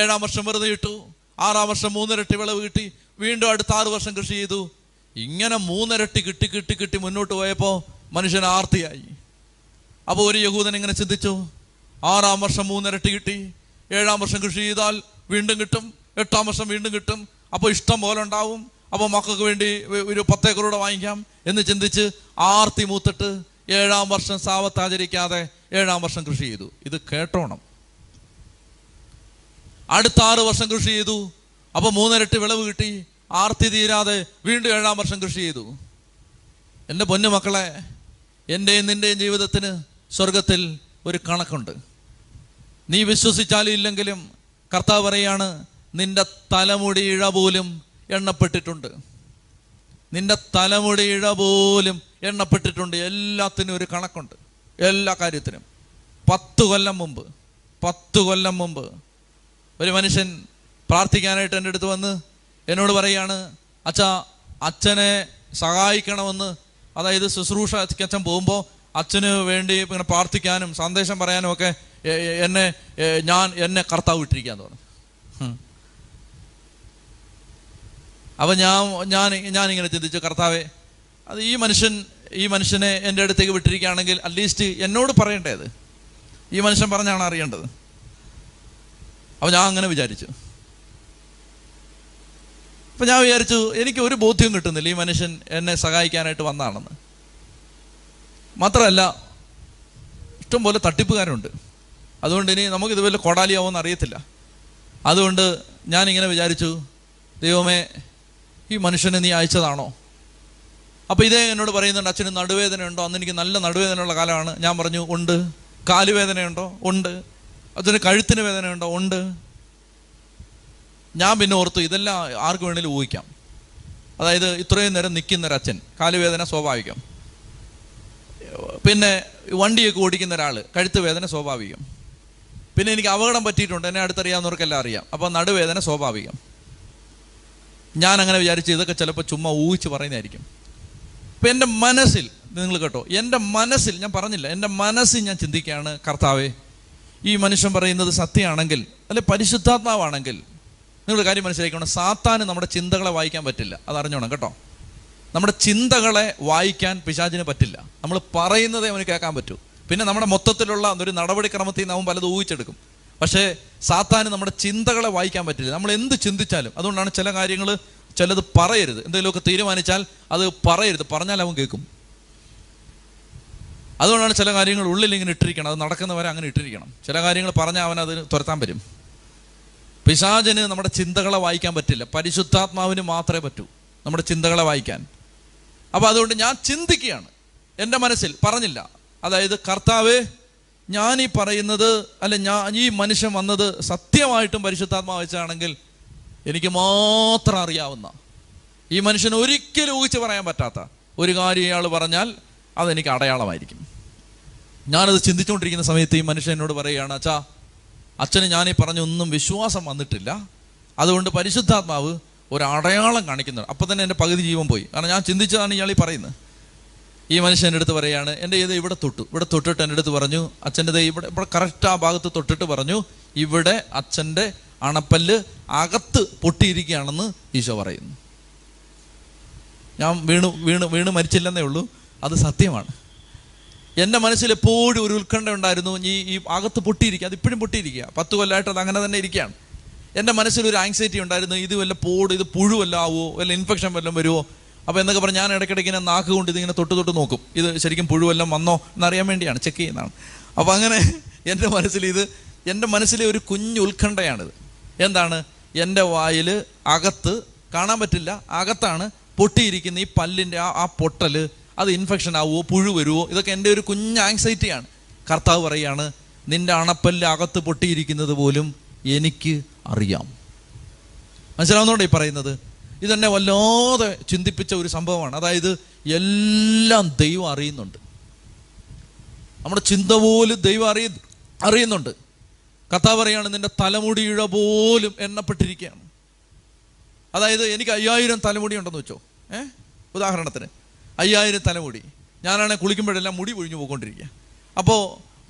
ഏഴാം വർഷം വെറുതെ ഇട്ടു ആറാം വർഷം മൂന്നിരട്ടി വിളവ് കിട്ടി വീണ്ടും അടുത്ത ആറ് വർഷം കൃഷി ചെയ്തു ഇങ്ങനെ മൂന്നിരട്ടി കിട്ടി കിട്ടി കിട്ടി മുന്നോട്ട് പോയപ്പോൾ മനുഷ്യൻ ആർത്തിയായി അപ്പോൾ ഒരു യഹൂദൻ ഇങ്ങനെ ചിന്തിച്ചു ആറാം വർഷം മൂന്നിരട്ടി കിട്ടി ഏഴാം വർഷം കൃഷി ചെയ്താൽ വീണ്ടും കിട്ടും എട്ടാം വർഷം വീണ്ടും കിട്ടും അപ്പോൾ ഇഷ്ടം പോലെ ഉണ്ടാവും അപ്പോൾ മക്കൾക്ക് വേണ്ടി ഒരു പത്തേക്കറൂടെ വാങ്ങിക്കാം എന്ന് ചിന്തിച്ച് ആർത്തി മൂത്തിട്ട് ഏഴാം വർഷം സാവത്ത് ആചരിക്കാതെ ഏഴാം വർഷം കൃഷി ചെയ്തു ഇത് കേട്ടോണം അടുത്ത ആറ് വർഷം കൃഷി ചെയ്തു അപ്പോൾ മൂന്നിരട്ടി വിളവ് കിട്ടി ആർത്തി തീരാതെ വീണ്ടും ഏഴാം വർഷം കൃഷി ചെയ്തു എൻ്റെ പൊന്നു മക്കളെ എൻ്റെയും നിൻ്റെയും ജീവിതത്തിന് സ്വർഗത്തിൽ ഒരു കണക്കുണ്ട് നീ വിശ്വസിച്ചാലും ഇല്ലെങ്കിലും കർത്താവ് പറയാണ് നിന്റെ തലമുടി ഇഴ പോലും എണ്ണപ്പെട്ടിട്ടുണ്ട് നിന്റെ തലമുടിയിഴ പോലും എണ്ണപ്പെട്ടിട്ടുണ്ട് എല്ലാത്തിനും ഒരു കണക്കുണ്ട് എല്ലാ കാര്യത്തിനും പത്ത് കൊല്ലം മുമ്പ് പത്ത് കൊല്ലം മുമ്പ് ഒരു മനുഷ്യൻ പ്രാർത്ഥിക്കാനായിട്ട് എൻ്റെ അടുത്ത് വന്ന് എന്നോട് പറയാണ് അച്ഛ അച്ഛനെ സഹായിക്കണമെന്ന് അതായത് ശുശ്രൂഷ അച്ഛൻ പോകുമ്പോൾ അച്ഛന് വേണ്ടി ഇങ്ങനെ പ്രാർത്ഥിക്കാനും സന്ദേശം പറയാനും ഒക്കെ എന്നെ ഞാൻ എന്നെ കർത്താവ് ഇട്ടിരിക്കാന്ന് പറഞ്ഞു അപ്പം ഞാൻ ഞാൻ ഞാനിങ്ങനെ ചിന്തിച്ചു കർത്താവെ അത് ഈ മനുഷ്യൻ ഈ മനുഷ്യനെ എൻ്റെ അടുത്തേക്ക് വിട്ടിരിക്കുകയാണെങ്കിൽ അറ്റ്ലീസ്റ്റ് എന്നോട് പറയേണ്ടത് ഈ മനുഷ്യൻ പറഞ്ഞാണ് അറിയേണ്ടത് അപ്പോൾ ഞാൻ അങ്ങനെ വിചാരിച്ചു അപ്പം ഞാൻ വിചാരിച്ചു എനിക്ക് ഒരു ബോധ്യം കിട്ടുന്നില്ല ഈ മനുഷ്യൻ എന്നെ സഹായിക്കാനായിട്ട് വന്നാണെന്ന് മാത്രമല്ല ഇഷ്ടംപോലെ തട്ടിപ്പുകാരുണ്ട് അതുകൊണ്ട് ഇനി നമുക്ക് ഇതുപോലെ കൊടാലിയാവുമെന്ന് അറിയത്തില്ല അതുകൊണ്ട് ഞാനിങ്ങനെ വിചാരിച്ചു ദൈവമേ ഈ മനുഷ്യനെ നീ അയച്ചതാണോ അപ്പോൾ ഇതേ എന്നോട് പറയുന്നുണ്ട് അച്ഛന് നടുവേദനയുണ്ടോ അന്ന് എനിക്ക് നല്ല നടുവേദനയുള്ള കാലമാണ് ഞാൻ പറഞ്ഞു ഉണ്ട് കാലുവേദനയുണ്ടോ ഉണ്ട് അച്ഛന് കഴുത്തിന് വേദനയുണ്ടോ ഉണ്ട് ഞാൻ പിന്നെ ഓർത്തു ഇതെല്ലാം ആർക്ക് വേണേലും ഊഹിക്കാം അതായത് ഇത്രയും നേരം നിൽക്കുന്ന ഒരച്ഛൻ കാലുവേദന സ്വാഭാവികം പിന്നെ വണ്ടിയൊക്കെ ഓടിക്കുന്ന ഒരാൾ കഴുത്ത് വേദന സ്വാഭാവികം പിന്നെ എനിക്ക് അപകടം പറ്റിയിട്ടുണ്ട് എന്നെ അടുത്തറിയാവുന്നവർക്കെല്ലാം അറിയാം അപ്പോൾ നടുവേദന സ്വാഭാവികം ഞാൻ അങ്ങനെ വിചാരിച്ച് ഇതൊക്കെ ചിലപ്പോൾ ചുമ്മാ ഊഹിച്ച് പറയുന്നതായിരിക്കും ഇപ്പം എൻ്റെ മനസ്സിൽ നിങ്ങൾ കേട്ടോ എൻ്റെ മനസ്സിൽ ഞാൻ പറഞ്ഞില്ല എൻ്റെ മനസ്സിൽ ഞാൻ ചിന്തിക്കുകയാണ് കർത്താവേ ഈ മനുഷ്യൻ പറയുന്നത് സത്യമാണെങ്കിൽ അല്ലെ പരിശുദ്ധാത്മാവാണെങ്കിൽ നിങ്ങൾ കാര്യം മനസ്സിലാക്കണം സാത്താന് നമ്മുടെ ചിന്തകളെ വായിക്കാൻ പറ്റില്ല അത് അറിഞ്ഞോണം കേട്ടോ നമ്മുടെ ചിന്തകളെ വായിക്കാൻ പിശാചിന് പറ്റില്ല നമ്മൾ പറയുന്നതേ അവന് കേൾക്കാൻ പറ്റൂ പിന്നെ നമ്മുടെ മൊത്തത്തിലുള്ള ഒരു നടപടിക്രമത്തിൽ നിന്ന് അവൻ പലത് ഊഹിച്ചെടുക്കും പക്ഷേ സാത്താന് നമ്മുടെ ചിന്തകളെ വായിക്കാൻ പറ്റില്ല നമ്മൾ എന്ത് ചിന്തിച്ചാലും അതുകൊണ്ടാണ് ചില കാര്യങ്ങൾ ചിലത് പറയരുത് എന്തെങ്കിലുമൊക്കെ തീരുമാനിച്ചാൽ അത് പറയരുത് പറഞ്ഞാൽ അവൻ കേൾക്കും അതുകൊണ്ടാണ് ചില കാര്യങ്ങൾ ഉള്ളിൽ ഇങ്ങനെ ഇട്ടിരിക്കണം അത് നടക്കുന്നവരെ അങ്ങനെ ഇട്ടിരിക്കണം ചില കാര്യങ്ങൾ പറഞ്ഞാൽ അവൻ അത് തുരത്താൻ വരും പിശാചന് നമ്മുടെ ചിന്തകളെ വായിക്കാൻ പറ്റില്ല പരിശുദ്ധാത്മാവിന് മാത്രമേ പറ്റൂ നമ്മുടെ ചിന്തകളെ വായിക്കാൻ അപ്പോൾ അതുകൊണ്ട് ഞാൻ ചിന്തിക്കുകയാണ് എൻ്റെ മനസ്സിൽ പറഞ്ഞില്ല അതായത് കർത്താവ് ഞാൻ ഈ പറയുന്നത് അല്ല ഞാൻ ഈ മനുഷ്യൻ വന്നത് സത്യമായിട്ടും പരിശുദ്ധാത്മാവ് വെച്ചാണെങ്കിൽ എനിക്ക് മാത്രം അറിയാവുന്ന ഈ മനുഷ്യൻ ഒരിക്കലും ഊഹിച്ച് പറയാൻ പറ്റാത്ത ഒരു കാര്യം ഇയാൾ പറഞ്ഞാൽ അതെനിക്ക് അടയാളമായിരിക്കും ഞാനത് ചിന്തിച്ചുകൊണ്ടിരിക്കുന്ന സമയത്ത് ഈ മനുഷ്യൻ എന്നോട് പറയുകയാണ് അച്ഛാ അച്ഛന് ഞാനീ പറഞ്ഞൊന്നും വിശ്വാസം വന്നിട്ടില്ല അതുകൊണ്ട് പരിശുദ്ധാത്മാവ് ഒരു അടയാളം കാണിക്കുന്നുണ്ട് അപ്പം തന്നെ എൻ്റെ പകുതി ജീവൻ പോയി കാരണം ഞാൻ ചിന്തിച്ചതാണ് ഇയാൾ ഈ പറയുന്നത് ഈ മനുഷ്യൻ എൻ്റെ അടുത്ത് പറയാണ് എൻ്റെ ഇത് ഇവിടെ തൊട്ടു ഇവിടെ തൊട്ടിട്ട് എൻ്റെ അടുത്ത് പറഞ്ഞു അച്ഛൻ്റെ ഇവിടെ ഇവിടെ കറക്റ്റ് ആ ഭാഗത്ത് തൊട്ടിട്ട് പറഞ്ഞു ഇവിടെ അച്ഛൻ്റെ അണപ്പല്ല് അകത്ത് പൊട്ടിയിരിക്കുകയാണെന്ന് ഈശോ പറയുന്നു ഞാൻ വീണു വീണ് വീണ് മരിച്ചില്ലെന്നേ ഉള്ളൂ അത് സത്യമാണ് എൻ്റെ മനസ്സിൽ എപ്പോഴും ഒരു ഉത്കണ്ഠ ഉണ്ടായിരുന്നു ഈ ഈ അകത്ത് പൊട്ടിയിരിക്കുക അത് ഇപ്പോഴും പൊട്ടിയിരിക്കുക പത്ത് കൊല്ലമായിട്ട് അത് അങ്ങനെ തന്നെ ഇരിക്കുകയാണ് എൻ്റെ മനസ്സിൽ ഒരു ആങ്സൈറ്റി ഉണ്ടായിരുന്നു ഇത് വല്ല പോട് ഇത് പുഴുവല്ലാവോ വല്ല ഇൻഫെക്ഷൻ വല്ലതും വരുമോ അപ്പോൾ എന്നൊക്കെ പറഞ്ഞ് ഞാൻ ഇടയ്ക്കിടയ്ക്ക് ഇങ്ങനെ നാക്ക് കൊണ്ട് ഇതിങ്ങനെ തൊട്ട് തൊട്ട് നോക്കും ഇത് ശരിക്കും പുഴുവെല്ലാം വന്നോ എന്നറിയാൻ വേണ്ടിയാണ് ചെക്ക് ചെയ്യുന്നതാണ് അപ്പോൾ അങ്ങനെ എൻ്റെ മനസ്സിൽ ഇത് എൻ്റെ മനസ്സിലെ ഒരു കുഞ്ഞു ഉത്കണ്ഠയാണിത് എന്താണ് എൻ്റെ വായിൽ അകത്ത് കാണാൻ പറ്റില്ല അകത്താണ് പൊട്ടിയിരിക്കുന്ന ഈ പല്ലിൻ്റെ ആ ആ പൊട്ടൽ അത് ഇൻഫെക്ഷൻ ആവുമോ പുഴു വരുമോ ഇതൊക്കെ എൻ്റെ ഒരു കുഞ്ഞു ആങ്സൈറ്റിയാണ് കർത്താവ് പറയുകയാണ് നിൻ്റെ അണപ്പല്ല് അകത്ത് പൊട്ടിയിരിക്കുന്നത് പോലും എനിക്ക് അറിയാം മനസ്സിലാവുന്നോണ്ടേ പറയുന്നത് ഇതെന്നെ വല്ലാതെ ചിന്തിപ്പിച്ച ഒരു സംഭവമാണ് അതായത് എല്ലാം ദൈവം അറിയുന്നുണ്ട് നമ്മുടെ ചിന്ത പോലും ദൈവം അറിയ അറിയുന്നുണ്ട് കഥ പറയാണ് നിന്റെ തലമുടിയിഴ പോലും എണ്ണപ്പെട്ടിരിക്കുകയാണ് അതായത് എനിക്ക് അയ്യായിരം തലമുടി ഉണ്ടെന്ന് വെച്ചോ ഏ ഉദാഹരണത്തിന് അയ്യായിരം തലമുടി ഞാനാണെങ്കിൽ കുളിക്കുമ്പോഴെല്ലാം മുടി പൊഴിഞ്ഞു പോയിക്കൊണ്ടിരിക്കുക അപ്പോൾ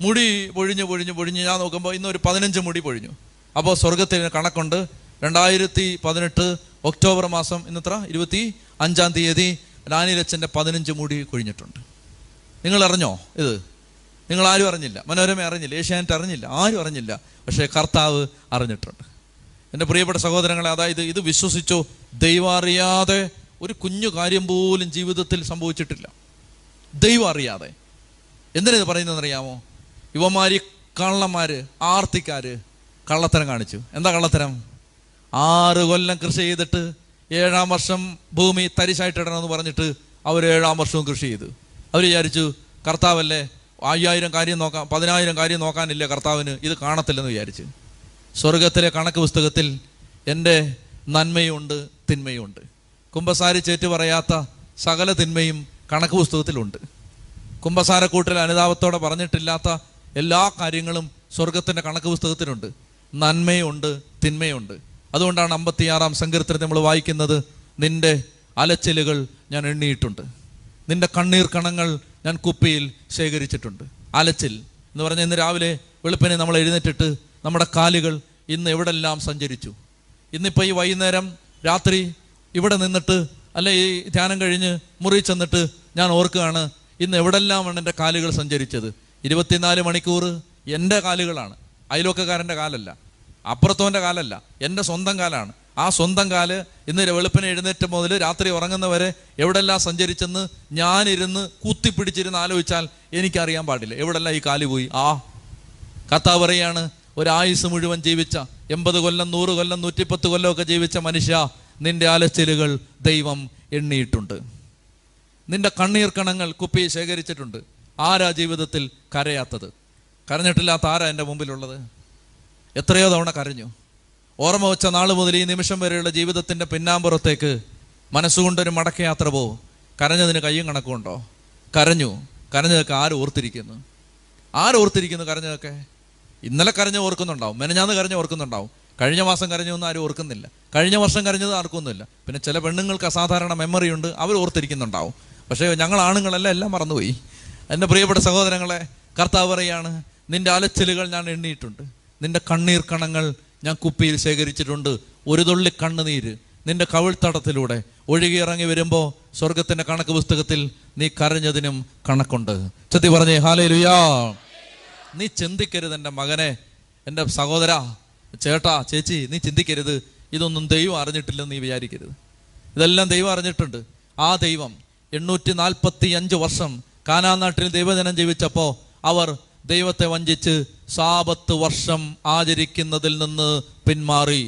മുടി പൊഴിഞ്ഞ് പൊഴിഞ്ഞ് പൊഴിഞ്ഞ് ഞാൻ നോക്കുമ്പോൾ ഇന്നൊരു പതിനഞ്ച് മുടി പൊഴിഞ്ഞു അപ്പോൾ സ്വർഗത്തിന് കണക്കുണ്ട് രണ്ടായിരത്തി പതിനെട്ട് ഒക്ടോബർ മാസം ഇന്നത്ര ഇരുപത്തി അഞ്ചാം തീയതി ലാനിലച്ചൻ്റെ പതിനഞ്ച് മുടി കൊഴിഞ്ഞിട്ടുണ്ട് നിങ്ങൾ അറിഞ്ഞോ ഇത് നിങ്ങൾ ആരും അറിഞ്ഞില്ല മനോരമ അറിഞ്ഞില്ല ഏഷ്യാനെറ്റ് അറിഞ്ഞില്ല ആരും അറിഞ്ഞില്ല പക്ഷേ കർത്താവ് അറിഞ്ഞിട്ടുണ്ട് എൻ്റെ പ്രിയപ്പെട്ട സഹോദരങ്ങളെ അതായത് ഇത് വിശ്വസിച്ചു ദൈവം അറിയാതെ ഒരു കുഞ്ഞു കാര്യം പോലും ജീവിതത്തിൽ സംഭവിച്ചിട്ടില്ല ദൈവം അറിയാതെ എന്തിനാ പറയുന്നതെന്ന് അറിയാമോ യുവമാരി കള്ളന്മാർ ആർത്തിക്കാർ കള്ളത്തരം കാണിച്ചു എന്താ കള്ളത്തരം ആറ് കൊല്ലം കൃഷി ചെയ്തിട്ട് ഏഴാം വർഷം ഭൂമി എന്ന് പറഞ്ഞിട്ട് അവർ ഏഴാം വർഷവും കൃഷി ചെയ്തു അവർ വിചാരിച്ചു കർത്താവല്ലേ അയ്യായിരം കാര്യം നോക്കാൻ പതിനായിരം കാര്യം നോക്കാനില്ല കർത്താവിന് ഇത് കാണത്തില്ലെന്ന് വിചാരിച്ച് സ്വർഗത്തിലെ കണക്ക് പുസ്തകത്തിൽ എൻ്റെ നന്മയുണ്ട് തിന്മയുണ്ട് കുംഭസാരി ചേറ്റ് പറയാത്ത സകല തിന്മയും കണക്ക് പുസ്തകത്തിലുണ്ട് കുംഭസാരക്കൂട്ടിൽ അനുതാപത്തോടെ പറഞ്ഞിട്ടില്ലാത്ത എല്ലാ കാര്യങ്ങളും സ്വർഗത്തിൻ്റെ കണക്ക് പുസ്തകത്തിലുണ്ട് നന്മയുണ്ട് തിന്മയുണ്ട് അതുകൊണ്ടാണ് അമ്പത്തിയാറാം സങ്കീർത്തനത്തെ നമ്മൾ വായിക്കുന്നത് നിന്റെ അലച്ചിലുകൾ ഞാൻ എണ്ണിയിട്ടുണ്ട് നിന്റെ കണ്ണീർ കണങ്ങൾ ഞാൻ കുപ്പിയിൽ ശേഖരിച്ചിട്ടുണ്ട് അലച്ചിൽ എന്ന് പറഞ്ഞാൽ ഇന്ന് രാവിലെ വെളുപ്പിനെ നമ്മൾ എഴുന്നേറ്റിട്ട് നമ്മുടെ കാലുകൾ ഇന്ന് എവിടെല്ലാം സഞ്ചരിച്ചു ഇന്നിപ്പോൾ ഈ വൈകുന്നേരം രാത്രി ഇവിടെ നിന്നിട്ട് അല്ലെ ഈ ധ്യാനം കഴിഞ്ഞ് മുറി ചെന്നിട്ട് ഞാൻ ഓർക്കുകയാണ് ഇന്ന് എവിടെല്ലാമാണ് എൻ്റെ കാലുകൾ സഞ്ചരിച്ചത് ഇരുപത്തിനാല് മണിക്കൂർ എൻ്റെ കാലുകളാണ് അയലോക്കക്കാരൻ്റെ കാലല്ല അപ്പുറത്തവൻ്റെ കാലല്ല എൻ്റെ സ്വന്തം കാലാണ് ആ സ്വന്തം കാല് ഇന്ന് വെളുപ്പിന് എഴുന്നേറ്റ് മുതൽ രാത്രി ഉറങ്ങുന്നവരെ എവിടെല്ലാം സഞ്ചരിച്ചെന്ന് ഞാനിരുന്ന് കുത്തിപ്പിടിച്ചിരുന്ന് ആലോചിച്ചാൽ എനിക്കറിയാൻ പാടില്ല എവിടെല്ലാം ഈ കാല് പോയി ആ കർത്താവ് പറയാണ് ഒരായുസ് മുഴുവൻ ജീവിച്ച എൺപത് കൊല്ലം നൂറ് കൊല്ലം നൂറ്റിപ്പത്ത് കൊല്ലമൊക്കെ ജീവിച്ച മനുഷ്യ നിന്റെ ആലച്ചിലുകൾ ദൈവം എണ്ണിയിട്ടുണ്ട് നിന്റെ കണ്ണീർ കണങ്ങൾ കുപ്പി ശേഖരിച്ചിട്ടുണ്ട് ആരാ ജീവിതത്തിൽ കരയാത്തത് കരഞ്ഞിട്ടില്ലാത്ത ആരാ എൻ്റെ മുമ്പിലുള്ളത് എത്രയോ തവണ കരഞ്ഞു ഓർമ്മ വെച്ച നാൾ മുതൽ ഈ നിമിഷം വരെയുള്ള ജീവിതത്തിൻ്റെ പിന്നാമ്പുറത്തേക്ക് മനസ്സുകൊണ്ടൊരു മടക്കയാത്ര പോവും കരഞ്ഞതിന് കയ്യും കണക്കുമുണ്ടോ കരഞ്ഞു കരഞ്ഞതൊക്കെ ആര് ഓർത്തിരിക്കുന്നു ആര് ഓർത്തിരിക്കുന്നു കരഞ്ഞതൊക്കെ ഇന്നലെ കരഞ്ഞ് ഓർക്കുന്നുണ്ടാവും മെനഞ്ഞാന്ന് കരഞ്ഞ് ഓർക്കുന്നുണ്ടാവും കഴിഞ്ഞ മാസം കരഞ്ഞൊന്നും ആരും ഓർക്കുന്നില്ല കഴിഞ്ഞ വർഷം കരഞ്ഞത് ആർക്കൊന്നുമില്ല പിന്നെ ചില പെണ്ണുങ്ങൾക്ക് അസാധാരണ മെമ്മറി ഉണ്ട് അവർ ഓർത്തിരിക്കുന്നുണ്ടാവും പക്ഷേ ഞങ്ങൾ ആണുങ്ങളെല്ലാം എല്ലാം മറന്നുപോയി എൻ്റെ പ്രിയപ്പെട്ട സഹോദരങ്ങളെ കർത്താവ് പറയാണ് നിൻ്റെ അലച്ചിലുകൾ ഞാൻ എണ്ണിയിട്ടുണ്ട് നിന്റെ കണ്ണീർ കണങ്ങൾ ഞാൻ കുപ്പിയിൽ ശേഖരിച്ചിട്ടുണ്ട് ഒരു തുള്ളി കണ്ണുനീര് നിന്റെ കവിൾത്തടത്തിലൂടെ ഒഴുകിയിറങ്ങി വരുമ്പോൾ സ്വർഗത്തിൻ്റെ കണക്ക് പുസ്തകത്തിൽ നീ കരഞ്ഞതിനും കണക്കുണ്ട് ചെത്തി പറഞ്ഞേ ഹാലേ ലുയാ നീ ചിന്തിക്കരുത് എൻ്റെ മകനെ എൻ്റെ സഹോദര ചേട്ടാ ചേച്ചി നീ ചിന്തിക്കരുത് ഇതൊന്നും ദൈവം അറിഞ്ഞിട്ടില്ലെന്ന് നീ വിചാരിക്കരുത് ഇതെല്ലാം ദൈവം അറിഞ്ഞിട്ടുണ്ട് ആ ദൈവം എണ്ണൂറ്റി നാൽപ്പത്തി അഞ്ച് വർഷം കാനാനാട്ടിൽ ദൈവജനം ജീവിച്ചപ്പോൾ അവർ ദൈവത്തെ വഞ്ചിച്ച് സാപത്ത് വർഷം ആചരിക്കുന്നതിൽ നിന്ന് പിന്മാറി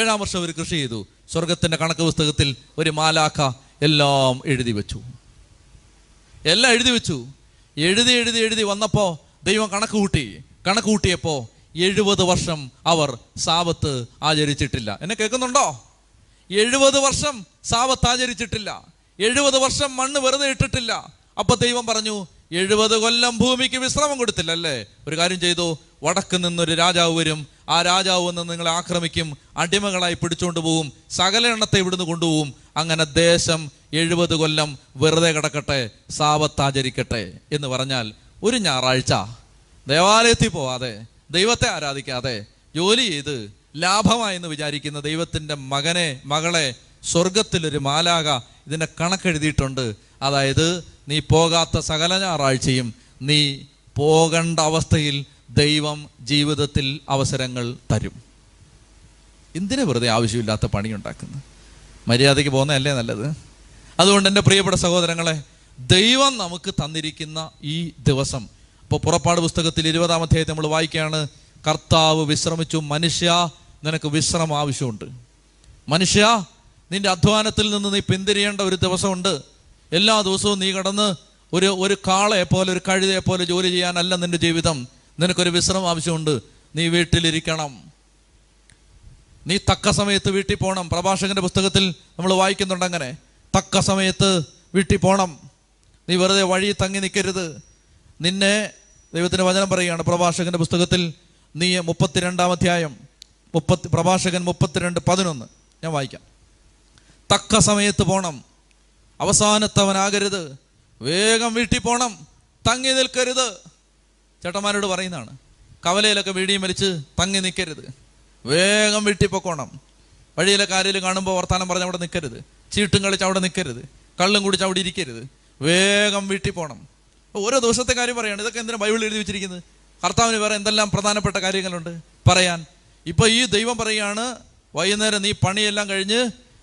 ഏഴാം വർഷം അവർ കൃഷി ചെയ്തു സ്വർഗത്തിൻ്റെ കണക്ക് പുസ്തകത്തിൽ ഒരു മാലാഖ എല്ലാം എഴുതി വെച്ചു എല്ലാം എഴുതി വെച്ചു എഴുതി എഴുതി എഴുതി വന്നപ്പോൾ ദൈവം കണക്ക് കൂട്ടി കണക്ക് കൂട്ടിയപ്പോൾ എഴുപത് വർഷം അവർ സാപത്ത് ആചരിച്ചിട്ടില്ല എന്നെ കേൾക്കുന്നുണ്ടോ എഴുപത് വർഷം സാപത്ത് ആചരിച്ചിട്ടില്ല എഴുപത് വർഷം മണ്ണ് വെറുതെ ഇട്ടിട്ടില്ല അപ്പൊ ദൈവം പറഞ്ഞു എഴുപത് കൊല്ലം ഭൂമിക്ക് വിശ്രമം കൊടുത്തില്ല അല്ലേ ഒരു കാര്യം ചെയ്തു വടക്ക് നിന്നൊരു രാജാവ് വരും ആ രാജാവ് വന്ന് നിങ്ങളെ ആക്രമിക്കും അടിമകളായി പിടിച്ചുകൊണ്ട് പോവും സകല എണ്ണത്തെ ഇവിടുന്ന് കൊണ്ടുപോകും അങ്ങനെ ദേശം എഴുപത് കൊല്ലം വെറുതെ കിടക്കട്ടെ സാവത്താചരിക്കട്ടെ എന്ന് പറഞ്ഞാൽ ഒരു ഞായറാഴ്ച ദേവാലയത്തിൽ പോവാതെ ദൈവത്തെ ആരാധിക്കാതെ ജോലി ചെയ്ത് ലാഭമായെന്ന് വിചാരിക്കുന്ന ദൈവത്തിൻ്റെ മകനെ മകളെ സ്വർഗത്തിലൊരു മാലാക ഇതിൻ്റെ കണക്കെഴുതിയിട്ടുണ്ട് അതായത് നീ പോകാത്ത സകല ഞായറാഴ്ചയും നീ പോകേണ്ട അവസ്ഥയിൽ ദൈവം ജീവിതത്തിൽ അവസരങ്ങൾ തരും എന്തിനു വെറുതെ ആവശ്യമില്ലാത്ത ഉണ്ടാക്കുന്നു മര്യാദയ്ക്ക് പോകുന്നതല്ലേ നല്ലത് അതുകൊണ്ട് എൻ്റെ പ്രിയപ്പെട്ട സഹോദരങ്ങളെ ദൈവം നമുക്ക് തന്നിരിക്കുന്ന ഈ ദിവസം ഇപ്പോൾ പുറപ്പാട് പുസ്തകത്തിൽ ഇരുപതാം അധ്യായത്തെ നമ്മൾ വായിക്കുകയാണ് കർത്താവ് വിശ്രമിച്ചു മനുഷ്യ നിനക്ക് വിശ്രമം ആവശ്യമുണ്ട് മനുഷ്യ നിന്റെ അധ്വാനത്തിൽ നിന്ന് നീ പിന്തിരിയേണ്ട ഒരു ദിവസമുണ്ട് എല്ലാ ദിവസവും നീ കടന്ന് ഒരു ഒരു കാളയെ പോലെ ഒരു കഴുതയെ പോലെ ജോലി ചെയ്യാനല്ല നിന്റെ ജീവിതം നിനക്കൊരു വിശ്രമം ആവശ്യമുണ്ട് നീ വീട്ടിലിരിക്കണം നീ തക്ക സമയത്ത് വീട്ടിൽ പോകണം പ്രഭാഷകന്റെ പുസ്തകത്തിൽ നമ്മൾ വായിക്കുന്നുണ്ട് അങ്ങനെ തക്ക സമയത്ത് വീട്ടിൽ പോകണം നീ വെറുതെ വഴി തങ്ങി നിൽക്കരുത് നിന്നെ ദൈവത്തിൻ്റെ വചനം പറയുകയാണ് പ്രഭാഷകന്റെ പുസ്തകത്തിൽ നീ മുപ്പത്തിരണ്ടാം അധ്യായം മുപ്പത്തി പ്രഭാഷകൻ മുപ്പത്തിരണ്ട് പതിനൊന്ന് ഞാൻ വായിക്കാം തക്ക സമയത്ത് പോകണം അവസാനത്തവനാകരുത് വേഗം വീട്ടിൽ പോണം തങ്ങി നിൽക്കരുത് ചേട്ടന്മാരോട് പറയുന്നതാണ് കവലയിലൊക്കെ വീടിയും വലിച്ച് തങ്ങി നിൽക്കരുത് വേഗം വീട്ടിൽ പൊക്കോണം വഴിയിലൊക്കെ ആരെങ്കിലും കാണുമ്പോൾ വർത്താനം പറഞ്ഞ് അവിടെ നിൽക്കരുത് ചീട്ടും കളിച്ച് അവിടെ നിൽക്കരുത് കള്ളും കുടിച്ച് അവിടെ ഇരിക്കരുത് വേഗം വീട്ടിൽ പോകണം ഓരോ ദിവസത്തെ കാര്യം പറയാണ് ഇതൊക്കെ എന്തിനാണ് ബൈബിൾ എഴുതി വെച്ചിരിക്കുന്നത് കർത്താവിന് വേറെ എന്തെല്ലാം പ്രധാനപ്പെട്ട കാര്യങ്ങളുണ്ട് പറയാൻ ഇപ്പോൾ ഈ ദൈവം പറയുകയാണ് വൈകുന്നേരം നീ പണിയെല്ലാം കഴിഞ്ഞ്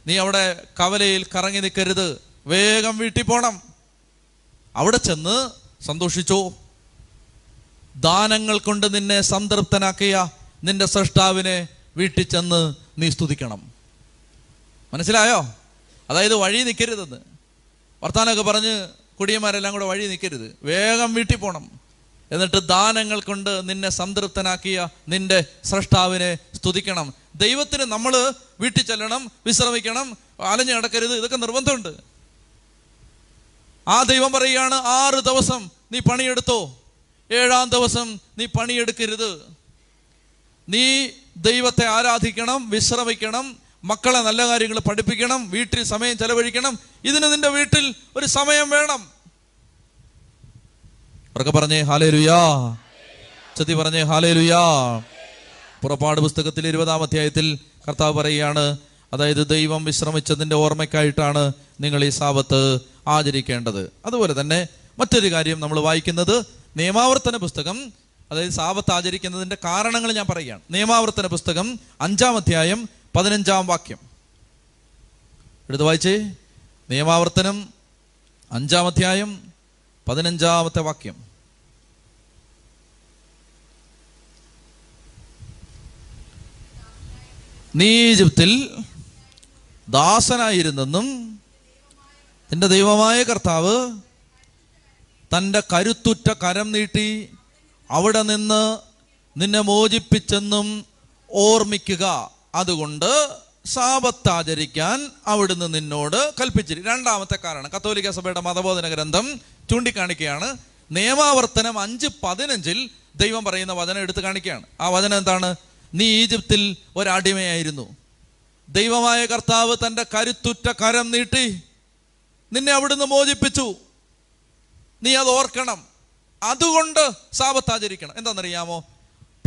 നീ അവിടെ കവലയിൽ കറങ്ങി നിൽക്കരുത് വേഗം വീട്ടിൽ പോണം അവിടെ ചെന്ന് സന്തോഷിച്ചോ ദാനങ്ങൾ കൊണ്ട് നിന്നെ സംതൃപ്തനാക്കിയ നിന്റെ സൃഷ്ടാവിനെ വീട്ടിൽ ചെന്ന് നീ സ്തുതിക്കണം മനസ്സിലായോ അതായത് വഴി നിൽക്കരുതെന്ന് വർത്താനമൊക്കെ പറഞ്ഞ് കുടിയന്മാരെല്ലാം കൂടെ വഴി നിൽക്കരുത് വേഗം വീട്ടിൽ പോകണം എന്നിട്ട് ദാനങ്ങൾ കൊണ്ട് നിന്നെ സംതൃപ്തനാക്കിയ നിന്റെ സൃഷ്ടാവിനെ സ്തുതിക്കണം ദൈവത്തിന് നമ്മൾ വീട്ടിൽ ചെല്ലണം വിശ്രമിക്കണം അലഞ്ഞു കിടക്കരുത് ഇതൊക്കെ നിർബന്ധമുണ്ട് ആ ദൈവം പറയുകയാണ് ആറ് ദിവസം നീ പണിയെടുത്തോ ഏഴാം ദിവസം നീ പണിയെടുക്കരുത് നീ ദൈവത്തെ ആരാധിക്കണം വിശ്രമിക്കണം മക്കളെ നല്ല കാര്യങ്ങൾ പഠിപ്പിക്കണം വീട്ടിൽ സമയം ചെലവഴിക്കണം ഇതിന് നിന്റെ വീട്ടിൽ ഒരു സമയം വേണം അവർക്ക് പറഞ്ഞേ ഹാലേ ലുയാ ചതി പറഞ്ഞേ ഹാലേ ലുയാ പുറപ്പാട് പുസ്തകത്തിൽ ഇരുപതാം അധ്യായത്തിൽ കർത്താവ് പറയുകയാണ് അതായത് ദൈവം വിശ്രമിച്ചതിൻ്റെ ഓർമ്മയ്ക്കായിട്ടാണ് നിങ്ങൾ ഈ സാപത്ത് ആചരിക്കേണ്ടത് അതുപോലെ തന്നെ മറ്റൊരു കാര്യം നമ്മൾ വായിക്കുന്നത് നിയമാവർത്തന പുസ്തകം അതായത് സാപത്ത് ആചരിക്കുന്നതിൻ്റെ കാരണങ്ങൾ ഞാൻ പറയുകയാണ് നിയമാവർത്തന പുസ്തകം അഞ്ചാം അധ്യായം പതിനഞ്ചാം വാക്യം എടുത്ത് വായിച്ചേ നിയമാവർത്തനം അഞ്ചാം അധ്യായം പതിനഞ്ചാമത്തെ വാക്യം നീ ഈജിപ്തിൽ ദാസനായിരുന്നെന്നും നിന്റെ ദൈവമായ കർത്താവ് തൻ്റെ കരുത്തുറ്റ കരം നീട്ടി അവിടെ നിന്ന് നിന്നെ മോചിപ്പിച്ചെന്നും ഓർമ്മിക്കുക അതുകൊണ്ട് സാപത്താചരിക്കാൻ അവിടുന്ന് നിന്നോട് കൽപ്പിച്ചിരി രണ്ടാമത്തെ കാരണം കത്തോലിക്ക സഭയുടെ മതബോധന ഗ്രന്ഥം ചൂണ്ടിക്കാണിക്കുകയാണ് നിയമാവർത്തനം അഞ്ച് പതിനഞ്ചിൽ ദൈവം പറയുന്ന വചനം എടുത്തു കാണിക്കുകയാണ് ആ വചനം എന്താണ് നീ ഈജിപ്തിൽ ഒരടിമയായിരുന്നു ദൈവമായ കർത്താവ് തൻ്റെ കരുത്തുറ്റ കരം നീട്ടി നിന്നെ അവിടുന്ന് മോചിപ്പിച്ചു നീ അത് ഓർക്കണം അതുകൊണ്ട് ആചരിക്കണം എന്താണെന്നറിയാമോ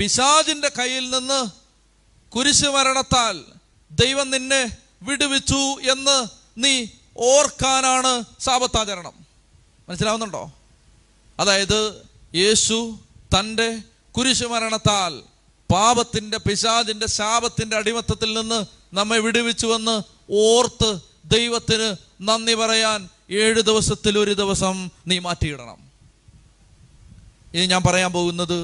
പിശാജിൻ്റെ കയ്യിൽ നിന്ന് മരണത്താൽ ദൈവം നിന്നെ വിടുവിച്ചു എന്ന് നീ ഓർക്കാനാണ് സാപത്താചരണം മനസ്സിലാവുന്നുണ്ടോ അതായത് യേശു തൻ്റെ മരണത്താൽ പാപത്തിൻ്റെ പിശാജിൻ്റെ ശാപത്തിൻ്റെ അടിമത്തത്തിൽ നിന്ന് നമ്മെ വിടുവിച്ചുവെന്ന് ഓർത്ത് ദൈവത്തിന് നന്ദി പറയാൻ ഏഴ് ദിവസത്തിൽ ഒരു ദിവസം നീ മാറ്റിയിടണം ഇനി ഞാൻ പറയാൻ പോകുന്നത്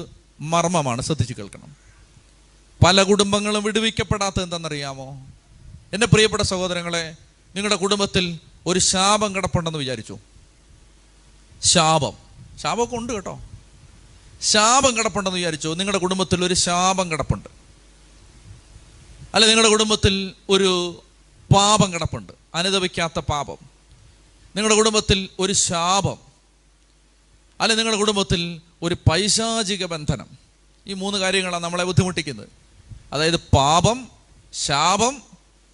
മർമ്മമാണ് ശ്രദ്ധിച്ചു കേൾക്കണം പല കുടുംബങ്ങളും വിടുവിക്കപ്പെടാത്ത എന്താണെന്നറിയാമോ എൻ്റെ പ്രിയപ്പെട്ട സഹോദരങ്ങളെ നിങ്ങളുടെ കുടുംബത്തിൽ ഒരു ശാപം കിടപ്പുണ്ടെന്ന് വിചാരിച്ചു ശാപം ശാപമൊക്കെ ഉണ്ട് കേട്ടോ ശാപം കിടപ്പുണ്ടെന്ന് വിചാരിച്ചു നിങ്ങളുടെ കുടുംബത്തിൽ ഒരു ശാപം കിടപ്പുണ്ട് അല്ല നിങ്ങളുടെ കുടുംബത്തിൽ ഒരു പാപം കിടപ്പുണ്ട് അനുദപിക്കാത്ത പാപം നിങ്ങളുടെ കുടുംബത്തിൽ ഒരു ശാപം അല്ലെ നിങ്ങളുടെ കുടുംബത്തിൽ ഒരു പൈശാചിക ബന്ധനം ഈ മൂന്ന് കാര്യങ്ങളാണ് നമ്മളെ ബുദ്ധിമുട്ടിക്കുന്നത് അതായത് പാപം ശാപം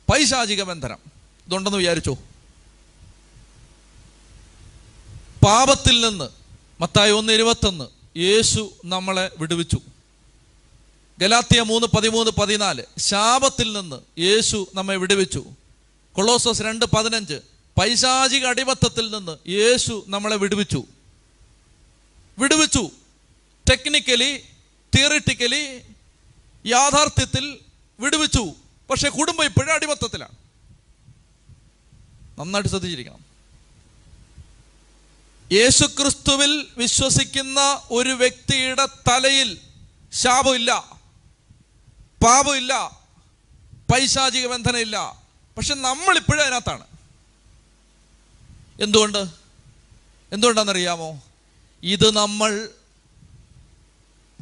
പൈശാചിക ബന്ധനം ഇതുണ്ടെന്ന് വിചാരിച്ചോ പാപത്തിൽ നിന്ന് മത്തായി ഒന്ന് ഇരുപത്തൊന്ന് യേശു നമ്മളെ വിടുവിച്ചു ഗലാത്തിയ മൂന്ന് പതിമൂന്ന് പതിനാല് ശാപത്തിൽ നിന്ന് യേശു നമ്മെ വിടുവിച്ചു കൊളോസസ് രണ്ട് പതിനഞ്ച് പൈശാചിക അടിമത്തത്തിൽ നിന്ന് യേശു നമ്മളെ വിടുവിച്ചു വിടുവിച്ചു ടെക്നിക്കലി തിയറിറ്റിക്കലി യാഥാർത്ഥ്യത്തിൽ വിടുവിച്ചു പക്ഷെ കുടുംബം ഇപ്പോഴും അടിമത്തത്തിലാണ് നന്നായിട്ട് ശ്രദ്ധിച്ചിരിക്കണം യേശുക്രിസ്തുവിൽ വിശ്വസിക്കുന്ന ഒരു വ്യക്തിയുടെ തലയിൽ ശാപമില്ല പാപമില്ല പൈശാചിക ബന്ധനമില്ല പക്ഷെ നമ്മളിപ്പോഴും അതിനകത്താണ് എന്തുകൊണ്ട് എന്തുകൊണ്ടാണെന്നറിയാമോ ഇത് നമ്മൾ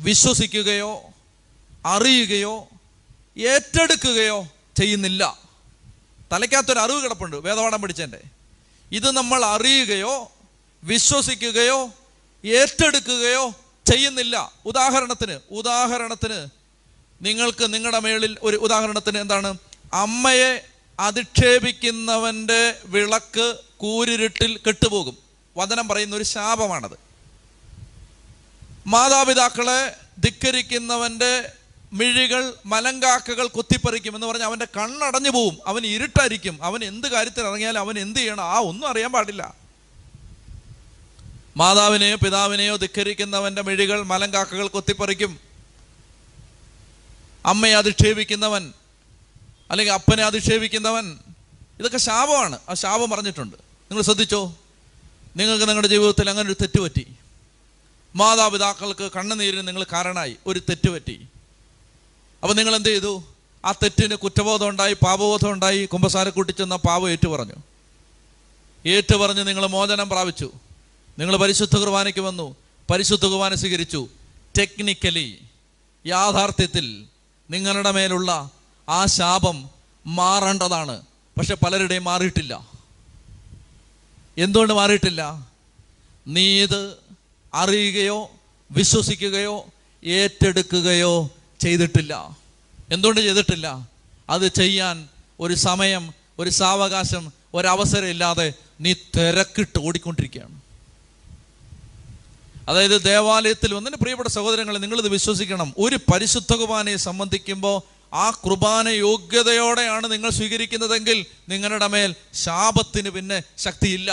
വിശ്വസിക്കുകയോ അറിയുകയോ ഏറ്റെടുക്കുകയോ ചെയ്യുന്നില്ല തലയ്ക്കകത്തൊരു അറിവ് കിടപ്പുണ്ട് വേദപാഠം പഠിച്ചതിൻ്റെ ഇത് നമ്മൾ അറിയുകയോ വിശ്വസിക്കുകയോ ഏറ്റെടുക്കുകയോ ചെയ്യുന്നില്ല ഉദാഹരണത്തിന് ഉദാഹരണത്തിന് നിങ്ങൾക്ക് നിങ്ങളുടെ മേളിൽ ഒരു ഉദാഹരണത്തിന് എന്താണ് അമ്മയെ അധിക്ഷേപിക്കുന്നവൻ്റെ വിളക്ക് കൂരിരുട്ടിൽ കെട്ടുപോകും വചനം പറയുന്ന ഒരു ശാപമാണത് മാതാപിതാക്കളെ ധിക്കരിക്കുന്നവൻ്റെ മിഴികൾ മലങ്കാക്കകൾ എന്ന് പറഞ്ഞാൽ അവൻ്റെ കണ്ണടഞ്ഞു പോവും അവൻ ഇരുട്ടായിരിക്കും അവൻ എന്ത് കാര്യത്തിൽ ഇറങ്ങിയാലും അവൻ എന്ത് ചെയ്യണം ആ ഒന്നും അറിയാൻ പാടില്ല മാതാവിനെയോ പിതാവിനെയോ ധിക്കരിക്കുന്നവൻ്റെ മിഴികൾ മലങ്കാക്കകൾ കൊത്തിപ്പറിക്കും അമ്മയെ അധിക്ഷേപിക്കുന്നവൻ അല്ലെങ്കിൽ അപ്പനെ അധിക്ഷേപിക്കുന്നവൻ ഇതൊക്കെ ശാപമാണ് ആ ശാപം പറഞ്ഞിട്ടുണ്ട് നിങ്ങൾ ശ്രദ്ധിച്ചോ നിങ്ങൾക്ക് നിങ്ങളുടെ ജീവിതത്തിൽ അങ്ങനെ ഒരു തെറ്റുപറ്റി മാതാപിതാക്കൾക്ക് കണ്ണുനീരിന് നിങ്ങൾ കാരണമായി ഒരു തെറ്റുപറ്റി അപ്പം നിങ്ങൾ എന്ത് ചെയ്തു ആ തെറ്റിന് കുറ്റബോധം ഉണ്ടായി പാപബോധം ഉണ്ടായി കുമ്പസാരക്കൂട്ടി കൂട്ടിച്ചെന്ന പാപം ഏറ്റുപറഞ്ഞു പറഞ്ഞു ഏറ്റു നിങ്ങൾ മോചനം പ്രാപിച്ചു നിങ്ങൾ പരിശുദ്ധ കുർബാനയ്ക്ക് വന്നു പരിശുദ്ധ കുർബാന സ്വീകരിച്ചു ടെക്നിക്കലി യാഥാർത്ഥ്യത്തിൽ നിങ്ങളുടെ മേലുള്ള ആ ശാപം മാറേണ്ടതാണ് പക്ഷെ പലരുടെയും മാറിയിട്ടില്ല എന്തുകൊണ്ട് മാറിയിട്ടില്ല നീ ഇത് അറിയുകയോ വിശ്വസിക്കുകയോ ഏറ്റെടുക്കുകയോ ചെയ്തിട്ടില്ല എന്തുകൊണ്ട് ചെയ്തിട്ടില്ല അത് ചെയ്യാൻ ഒരു സമയം ഒരു സാവകാശം ഒരവസരം ഇല്ലാതെ നീ തിരക്കിട്ട് ഓടിക്കൊണ്ടിരിക്കുകയാണ് അതായത് ദേവാലയത്തിൽ ഒന്നിന് പ്രിയപ്പെട്ട സഹോദരങ്ങളെ നിങ്ങളിത് വിശ്വസിക്കണം ഒരു പരിശുദ്ധ കുർബാനയെ സംബന്ധിക്കുമ്പോൾ ആ കുർബാന യോഗ്യതയോടെയാണ് നിങ്ങൾ സ്വീകരിക്കുന്നതെങ്കിൽ നിങ്ങളുടെ മേൽ ശാപത്തിന് പിന്നെ ശക്തിയില്ല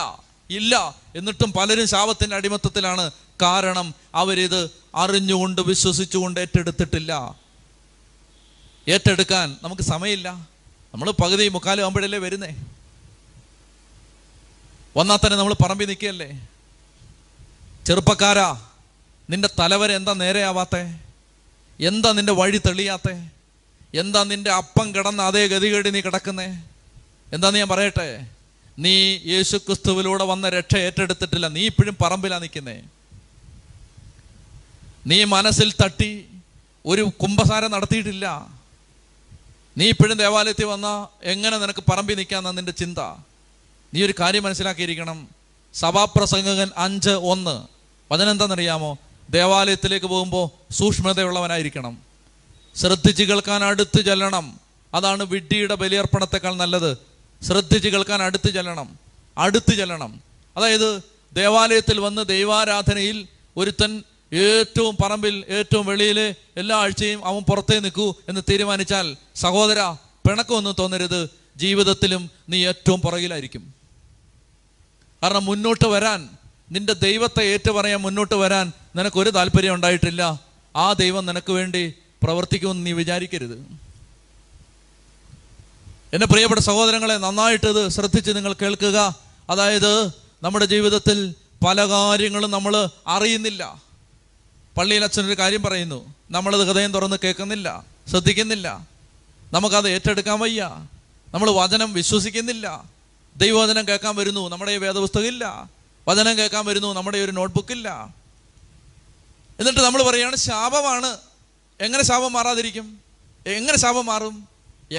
ഇല്ല എന്നിട്ടും പലരും ശാപത്തിൻ്റെ അടിമത്തത്തിലാണ് കാരണം അവരിത് അറിഞ്ഞുകൊണ്ട് വിശ്വസിച്ചുകൊണ്ട് ഏറ്റെടുത്തിട്ടില്ല ഏറ്റെടുക്കാൻ നമുക്ക് സമയമില്ല നമ്മൾ പകുതി മുക്കാലും ആകുമ്പോഴല്ലേ വരുന്നേ വന്നാൽ തന്നെ നമ്മൾ പറമ്പി നിൽക്കുകയല്ലേ ചെറുപ്പക്കാരാ നിന്റെ തലവരെ എന്താ നേരെയാവാത്തേ എന്താ നിന്റെ വഴി തെളിയാത്തേ എന്താ നിന്റെ അപ്പം കിടന്ന അതേ ഗതികേട് നീ കിടക്കുന്നേ എന്താന്ന് ഞാൻ പറയട്ടെ നീ യേശു ക്രിസ്തുവിലൂടെ വന്ന രക്ഷ ഏറ്റെടുത്തിട്ടില്ല നീ ഇപ്പോഴും പറമ്പിലാ നിൽക്കുന്നേ നീ മനസ്സിൽ തട്ടി ഒരു കുംഭസാരം നടത്തിയിട്ടില്ല നീ ഇപ്പോഴും ദേവാലയത്തിൽ വന്ന എങ്ങനെ നിനക്ക് പറമ്പി നിൽക്കാന്ന നിന്റെ ചിന്ത നീ ഒരു കാര്യം മനസ്സിലാക്കിയിരിക്കണം സഭാപ്രസംഗകൻ അഞ്ച് ഒന്ന് വചനെന്താണെന്നറിയാമോ ദേവാലയത്തിലേക്ക് പോകുമ്പോൾ സൂക്ഷ്മതയുള്ളവനായിരിക്കണം ശ്രദ്ധിച്ച് കേൾക്കാൻ അടുത്ത് ചെല്ലണം അതാണ് വിഡ്ഢിയുടെ ബലിയർപ്പണത്തെക്കാൾ നല്ലത് ശ്രദ്ധിച്ച് കേൾക്കാൻ അടുത്ത് ചെല്ലണം അടുത്ത് ചെല്ലണം അതായത് ദേവാലയത്തിൽ വന്ന് ദൈവാരാധനയിൽ ഒരുത്തൻ ഏറ്റവും പറമ്പിൽ ഏറ്റവും വെളിയിൽ എല്ലാ ആഴ്ചയും അവൻ പുറത്തേ നിൽക്കൂ എന്ന് തീരുമാനിച്ചാൽ സഹോദര പിണക്കമൊന്നും തോന്നരുത് ജീവിതത്തിലും നീ ഏറ്റവും പുറകിലായിരിക്കും കാരണം മുന്നോട്ട് വരാൻ നിന്റെ ദൈവത്തെ ഏറ്റുപറയാൻ മുന്നോട്ട് വരാൻ നിനക്കൊരു താല്പര്യം ഉണ്ടായിട്ടില്ല ആ ദൈവം നിനക്ക് വേണ്ടി പ്രവർത്തിക്കുമെന്ന് നീ വിചാരിക്കരുത് എൻ്റെ പ്രിയപ്പെട്ട സഹോദരങ്ങളെ നന്നായിട്ട് ഇത് ശ്രദ്ധിച്ച് നിങ്ങൾ കേൾക്കുക അതായത് നമ്മുടെ ജീവിതത്തിൽ പല കാര്യങ്ങളും നമ്മൾ അറിയുന്നില്ല പള്ളിയിൽ അച്ഛനൊരു കാര്യം പറയുന്നു നമ്മളത് ഹൃദയം തുറന്ന് കേൾക്കുന്നില്ല ശ്രദ്ധിക്കുന്നില്ല നമുക്കത് ഏറ്റെടുക്കാൻ വയ്യ നമ്മൾ വചനം വിശ്വസിക്കുന്നില്ല ദൈവവചനം കേൾക്കാൻ വരുന്നു നമ്മുടെ ഈ വേദപുസ്തകമില്ല വചനം കേൾക്കാൻ വരുന്നു നമ്മുടെ ഒരു നോട്ട്ബുക്കില്ല എന്നിട്ട് നമ്മൾ പറയുകയാണ് ശാപമാണ് എങ്ങനെ ശാപം മാറാതിരിക്കും എങ്ങനെ ശാപം മാറും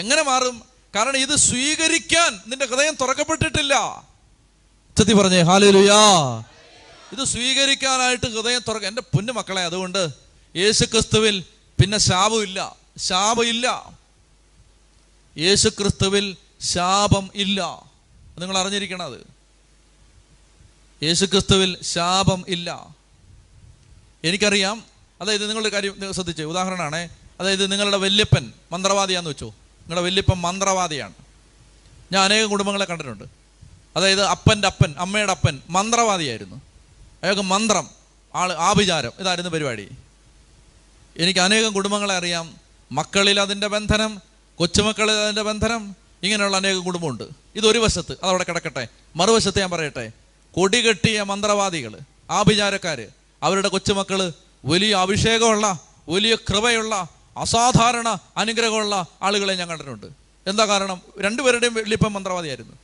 എങ്ങനെ മാറും കാരണം ഇത് സ്വീകരിക്കാൻ നിന്റെ ഹൃദയം തുറക്കപ്പെട്ടിട്ടില്ല ചെത്തി പറഞ്ഞേ ഹാലുയാ ഇത് സ്വീകരിക്കാനായിട്ട് ഹൃദയം തുറക്ക എൻ്റെ പൊന്നു മക്കളെ അതുകൊണ്ട് യേശു ക്രിസ്തുവിൽ പിന്നെ ശാപമില്ല ശാപമില്ല യേശു ക്രിസ്തുവിൽ ശാപം ഇല്ല നിങ്ങൾ അറിഞ്ഞിരിക്കണം അത് യേശു ക്രിസ്തുവിൽ ശാപം ഇല്ല എനിക്കറിയാം അതായത് നിങ്ങളുടെ കാര്യം ശ്രദ്ധിച്ചേ ഉദാഹരണമാണ് അതായത് നിങ്ങളുടെ വല്യപ്പൻ മന്ത്രവാദിയാന്ന് വെച്ചോ നിങ്ങളുടെ വല്യപ്പൻ മന്ത്രവാദിയാണ് ഞാൻ അനേകം കുടുംബങ്ങളെ കണ്ടിട്ടുണ്ട് അതായത് അപ്പൻ്റെ അപ്പൻ അമ്മയുടെ അപ്പൻ മന്ത്രവാദിയായിരുന്നു അയാൾക്ക് മന്ത്രം ആൾ ആഭിചാരം ഇതായിരുന്നു പരിപാടി എനിക്ക് അനേകം കുടുംബങ്ങളെ അറിയാം മക്കളിൽ അതിൻ്റെ ബന്ധനം കൊച്ചുമക്കളിൽ അതിൻ്റെ ബന്ധനം ഇങ്ങനെയുള്ള അനേകം കുടുംബമുണ്ട് ഇതൊരു വശത്ത് അതവിടെ കിടക്കട്ടെ മറുവശത്ത് ഞാൻ പറയട്ടെ കൊടികെട്ടിയ മന്ത്രവാദികൾ ആഭിചാരക്കാർ അവരുടെ കൊച്ചുമക്കൾ വലിയ അഭിഷേകമുള്ള വലിയ കൃപയുള്ള അസാധാരണ അനുഗ്രഹമുള്ള ആളുകളെ ഞാൻ കണ്ടിട്ടുണ്ട് എന്താ കാരണം രണ്ടുപേരുടെയും വെള്ളിപ്പം മന്ത്രവാദിയായിരുന്നു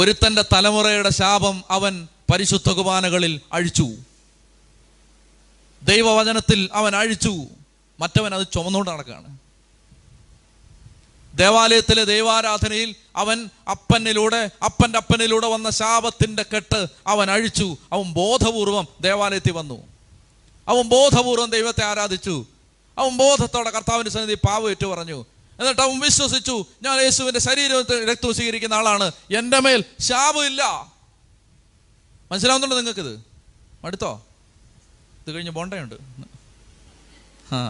ഒരുത്തന്റെ തലമുറയുടെ ശാപം അവൻ പരിശുദ്ധ കുമാനകളിൽ അഴിച്ചു ദൈവവചനത്തിൽ അവൻ അഴിച്ചു മറ്റവൻ അത് ചുമന്നുകൊണ്ട് നടക്കുകയാണ് ദേവാലയത്തിലെ ദൈവാരാധനയിൽ അവൻ അപ്പനിലൂടെ അപ്പൻ്റെ അപ്പനിലൂടെ വന്ന ശാപത്തിൻ്റെ കെട്ട് അവൻ അഴിച്ചു അവൻ ബോധപൂർവം ദേവാലയത്തിൽ വന്നു അവൻ ബോധപൂർവം ദൈവത്തെ ആരാധിച്ചു അവൻ ബോധത്തോടെ കർത്താവിൻ്റെ സന്നിധി ഏറ്റു പറഞ്ഞു എന്നിട്ട് അവൻ വിശ്വസിച്ചു ഞാൻ യേശുവിൻ്റെ ശരീരത്തിൽ രക്തവും സ്വീകരിക്കുന്ന ആളാണ് എൻ്റെ മേൽ ശാപമില്ല മനസ്സിലാവുന്നുണ്ടോ നിങ്ങൾക്കിത് മടുത്തോ ഇത് കഴിഞ്ഞ് പോണ്ടയുണ്ട് ആ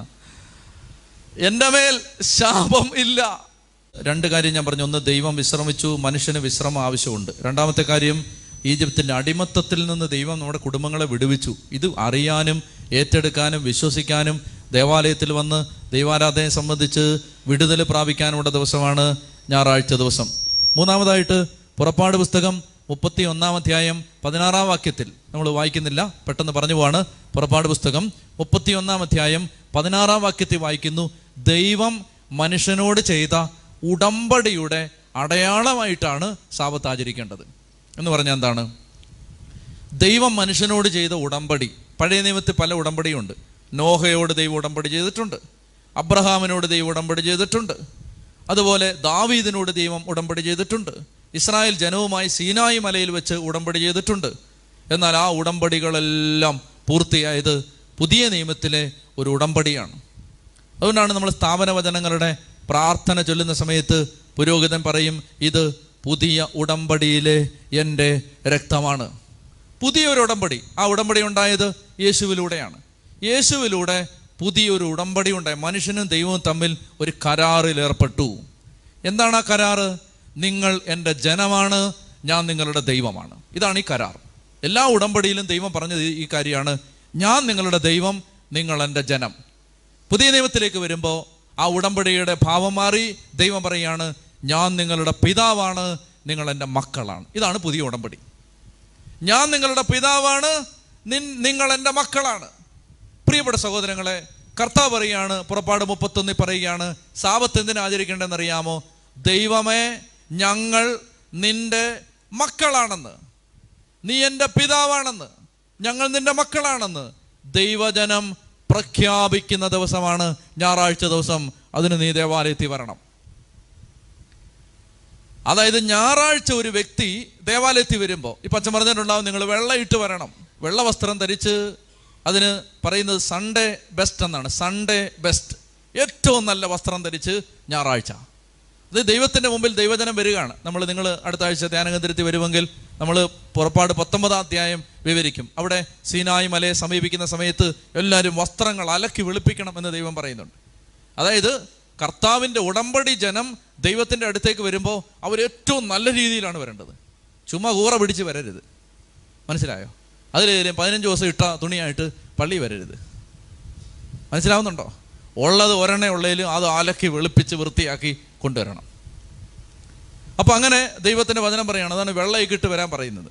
എൻ്റെ മേൽ ശാപം ഇല്ല രണ്ട് കാര്യം ഞാൻ പറഞ്ഞു ഒന്ന് ദൈവം വിശ്രമിച്ചു മനുഷ്യന് വിശ്രമം ആവശ്യമുണ്ട് രണ്ടാമത്തെ കാര്യം ഈജിപ്തിൻ്റെ അടിമത്തത്തിൽ നിന്ന് ദൈവം നമ്മുടെ കുടുംബങ്ങളെ വിടുവിച്ചു ഇത് അറിയാനും ഏറ്റെടുക്കാനും വിശ്വസിക്കാനും ദേവാലയത്തിൽ വന്ന് ദൈവാരാധനയെ സംബന്ധിച്ച് വിടുതൽ പ്രാപിക്കാനുള്ള ദിവസമാണ് ഞായറാഴ്ച ദിവസം മൂന്നാമതായിട്ട് പുറപ്പാട് പുസ്തകം മുപ്പത്തി ഒന്നാം അധ്യായം പതിനാറാം വാക്യത്തിൽ നമ്മൾ വായിക്കുന്നില്ല പെട്ടെന്ന് പറഞ്ഞു പോവാണ് പുറപ്പാട് പുസ്തകം മുപ്പത്തി ഒന്നാം അധ്യായം പതിനാറാം വാക്യത്തിൽ വായിക്കുന്നു ദൈവം മനുഷ്യനോട് ചെയ്ത ഉടമ്പടിയുടെ അടയാളമായിട്ടാണ് സാപത്ത് ആചരിക്കേണ്ടത് എന്ന് പറഞ്ഞാൽ എന്താണ് ദൈവം മനുഷ്യനോട് ചെയ്ത ഉടമ്പടി പഴയ നിയമത്തിൽ പല ഉടമ്പടിയുണ്ട് നോഹയോട് ദൈവം ഉടമ്പടി ചെയ്തിട്ടുണ്ട് അബ്രഹാമിനോട് ദൈവം ഉടമ്പടി ചെയ്തിട്ടുണ്ട് അതുപോലെ ദാവീദിനോട് ദൈവം ഉടമ്പടി ചെയ്തിട്ടുണ്ട് ഇസ്രായേൽ ജനവുമായി സീനായി മലയിൽ വെച്ച് ഉടമ്പടി ചെയ്തിട്ടുണ്ട് എന്നാൽ ആ ഉടമ്പടികളെല്ലാം പൂർത്തിയായത് പുതിയ നിയമത്തിലെ ഒരു ഉടമ്പടിയാണ് അതുകൊണ്ടാണ് നമ്മൾ സ്ഥാപന വചനങ്ങളുടെ പ്രാർത്ഥന ചൊല്ലുന്ന സമയത്ത് പുരോഹിതൻ പറയും ഇത് പുതിയ ഉടമ്പടിയിലെ എൻ്റെ രക്തമാണ് പുതിയൊരു ഉടമ്പടി ആ ഉടമ്പടി ഉണ്ടായത് യേശുവിലൂടെയാണ് യേശുവിലൂടെ പുതിയൊരു ഉടമ്പടി ഉണ്ടായി മനുഷ്യനും ദൈവവും തമ്മിൽ ഒരു കരാറിൽ ഏർപ്പെട്ടു എന്താണ് ആ കരാറ് നിങ്ങൾ എൻ്റെ ജനമാണ് ഞാൻ നിങ്ങളുടെ ദൈവമാണ് ഇതാണ് ഈ കരാർ എല്ലാ ഉടമ്പടിയിലും ദൈവം പറഞ്ഞത് ഈ കാര്യമാണ് ഞാൻ നിങ്ങളുടെ ദൈവം നിങ്ങൾ എൻ്റെ ജനം പുതിയ ദൈവത്തിലേക്ക് വരുമ്പോൾ ആ ഉടമ്പടിയുടെ ഭാവം മാറി ദൈവം പറയാണ് ഞാൻ നിങ്ങളുടെ പിതാവാണ് നിങ്ങൾ എൻ്റെ മക്കളാണ് ഇതാണ് പുതിയ ഉടമ്പടി ഞാൻ നിങ്ങളുടെ പിതാവാണ് നിൻ നിങ്ങൾ എൻ്റെ മക്കളാണ് പ്രിയപ്പെട്ട സഹോദരങ്ങളെ കർത്താവ് പറയുകയാണ് പുറപ്പാട് മുപ്പത്തൊന്നിൽ പറയുകയാണ് സാപത്ത് എന്തിനു ആചരിക്കേണ്ടതെന്നറിയാമോ ദൈവമേ ഞങ്ങൾ നിന്റെ മക്കളാണെന്ന് നീ എൻ്റെ പിതാവാണെന്ന് ഞങ്ങൾ നിന്റെ മക്കളാണെന്ന് ദൈവജനം പ്രഖ്യാപിക്കുന്ന ദിവസമാണ് ഞായറാഴ്ച ദിവസം അതിന് നീ ദേവാലയത്തിൽ വരണം അതായത് ഞായറാഴ്ച ഒരു വ്യക്തി ദേവാലയത്തിൽ വരുമ്പോൾ ഈ അച്ഛൻ പറഞ്ഞിട്ടുണ്ടാവും നിങ്ങൾ വെള്ളയിട്ട് വരണം വെള്ള വസ്ത്രം ധരിച്ച് അതിന് പറയുന്നത് സൺഡേ ബെസ്റ്റ് എന്നാണ് സൺഡേ ബെസ്റ്റ് ഏറ്റവും നല്ല വസ്ത്രം ധരിച്ച് ഞായറാഴ്ച ഇത് ദൈവത്തിൻ്റെ മുമ്പിൽ ദൈവജനം വരികയാണ് നമ്മൾ നിങ്ങൾ അടുത്ത ആഴ്ച ധ്യാനകേന്ദ്രത്തിൽ വരുമെങ്കിൽ നമ്മൾ പുറപ്പാട് പത്തൊമ്പതാം അധ്യായം വിവരിക്കും അവിടെ സീനായി മലയെ സമീപിക്കുന്ന സമയത്ത് എല്ലാവരും വസ്ത്രങ്ങൾ അലക്കി വെളുപ്പിക്കണം എന്ന് ദൈവം പറയുന്നുണ്ട് അതായത് കർത്താവിൻ്റെ ഉടമ്പടി ജനം ദൈവത്തിൻ്റെ അടുത്തേക്ക് വരുമ്പോൾ അവർ ഏറ്റവും നല്ല രീതിയിലാണ് വരേണ്ടത് ചുമ്മാ കൂറ പിടിച്ച് വരരുത് മനസ്സിലായോ അതിലേ പതിനഞ്ച് ദിവസം ഇട്ട തുണിയായിട്ട് പള്ളി വരരുത് മനസ്സിലാവുന്നുണ്ടോ ഉള്ളത് ഒരെണ്ണ ഉള്ളതിലും അത് അലക്കി വെളുപ്പിച്ച് വൃത്തിയാക്കി കൊണ്ടുവരണം അപ്പോൾ അങ്ങനെ ദൈവത്തിൻ്റെ വചനം പറയുകയാണ് അതാണ് വെള്ളയ്ക്കിട്ട് വരാൻ പറയുന്നത്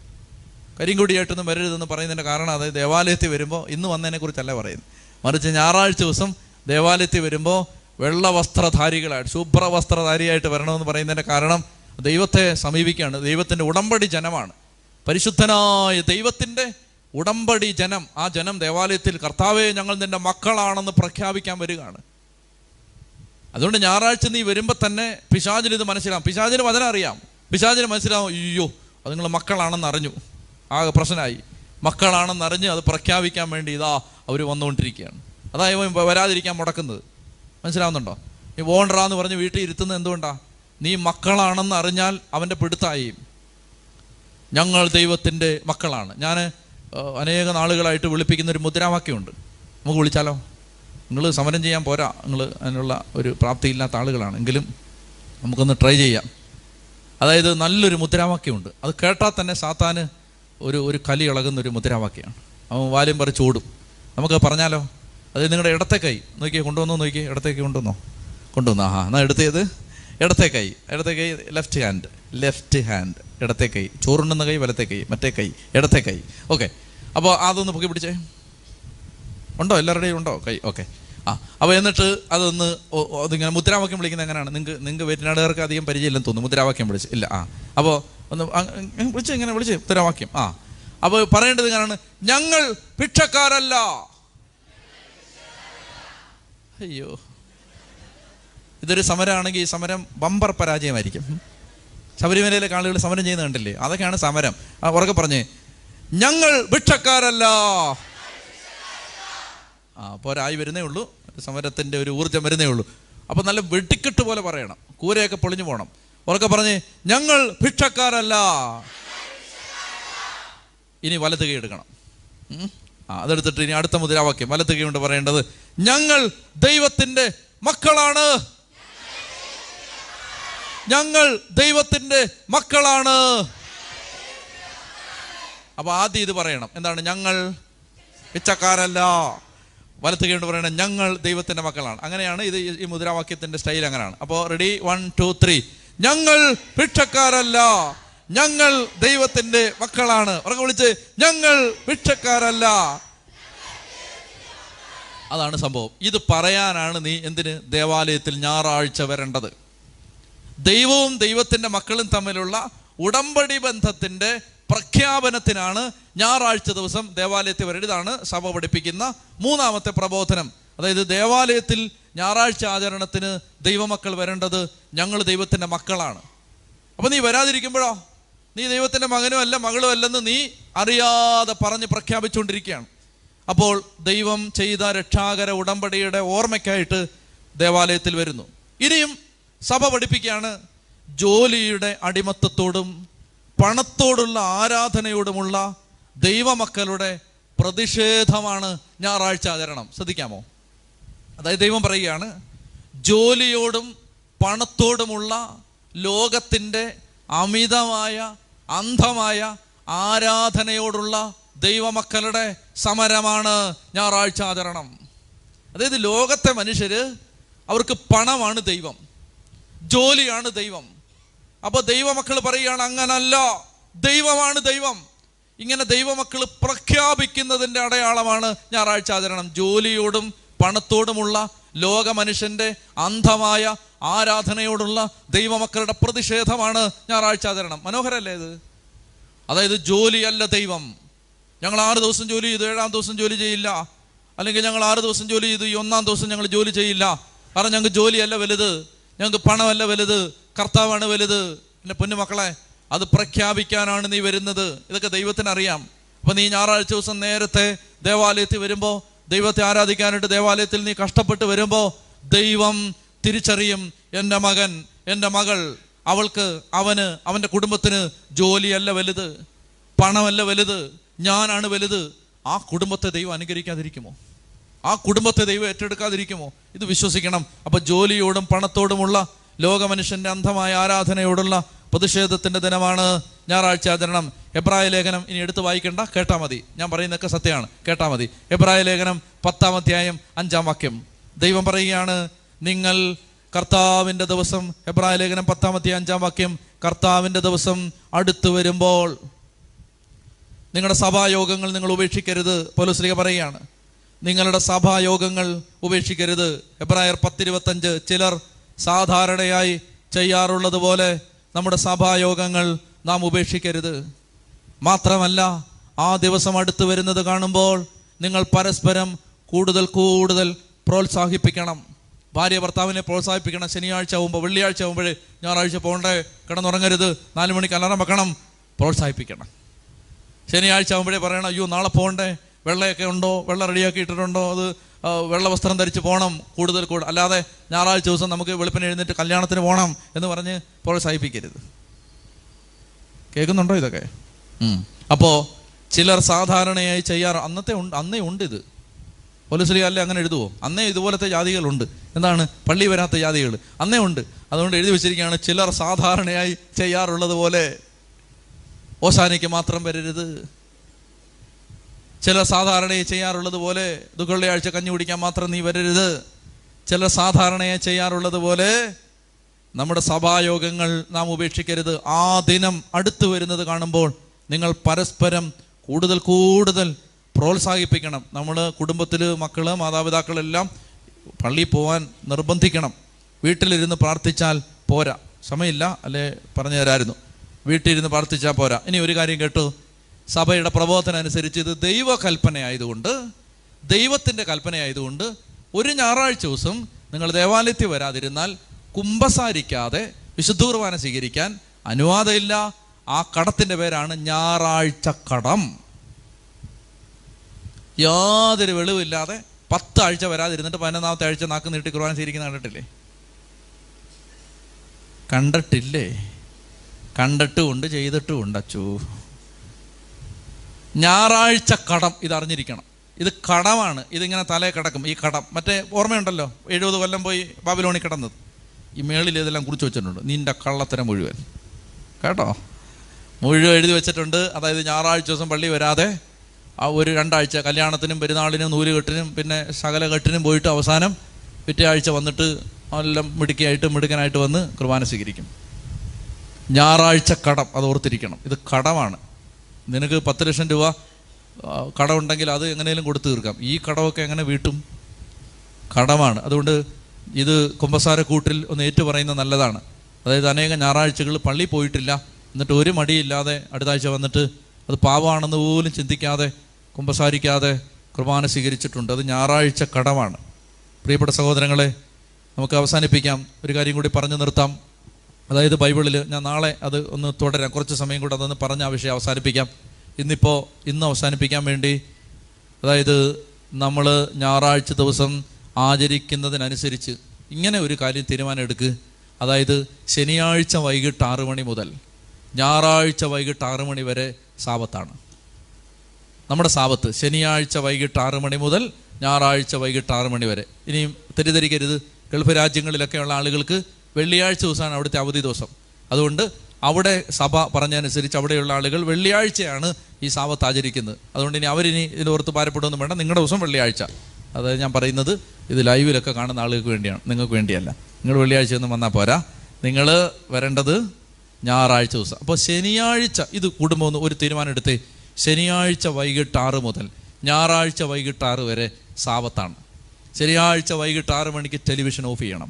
കരിങ്കുടിയായിട്ടൊന്നും വരരുതെന്ന് പറയുന്നതിൻ്റെ കാരണം അതായത് ദേവാലയത്തിൽ വരുമ്പോൾ ഇന്ന് കുറിച്ചല്ല പറയുന്നത് മറിച്ച് ഞായറാഴ്ച ദിവസം ദേവാലയത്തിൽ വരുമ്പോൾ വെള്ള വസ്ത്രധാരികളായിട്ട് ശുഭ്ര വസ്ത്രധാരിയായിട്ട് വരണമെന്ന് പറയുന്നതിൻ്റെ കാരണം ദൈവത്തെ സമീപിക്കുകയാണ് ദൈവത്തിൻ്റെ ഉടമ്പടി ജനമാണ് പരിശുദ്ധനായ ദൈവത്തിൻ്റെ ഉടമ്പടി ജനം ആ ജനം ദേവാലയത്തിൽ കർത്താവെ ഞങ്ങൾ നിൻ്റെ മക്കളാണെന്ന് പ്രഖ്യാപിക്കാൻ വരികയാണ് അതുകൊണ്ട് ഞായറാഴ്ച നീ വരുമ്പോൾ തന്നെ പിശാചിന് ഇത് മനസ്സിലാവും പിശാചിന് വചനം അറിയാം പിശാചിന് മനസ്സിലാവും അയ്യോ അത് നിങ്ങൾ മക്കളാണെന്ന് അറിഞ്ഞു ആകെ പ്രശ്നമായി മക്കളാണെന്ന് അറിഞ്ഞ് അത് പ്രഖ്യാപിക്കാൻ വേണ്ടി ഇതാ അവർ വന്നുകൊണ്ടിരിക്കുകയാണ് അതായത് വരാതിരിക്കാൻ മുടക്കുന്നത് മനസ്സിലാവുന്നുണ്ടോ നീ എന്ന് പറഞ്ഞ് വീട്ടിൽ ഇരുത്തുന്നത് എന്തുകൊണ്ടാണ് നീ മക്കളാണെന്ന് അറിഞ്ഞാൽ അവൻ്റെ പിടുത്തായി ഞങ്ങൾ ദൈവത്തിൻ്റെ മക്കളാണ് ഞാൻ അനേക നാളുകളായിട്ട് വിളിപ്പിക്കുന്ന ഒരു മുദ്രാവാക്യമുണ്ട് നമുക്ക് വിളിച്ചാലോ നിങ്ങൾ സമരം ചെയ്യാൻ പോരാ നിങ്ങൾ അതിനുള്ള ഒരു പ്രാപ്തിയില്ലാത്ത ആളുകളാണ് എങ്കിലും നമുക്കൊന്ന് ട്രൈ ചെയ്യാം അതായത് നല്ലൊരു മുദ്രാവാക്യമുണ്ട് അത് കേട്ടാൽ തന്നെ സാത്താന് ഒരു ഒരു കലി ഇളകുന്ന ഒരു മുദ്രാവാക്യമാണ് അവൻ വാലും പറിച്ച് ഓടും നമുക്ക് പറഞ്ഞാലോ അത് നിങ്ങളുടെ ഇടത്തെ കൈ നോക്കിയേ കൊണ്ടുവന്നോ നോക്കിയേ ഇടത്തേക്ക് കൊണ്ടുവന്നോ കൊണ്ടുവന്നു ആഹാ എന്നാൽ എടുത്തത് ഇടത്തെ കൈ ഇടത്തെ കൈ ലെഫ്റ്റ് ഹാൻഡ് ലെഫ്റ്റ് ഹാൻഡ് ഇടത്തെ കൈ ചോറുണ്ടുന്ന കൈ വലത്തെ കൈ മറ്റേ കൈ ഇടത്തെ കൈ ഓക്കെ അപ്പോൾ അതൊന്ന് പൊക്കി പിടിച്ചേ ഉണ്ടോ എല്ലാവരുടെയും ഉണ്ടോ കൈ ഓക്കെ ആ അപ്പോൾ എന്നിട്ട് അതൊന്ന് അതിങ്ങനെ മുദ്രാവാക്യം വിളിക്കുന്നത് എങ്ങനെയാണ് നിങ്ങൾക്ക് നിങ്ങൾക്ക് വേറ്റനാടുകാർക്ക് അധികം പരിചയമില്ലെന്ന് തോന്നുന്നു മുദ്രാവാക്യം വിളിച്ച് ഇല്ല ആ അപ്പോൾ ഒന്ന് വിളിച്ച് ഇങ്ങനെ വിളിച്ച് മുദ്രാവാക്യം ആ അപ്പോൾ പറയേണ്ടത് എങ്ങനെയാണ് ഞങ്ങൾ ഭിക്ഷക്കാരല്ല അയ്യോ ഇതൊരു സമരമാണെങ്കിൽ ഈ സമരം ബമ്പർ പരാജയമായിരിക്കും ശബരിമലയിലെ ആളുകൾ സമരം ചെയ്യുന്നുണ്ടല്ലേ കണ്ടില്ലേ അതൊക്കെയാണ് സമരം ഉറക്കെ പറഞ്ഞേ ഞങ്ങൾ ഭിക്ഷക്കാരല്ല ആ പോരായി വരുന്നേ ഉള്ളൂ സമരത്തിൻ്റെ ഒരു ഊർജ്ജം വരുന്നേ ഉള്ളൂ അപ്പോൾ നല്ല വെട്ടിക്കെട്ട് പോലെ പറയണം കൂരയൊക്കെ പൊളിഞ്ഞു പോകണം ഉറക്കെ പറഞ്ഞ് ഞങ്ങൾ ഭിക്ഷക്കാരല്ല ഇനി വലത് കൈ എടുക്കണം ആ അതെടുത്തിട്ട് ഇനി അടുത്ത മുദ്രാവാക്യം വലത് കൈ കൊണ്ട് പറയേണ്ടത് ഞങ്ങൾ ദൈവത്തിൻ്റെ മക്കളാണ് ഞങ്ങൾ ദൈവത്തിൻ്റെ മക്കളാണ് അപ്പോൾ ആദ്യം ഇത് പറയണം എന്താണ് ഞങ്ങൾ പിച്ചക്കാരല്ല വലത്ത് കൈകൊണ്ട് പറയണം ഞങ്ങൾ ദൈവത്തിൻ്റെ മക്കളാണ് അങ്ങനെയാണ് ഇത് ഈ മുദ്രാവാക്യത്തിൻ്റെ സ്റ്റൈൽ അങ്ങനെയാണ് അപ്പോൾ റെഡി വൺ ടു ത്രീ ഞങ്ങൾ ഭിക്ഷക്കാരല്ല ഞങ്ങൾ ദൈവത്തിൻ്റെ മക്കളാണ് ഉറക്കെ വിളിച്ച് ഞങ്ങൾ ഭിക്ഷക്കാരല്ല അതാണ് സംഭവം ഇത് പറയാനാണ് നീ എന്തിന് ദേവാലയത്തിൽ ഞായറാഴ്ച വരേണ്ടത് ദൈവവും ദൈവത്തിൻ്റെ മക്കളും തമ്മിലുള്ള ഉടമ്പടി ബന്ധത്തിൻ്റെ പ്രഖ്യാപനത്തിനാണ് ഞായറാഴ്ച ദിവസം ദേവാലയത്തെ വരേണ്ട സഭ പഠിപ്പിക്കുന്ന മൂന്നാമത്തെ പ്രബോധനം അതായത് ദേവാലയത്തിൽ ഞായറാഴ്ച ആചരണത്തിന് ദൈവമക്കൾ വരേണ്ടത് ഞങ്ങൾ ദൈവത്തിൻ്റെ മക്കളാണ് അപ്പം നീ വരാതിരിക്കുമ്പോഴോ നീ ദൈവത്തിൻ്റെ മകനും അല്ല മകളും അല്ലെന്ന് നീ അറിയാതെ പറഞ്ഞ് പ്രഖ്യാപിച്ചുകൊണ്ടിരിക്കുകയാണ് അപ്പോൾ ദൈവം ചെയ്ത രക്ഷാകര ഉടമ്പടിയുടെ ഓർമ്മയ്ക്കായിട്ട് ദേവാലയത്തിൽ വരുന്നു ഇനിയും സഭ പഠിപ്പിക്കുകയാണ് ജോലിയുടെ അടിമത്തത്തോടും പണത്തോടുള്ള ആരാധനയോടുമുള്ള ദൈവമക്കളുടെ പ്രതിഷേധമാണ് ഞായറാഴ്ച ആചരണം ശ്രദ്ധിക്കാമോ അതായത് ദൈവം പറയുകയാണ് ജോലിയോടും പണത്തോടുമുള്ള ലോകത്തിൻ്റെ അമിതമായ അന്ധമായ ആരാധനയോടുള്ള ദൈവമക്കളുടെ സമരമാണ് ഞായറാഴ്ച ആചരണം അതായത് ലോകത്തെ മനുഷ്യർ അവർക്ക് പണമാണ് ദൈവം ജോലിയാണ് ദൈവം അപ്പൊ ദൈവമക്കൾ പറയുകയാണ് അങ്ങനല്ല ദൈവമാണ് ദൈവം ഇങ്ങനെ ദൈവമക്കൾ പ്രഖ്യാപിക്കുന്നതിൻ്റെ അടയാളമാണ് ഞായറാഴ്ച ആചരണം ജോലിയോടും പണത്തോടുമുള്ള ലോക മനുഷ്യന്റെ അന്ധമായ ആരാധനയോടുള്ള ദൈവമക്കളുടെ പ്രതിഷേധമാണ് ഞായറാഴ്ച ആചരണം മനോഹരല്ലേ ഇത് അതായത് ജോലിയല്ല ദൈവം ഞങ്ങൾ ആറ് ദിവസം ജോലി ചെയ്തു ഏഴാം ദിവസം ജോലി ചെയ്യില്ല അല്ലെങ്കിൽ ഞങ്ങൾ ആറ് ദിവസം ജോലി ചെയ്തു ഈ ഒന്നാം ദിവസം ഞങ്ങൾ ജോലി ചെയ്യില്ല കാരണം ഞങ്ങൾക്ക് ജോലിയല്ല വലുത് ഞങ്ങൾക്ക് പണമല്ല വലുത് കർത്താവാണ് വലുത് എൻ്റെ പൊന്നുമക്കളെ അത് പ്രഖ്യാപിക്കാനാണ് നീ വരുന്നത് ഇതൊക്കെ ദൈവത്തിന് അറിയാം അപ്പം നീ ഞായറാഴ്ച ദിവസം നേരത്തെ ദേവാലയത്തിൽ വരുമ്പോൾ ദൈവത്തെ ആരാധിക്കാനായിട്ട് ദേവാലയത്തിൽ നീ കഷ്ടപ്പെട്ട് വരുമ്പോൾ ദൈവം തിരിച്ചറിയും എൻ്റെ മകൻ എൻ്റെ മകൾ അവൾക്ക് അവന് അവൻ്റെ കുടുംബത്തിന് ജോലിയല്ല വലുത് പണമല്ല വലുത് ഞാനാണ് വലുത് ആ കുടുംബത്തെ ദൈവം അനുകരിക്കാതിരിക്കുമോ ആ കുടുംബത്തെ ദൈവം ഏറ്റെടുക്കാതിരിക്കുമോ ഇത് വിശ്വസിക്കണം അപ്പം ജോലിയോടും പണത്തോടുമുള്ള ലോകമനുഷ്യന്റെ അന്ധമായ ആരാധനയോടുള്ള പ്രതിഷേധത്തിന്റെ ദിനമാണ് ഞായറാഴ്ച ആചരണം എബ്രായ ലേഖനം ഇനി എടുത്ത് വായിക്കേണ്ട കേട്ടാ മതി ഞാൻ പറയുന്നൊക്കെ സത്യമാണ് കേട്ടാ മതി എബ്രായ ലേഖനം പത്താം അധ്യായം അഞ്ചാം വാക്യം ദൈവം പറയുകയാണ് നിങ്ങൾ കർത്താവിൻ്റെ ദിവസം എബ്രായ ലേഖനം അധ്യായം അഞ്ചാം വാക്യം കർത്താവിൻ്റെ ദിവസം അടുത്തു വരുമ്പോൾ നിങ്ങളുടെ സഭായോഗങ്ങൾ നിങ്ങൾ ഉപേക്ഷിക്കരുത് പോലീസ്ലിക പറയുകയാണ് നിങ്ങളുടെ സഭായോഗങ്ങൾ ഉപേക്ഷിക്കരുത് എബ്രായർ പത്തിരുപത്തഞ്ച് ചിലർ സാധാരണയായി ചെയ്യാറുള്ളത് പോലെ നമ്മുടെ സഭായോഗങ്ങൾ നാം ഉപേക്ഷിക്കരുത് മാത്രമല്ല ആ ദിവസം അടുത്തു വരുന്നത് കാണുമ്പോൾ നിങ്ങൾ പരസ്പരം കൂടുതൽ കൂടുതൽ പ്രോത്സാഹിപ്പിക്കണം ഭാര്യ ഭർത്താവിനെ പ്രോത്സാഹിപ്പിക്കണം ശനിയാഴ്ച ആകുമ്പോൾ വെള്ളിയാഴ്ച ആകുമ്പോഴേ ഞായറാഴ്ച പോകണ്ടേ കിടന്നുറങ്ങരുത് നാല് മണിക്ക് അലാറം വെക്കണം പ്രോത്സാഹിപ്പിക്കണം ശനിയാഴ്ച ആകുമ്പോഴേ പറയണം അയ്യോ നാളെ പോകണ്ടേ വെള്ളയൊക്കെ ഉണ്ടോ വെള്ളം റെഡിയാക്കി ഇട്ടിട്ടുണ്ടോ അത് വെള്ള വസ്ത്രം ധരിച്ച് പോകണം കൂടുതൽ കൂടുതൽ അല്ലാതെ ഞായറാഴ്ച ദിവസം നമുക്ക് വെളുപ്പിന് എഴുന്നേറ്റ് കല്യാണത്തിന് പോകണം എന്ന് പറഞ്ഞ് പ്രോത്സാഹിപ്പിക്കരുത് കേൾക്കുന്നുണ്ടോ ഇതൊക്കെ അപ്പോൾ ചിലർ സാധാരണയായി ചെയ്യാറ് അന്നത്തെ ഉണ്ട് അന്നേ ഉണ്ട് ഇത് പോലീസിലെ അങ്ങനെ എഴുതുവോ അന്നേ ഇതുപോലത്തെ ജാതികളുണ്ട് എന്താണ് പള്ളി വരാത്ത ജാതികൾ അന്നേ ഉണ്ട് അതുകൊണ്ട് എഴുതി വെച്ചിരിക്കുകയാണ് ചിലർ സാധാരണയായി ചെയ്യാറുള്ളത് പോലെ ഓശാനയ്ക്ക് മാത്രം വരരുത് ചില സാധാരണയെ ചെയ്യാറുള്ളത് പോലെ ആഴ്ച കഞ്ഞി കുടിക്കാൻ മാത്രം നീ വരരുത് ചില സാധാരണയെ ചെയ്യാറുള്ളത് പോലെ നമ്മുടെ സഭായോഗങ്ങൾ നാം ഉപേക്ഷിക്കരുത് ആ ദിനം അടുത്തു വരുന്നത് കാണുമ്പോൾ നിങ്ങൾ പരസ്പരം കൂടുതൽ കൂടുതൽ പ്രോത്സാഹിപ്പിക്കണം നമ്മൾ കുടുംബത്തിൽ മക്കൾ മാതാപിതാക്കളെല്ലാം പള്ളിയിൽ പോകാൻ നിർബന്ധിക്കണം വീട്ടിലിരുന്ന് പ്രാർത്ഥിച്ചാൽ പോരാ സമയമില്ല അല്ലേ പറഞ്ഞു തരായിരുന്നു വീട്ടിലിരുന്ന് പ്രാർത്ഥിച്ചാൽ പോരാ ഇനി ഒരു കാര്യം കേട്ടു സഭയുടെ പ്രബോധന അനുസരിച്ച് ഇത് ദൈവകൽപ്പനയായതുകൊണ്ട് ദൈവത്തിൻ്റെ കൽപ്പനയായതുകൊണ്ട് ഒരു ഞായറാഴ്ച ദിവസം നിങ്ങൾ ദേവാലയത്തിൽ വരാതിരുന്നാൽ കുമ്പസാരിക്കാതെ വിശുദ്ധൂർവാന സ്വീകരിക്കാൻ അനുവാദമില്ല ആ കടത്തിൻ്റെ പേരാണ് ഞായറാഴ്ച കടം യാതൊരു വെളിവില്ലാതെ പത്ത് ആഴ്ച വരാതിരുന്നിട്ട് പതിനൊന്നാമത്തെ ആഴ്ച നാക്ക് നീട്ടി കുർബാന സ്വീകരിക്കുന്ന കണ്ടിട്ടില്ലേ കണ്ടിട്ടില്ലേ കണ്ടിട്ടുമുണ്ട് ചെയ്തിട്ടുമുണ്ട് അച്ചു ഞായറാഴ്ച കടം ഇതറിഞ്ഞിരിക്കണം ഇത് കടമാണ് ഇതിങ്ങനെ തലേ കിടക്കും ഈ കടം മറ്റേ ഓർമ്മയുണ്ടല്ലോ എഴുപത് കൊല്ലം പോയി ബാബിലോണി കിടന്നത് ഈ മേളിൽ ഇതെല്ലാം കുറിച്ച് വെച്ചിട്ടുണ്ട് നിൻ്റെ കള്ളത്തരം മുഴുവൻ കേട്ടോ മുഴുവൻ എഴുതി വെച്ചിട്ടുണ്ട് അതായത് ഞായറാഴ്ച ദിവസം പള്ളി വരാതെ ആ ഒരു രണ്ടാഴ്ച കല്യാണത്തിനും പെരുന്നാളിനും നൂലുകെട്ടിനും പിന്നെ ശകല കെട്ടിനും പോയിട്ട് അവസാനം പിറ്റേ ആഴ്ച വന്നിട്ട് എല്ലാം മിടുക്കിയായിട്ട് മിടുക്കനായിട്ട് വന്ന് കുർബാന സ്വീകരിക്കും ഞായറാഴ്ച കടം അത് ഓർത്തിരിക്കണം ഇത് കടമാണ് നിനക്ക് പത്ത് ലക്ഷം രൂപ കടമുണ്ടെങ്കിൽ അത് എങ്ങനെയും കൊടുത്തു തീർക്കാം ഈ കടമൊക്കെ എങ്ങനെ വീട്ടും കടമാണ് അതുകൊണ്ട് ഇത് കുമ്പസാര കൂട്ടിൽ ഒന്ന് ഏറ്റു പറയുന്നത് നല്ലതാണ് അതായത് അനേകം ഞായറാഴ്ചകൾ പള്ളി പോയിട്ടില്ല എന്നിട്ട് ഒരു മടിയില്ലാതെ അടുത്ത ആഴ്ച വന്നിട്ട് അത് പാവമാണെന്ന് പോലും ചിന്തിക്കാതെ കുമ്പസാരിക്കാതെ കുർബാന സ്വീകരിച്ചിട്ടുണ്ട് അത് ഞായറാഴ്ച കടമാണ് പ്രിയപ്പെട്ട സഹോദരങ്ങളെ നമുക്ക് അവസാനിപ്പിക്കാം ഒരു കാര്യം കൂടി പറഞ്ഞു നിർത്താം അതായത് ബൈബിളിൽ ഞാൻ നാളെ അത് ഒന്ന് തുടരാം കുറച്ച് സമയം കൂടെ അതൊന്ന് പറഞ്ഞ ആ വിഷയം അവസാനിപ്പിക്കാം ഇന്നിപ്പോൾ ഇന്ന് അവസാനിപ്പിക്കാൻ വേണ്ടി അതായത് നമ്മൾ ഞായറാഴ്ച ദിവസം ആചരിക്കുന്നതിനനുസരിച്ച് ഇങ്ങനെ ഒരു കാര്യം തീരുമാനം എടുക്കുക അതായത് ശനിയാഴ്ച വൈകിട്ട് ആറു മണി മുതൽ ഞായറാഴ്ച വൈകിട്ട് ആറു മണി വരെ സാപത്താണ് നമ്മുടെ സാപത്ത് ശനിയാഴ്ച വൈകിട്ട് ആറു മണി മുതൽ ഞായറാഴ്ച വൈകിട്ട് ആറു മണി വരെ ഇനിയും തെറ്റിദ്ധരിക്കരുത് ഗൾഫ് രാജ്യങ്ങളിലൊക്കെയുള്ള ആളുകൾക്ക് വെള്ളിയാഴ്ച ദിവസമാണ് അവിടുത്തെ അവധി ദിവസം അതുകൊണ്ട് അവിടെ സഭ പറഞ്ഞതനുസരിച്ച് അവിടെയുള്ള ആളുകൾ വെള്ളിയാഴ്ചയാണ് ഈ സാവത്ത് ആചരിക്കുന്നത് അതുകൊണ്ട് ഇനി അവരിനി ഇത് ഓർത്ത് ഭാരപ്പെടുമെന്നും വേണ്ട നിങ്ങളുടെ ദിവസം വെള്ളിയാഴ്ച അതായത് ഞാൻ പറയുന്നത് ഇത് ലൈവിലൊക്കെ കാണുന്ന ആളുകൾക്ക് വേണ്ടിയാണ് നിങ്ങൾക്ക് വേണ്ടിയല്ല നിങ്ങൾ വെള്ളിയാഴ്ച ഒന്നും വന്നാൽ പോരാ നിങ്ങൾ വരേണ്ടത് ഞായറാഴ്ച ദിവസം അപ്പോൾ ശനിയാഴ്ച ഇത് കുടുംബം ഒരു തീരുമാനം എടുത്ത് ശനിയാഴ്ച വൈകിട്ട് ആറ് മുതൽ ഞായറാഴ്ച വൈകിട്ട് ആറ് വരെ സാവത്താണ് ശനിയാഴ്ച വൈകിട്ട് ആറ് മണിക്ക് ടെലിവിഷൻ ഓഫ് ചെയ്യണം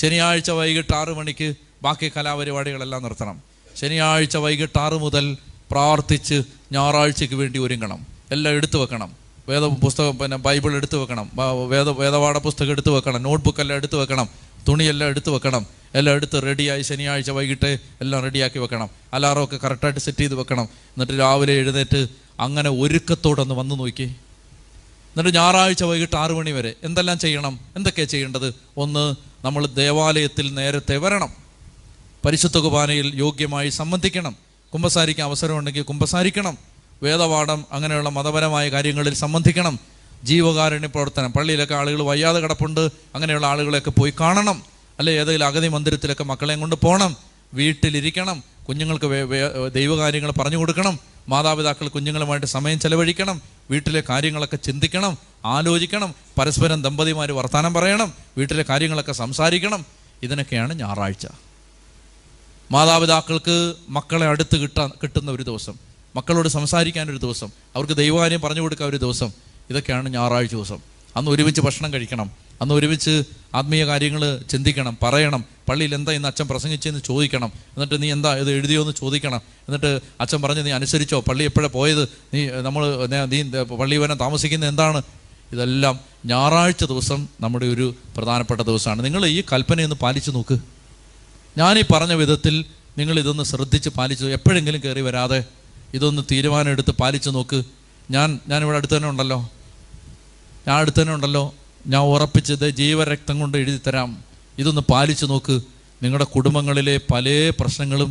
ശനിയാഴ്ച വൈകിട്ട് ആറു മണിക്ക് ബാക്കി കലാപരിപാടികളെല്ലാം നിർത്തണം ശനിയാഴ്ച വൈകിട്ട് ആറ് മുതൽ പ്രാർത്ഥിച്ച് ഞായറാഴ്ചയ്ക്ക് വേണ്ടി ഒരുങ്ങണം എല്ലാം എടുത്തു വെക്കണം വേദ പുസ്തകം പിന്നെ ബൈബിൾ എടുത്തു വെക്കണം വേദ വേദപാഠ പുസ്തകം എടുത്തു വെക്കണം നോട്ട്ബുക്ക് എല്ലാം എടുത്തു വെക്കണം തുണിയെല്ലാം എടുത്തു വെക്കണം എല്ലാം എടുത്ത് റെഡിയായി ശനിയാഴ്ച വൈകിട്ട് എല്ലാം റെഡിയാക്കി വെക്കണം അലാറമൊക്കെ കറക്റ്റായിട്ട് സെറ്റ് ചെയ്ത് വെക്കണം എന്നിട്ട് രാവിലെ എഴുന്നേറ്റ് അങ്ങനെ ഒരുക്കത്തോടൊന്ന് വന്നു നോക്കി എന്നിട്ട് ഞായറാഴ്ച വൈകിട്ട് ആറു മണി വരെ എന്തെല്ലാം ചെയ്യണം എന്തൊക്കെയാണ് ചെയ്യേണ്ടത് ഒന്ന് നമ്മൾ ദേവാലയത്തിൽ നേരത്തെ വരണം പരിശുദ്ധ കുർബാനയിൽ യോഗ്യമായി സംബന്ധിക്കണം കുമ്പസാരിക്കാൻ അവസരമുണ്ടെങ്കിൽ കുമ്പസാരിക്കണം വേദപാഠം അങ്ങനെയുള്ള മതപരമായ കാര്യങ്ങളിൽ സംബന്ധിക്കണം ജീവകാരുണ്യ പ്രവർത്തനം പള്ളിയിലൊക്കെ ആളുകൾ വയ്യാതെ കിടപ്പുണ്ട് അങ്ങനെയുള്ള ആളുകളെയൊക്കെ പോയി കാണണം അല്ലെ ഏതെങ്കിലും അഗതി മന്ദിരത്തിലൊക്കെ മക്കളെയും കൊണ്ട് പോകണം വീട്ടിലിരിക്കണം കുഞ്ഞുങ്ങൾക്ക് ദൈവകാര്യങ്ങൾ പറഞ്ഞു കൊടുക്കണം മാതാപിതാക്കൾ കുഞ്ഞുങ്ങളുമായിട്ട് സമയം ചെലവഴിക്കണം വീട്ടിലെ കാര്യങ്ങളൊക്കെ ചിന്തിക്കണം ആലോചിക്കണം പരസ്പരം ദമ്പതിമാർ വർത്തമാനം പറയണം വീട്ടിലെ കാര്യങ്ങളൊക്കെ സംസാരിക്കണം ഇതിനൊക്കെയാണ് ഞായറാഴ്ച മാതാപിതാക്കൾക്ക് മക്കളെ അടുത്ത് കിട്ടാൻ കിട്ടുന്ന ഒരു ദിവസം മക്കളോട് സംസാരിക്കാൻ ഒരു ദിവസം അവർക്ക് ദൈവകാര്യം പറഞ്ഞു കൊടുക്കാൻ ഒരു ദിവസം ഇതൊക്കെയാണ് ഞായറാഴ്ച ദിവസം അന്ന് ഒരുമിച്ച് ഭക്ഷണം കഴിക്കണം അന്ന് ഒരുമിച്ച് ആത്മീയ കാര്യങ്ങൾ ചിന്തിക്കണം പറയണം പള്ളിയിൽ എന്താ ഇന്ന് അച്ഛൻ പ്രസംഗിച്ചെന്ന് ചോദിക്കണം എന്നിട്ട് നീ എന്താ ഇത് എഴുതിയോ എന്ന് ചോദിക്കണം എന്നിട്ട് അച്ഛൻ പറഞ്ഞ് നീ അനുസരിച്ചോ പള്ളി എപ്പോഴാണ് പോയത് നീ നമ്മൾ നീ പള്ളി വരെ താമസിക്കുന്ന എന്താണ് ഇതെല്ലാം ഞായറാഴ്ച ദിവസം നമ്മുടെ ഒരു പ്രധാനപ്പെട്ട ദിവസമാണ് നിങ്ങൾ ഈ കൽപ്പനയൊന്ന് പാലിച്ചു നോക്ക് ഞാൻ ഈ പറഞ്ഞ വിധത്തിൽ നിങ്ങൾ ഇതൊന്ന് ശ്രദ്ധിച്ച് പാലിച്ചു എപ്പോഴെങ്കിലും കയറി വരാതെ ഇതൊന്ന് തീരുമാനം എടുത്ത് പാലിച്ചു നോക്ക് ഞാൻ ഞാനിവിടെ അടുത്ത് തന്നെ ഉണ്ടല്ലോ ഞാൻ അടുത്ത് തന്നെ ഉണ്ടല്ലോ ഞാൻ ഉറപ്പിച്ചത് ജീവരക്തം കൊണ്ട് എഴുതി തരാം ഇതൊന്ന് പാലിച്ചു നോക്ക് നിങ്ങളുടെ കുടുംബങ്ങളിലെ പല പ്രശ്നങ്ങളും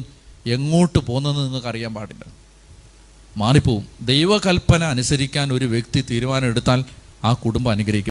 എങ്ങോട്ട് പോകുന്നതെന്ന് നിങ്ങൾക്ക് അറിയാൻ പാടില്ല മാറിപ്പോവും ദൈവകൽപ്പന അനുസരിക്കാൻ ഒരു വ്യക്തി തീരുമാനം എടുത്താൽ ആ കുടുംബം അനുഗ്രഹിക്കും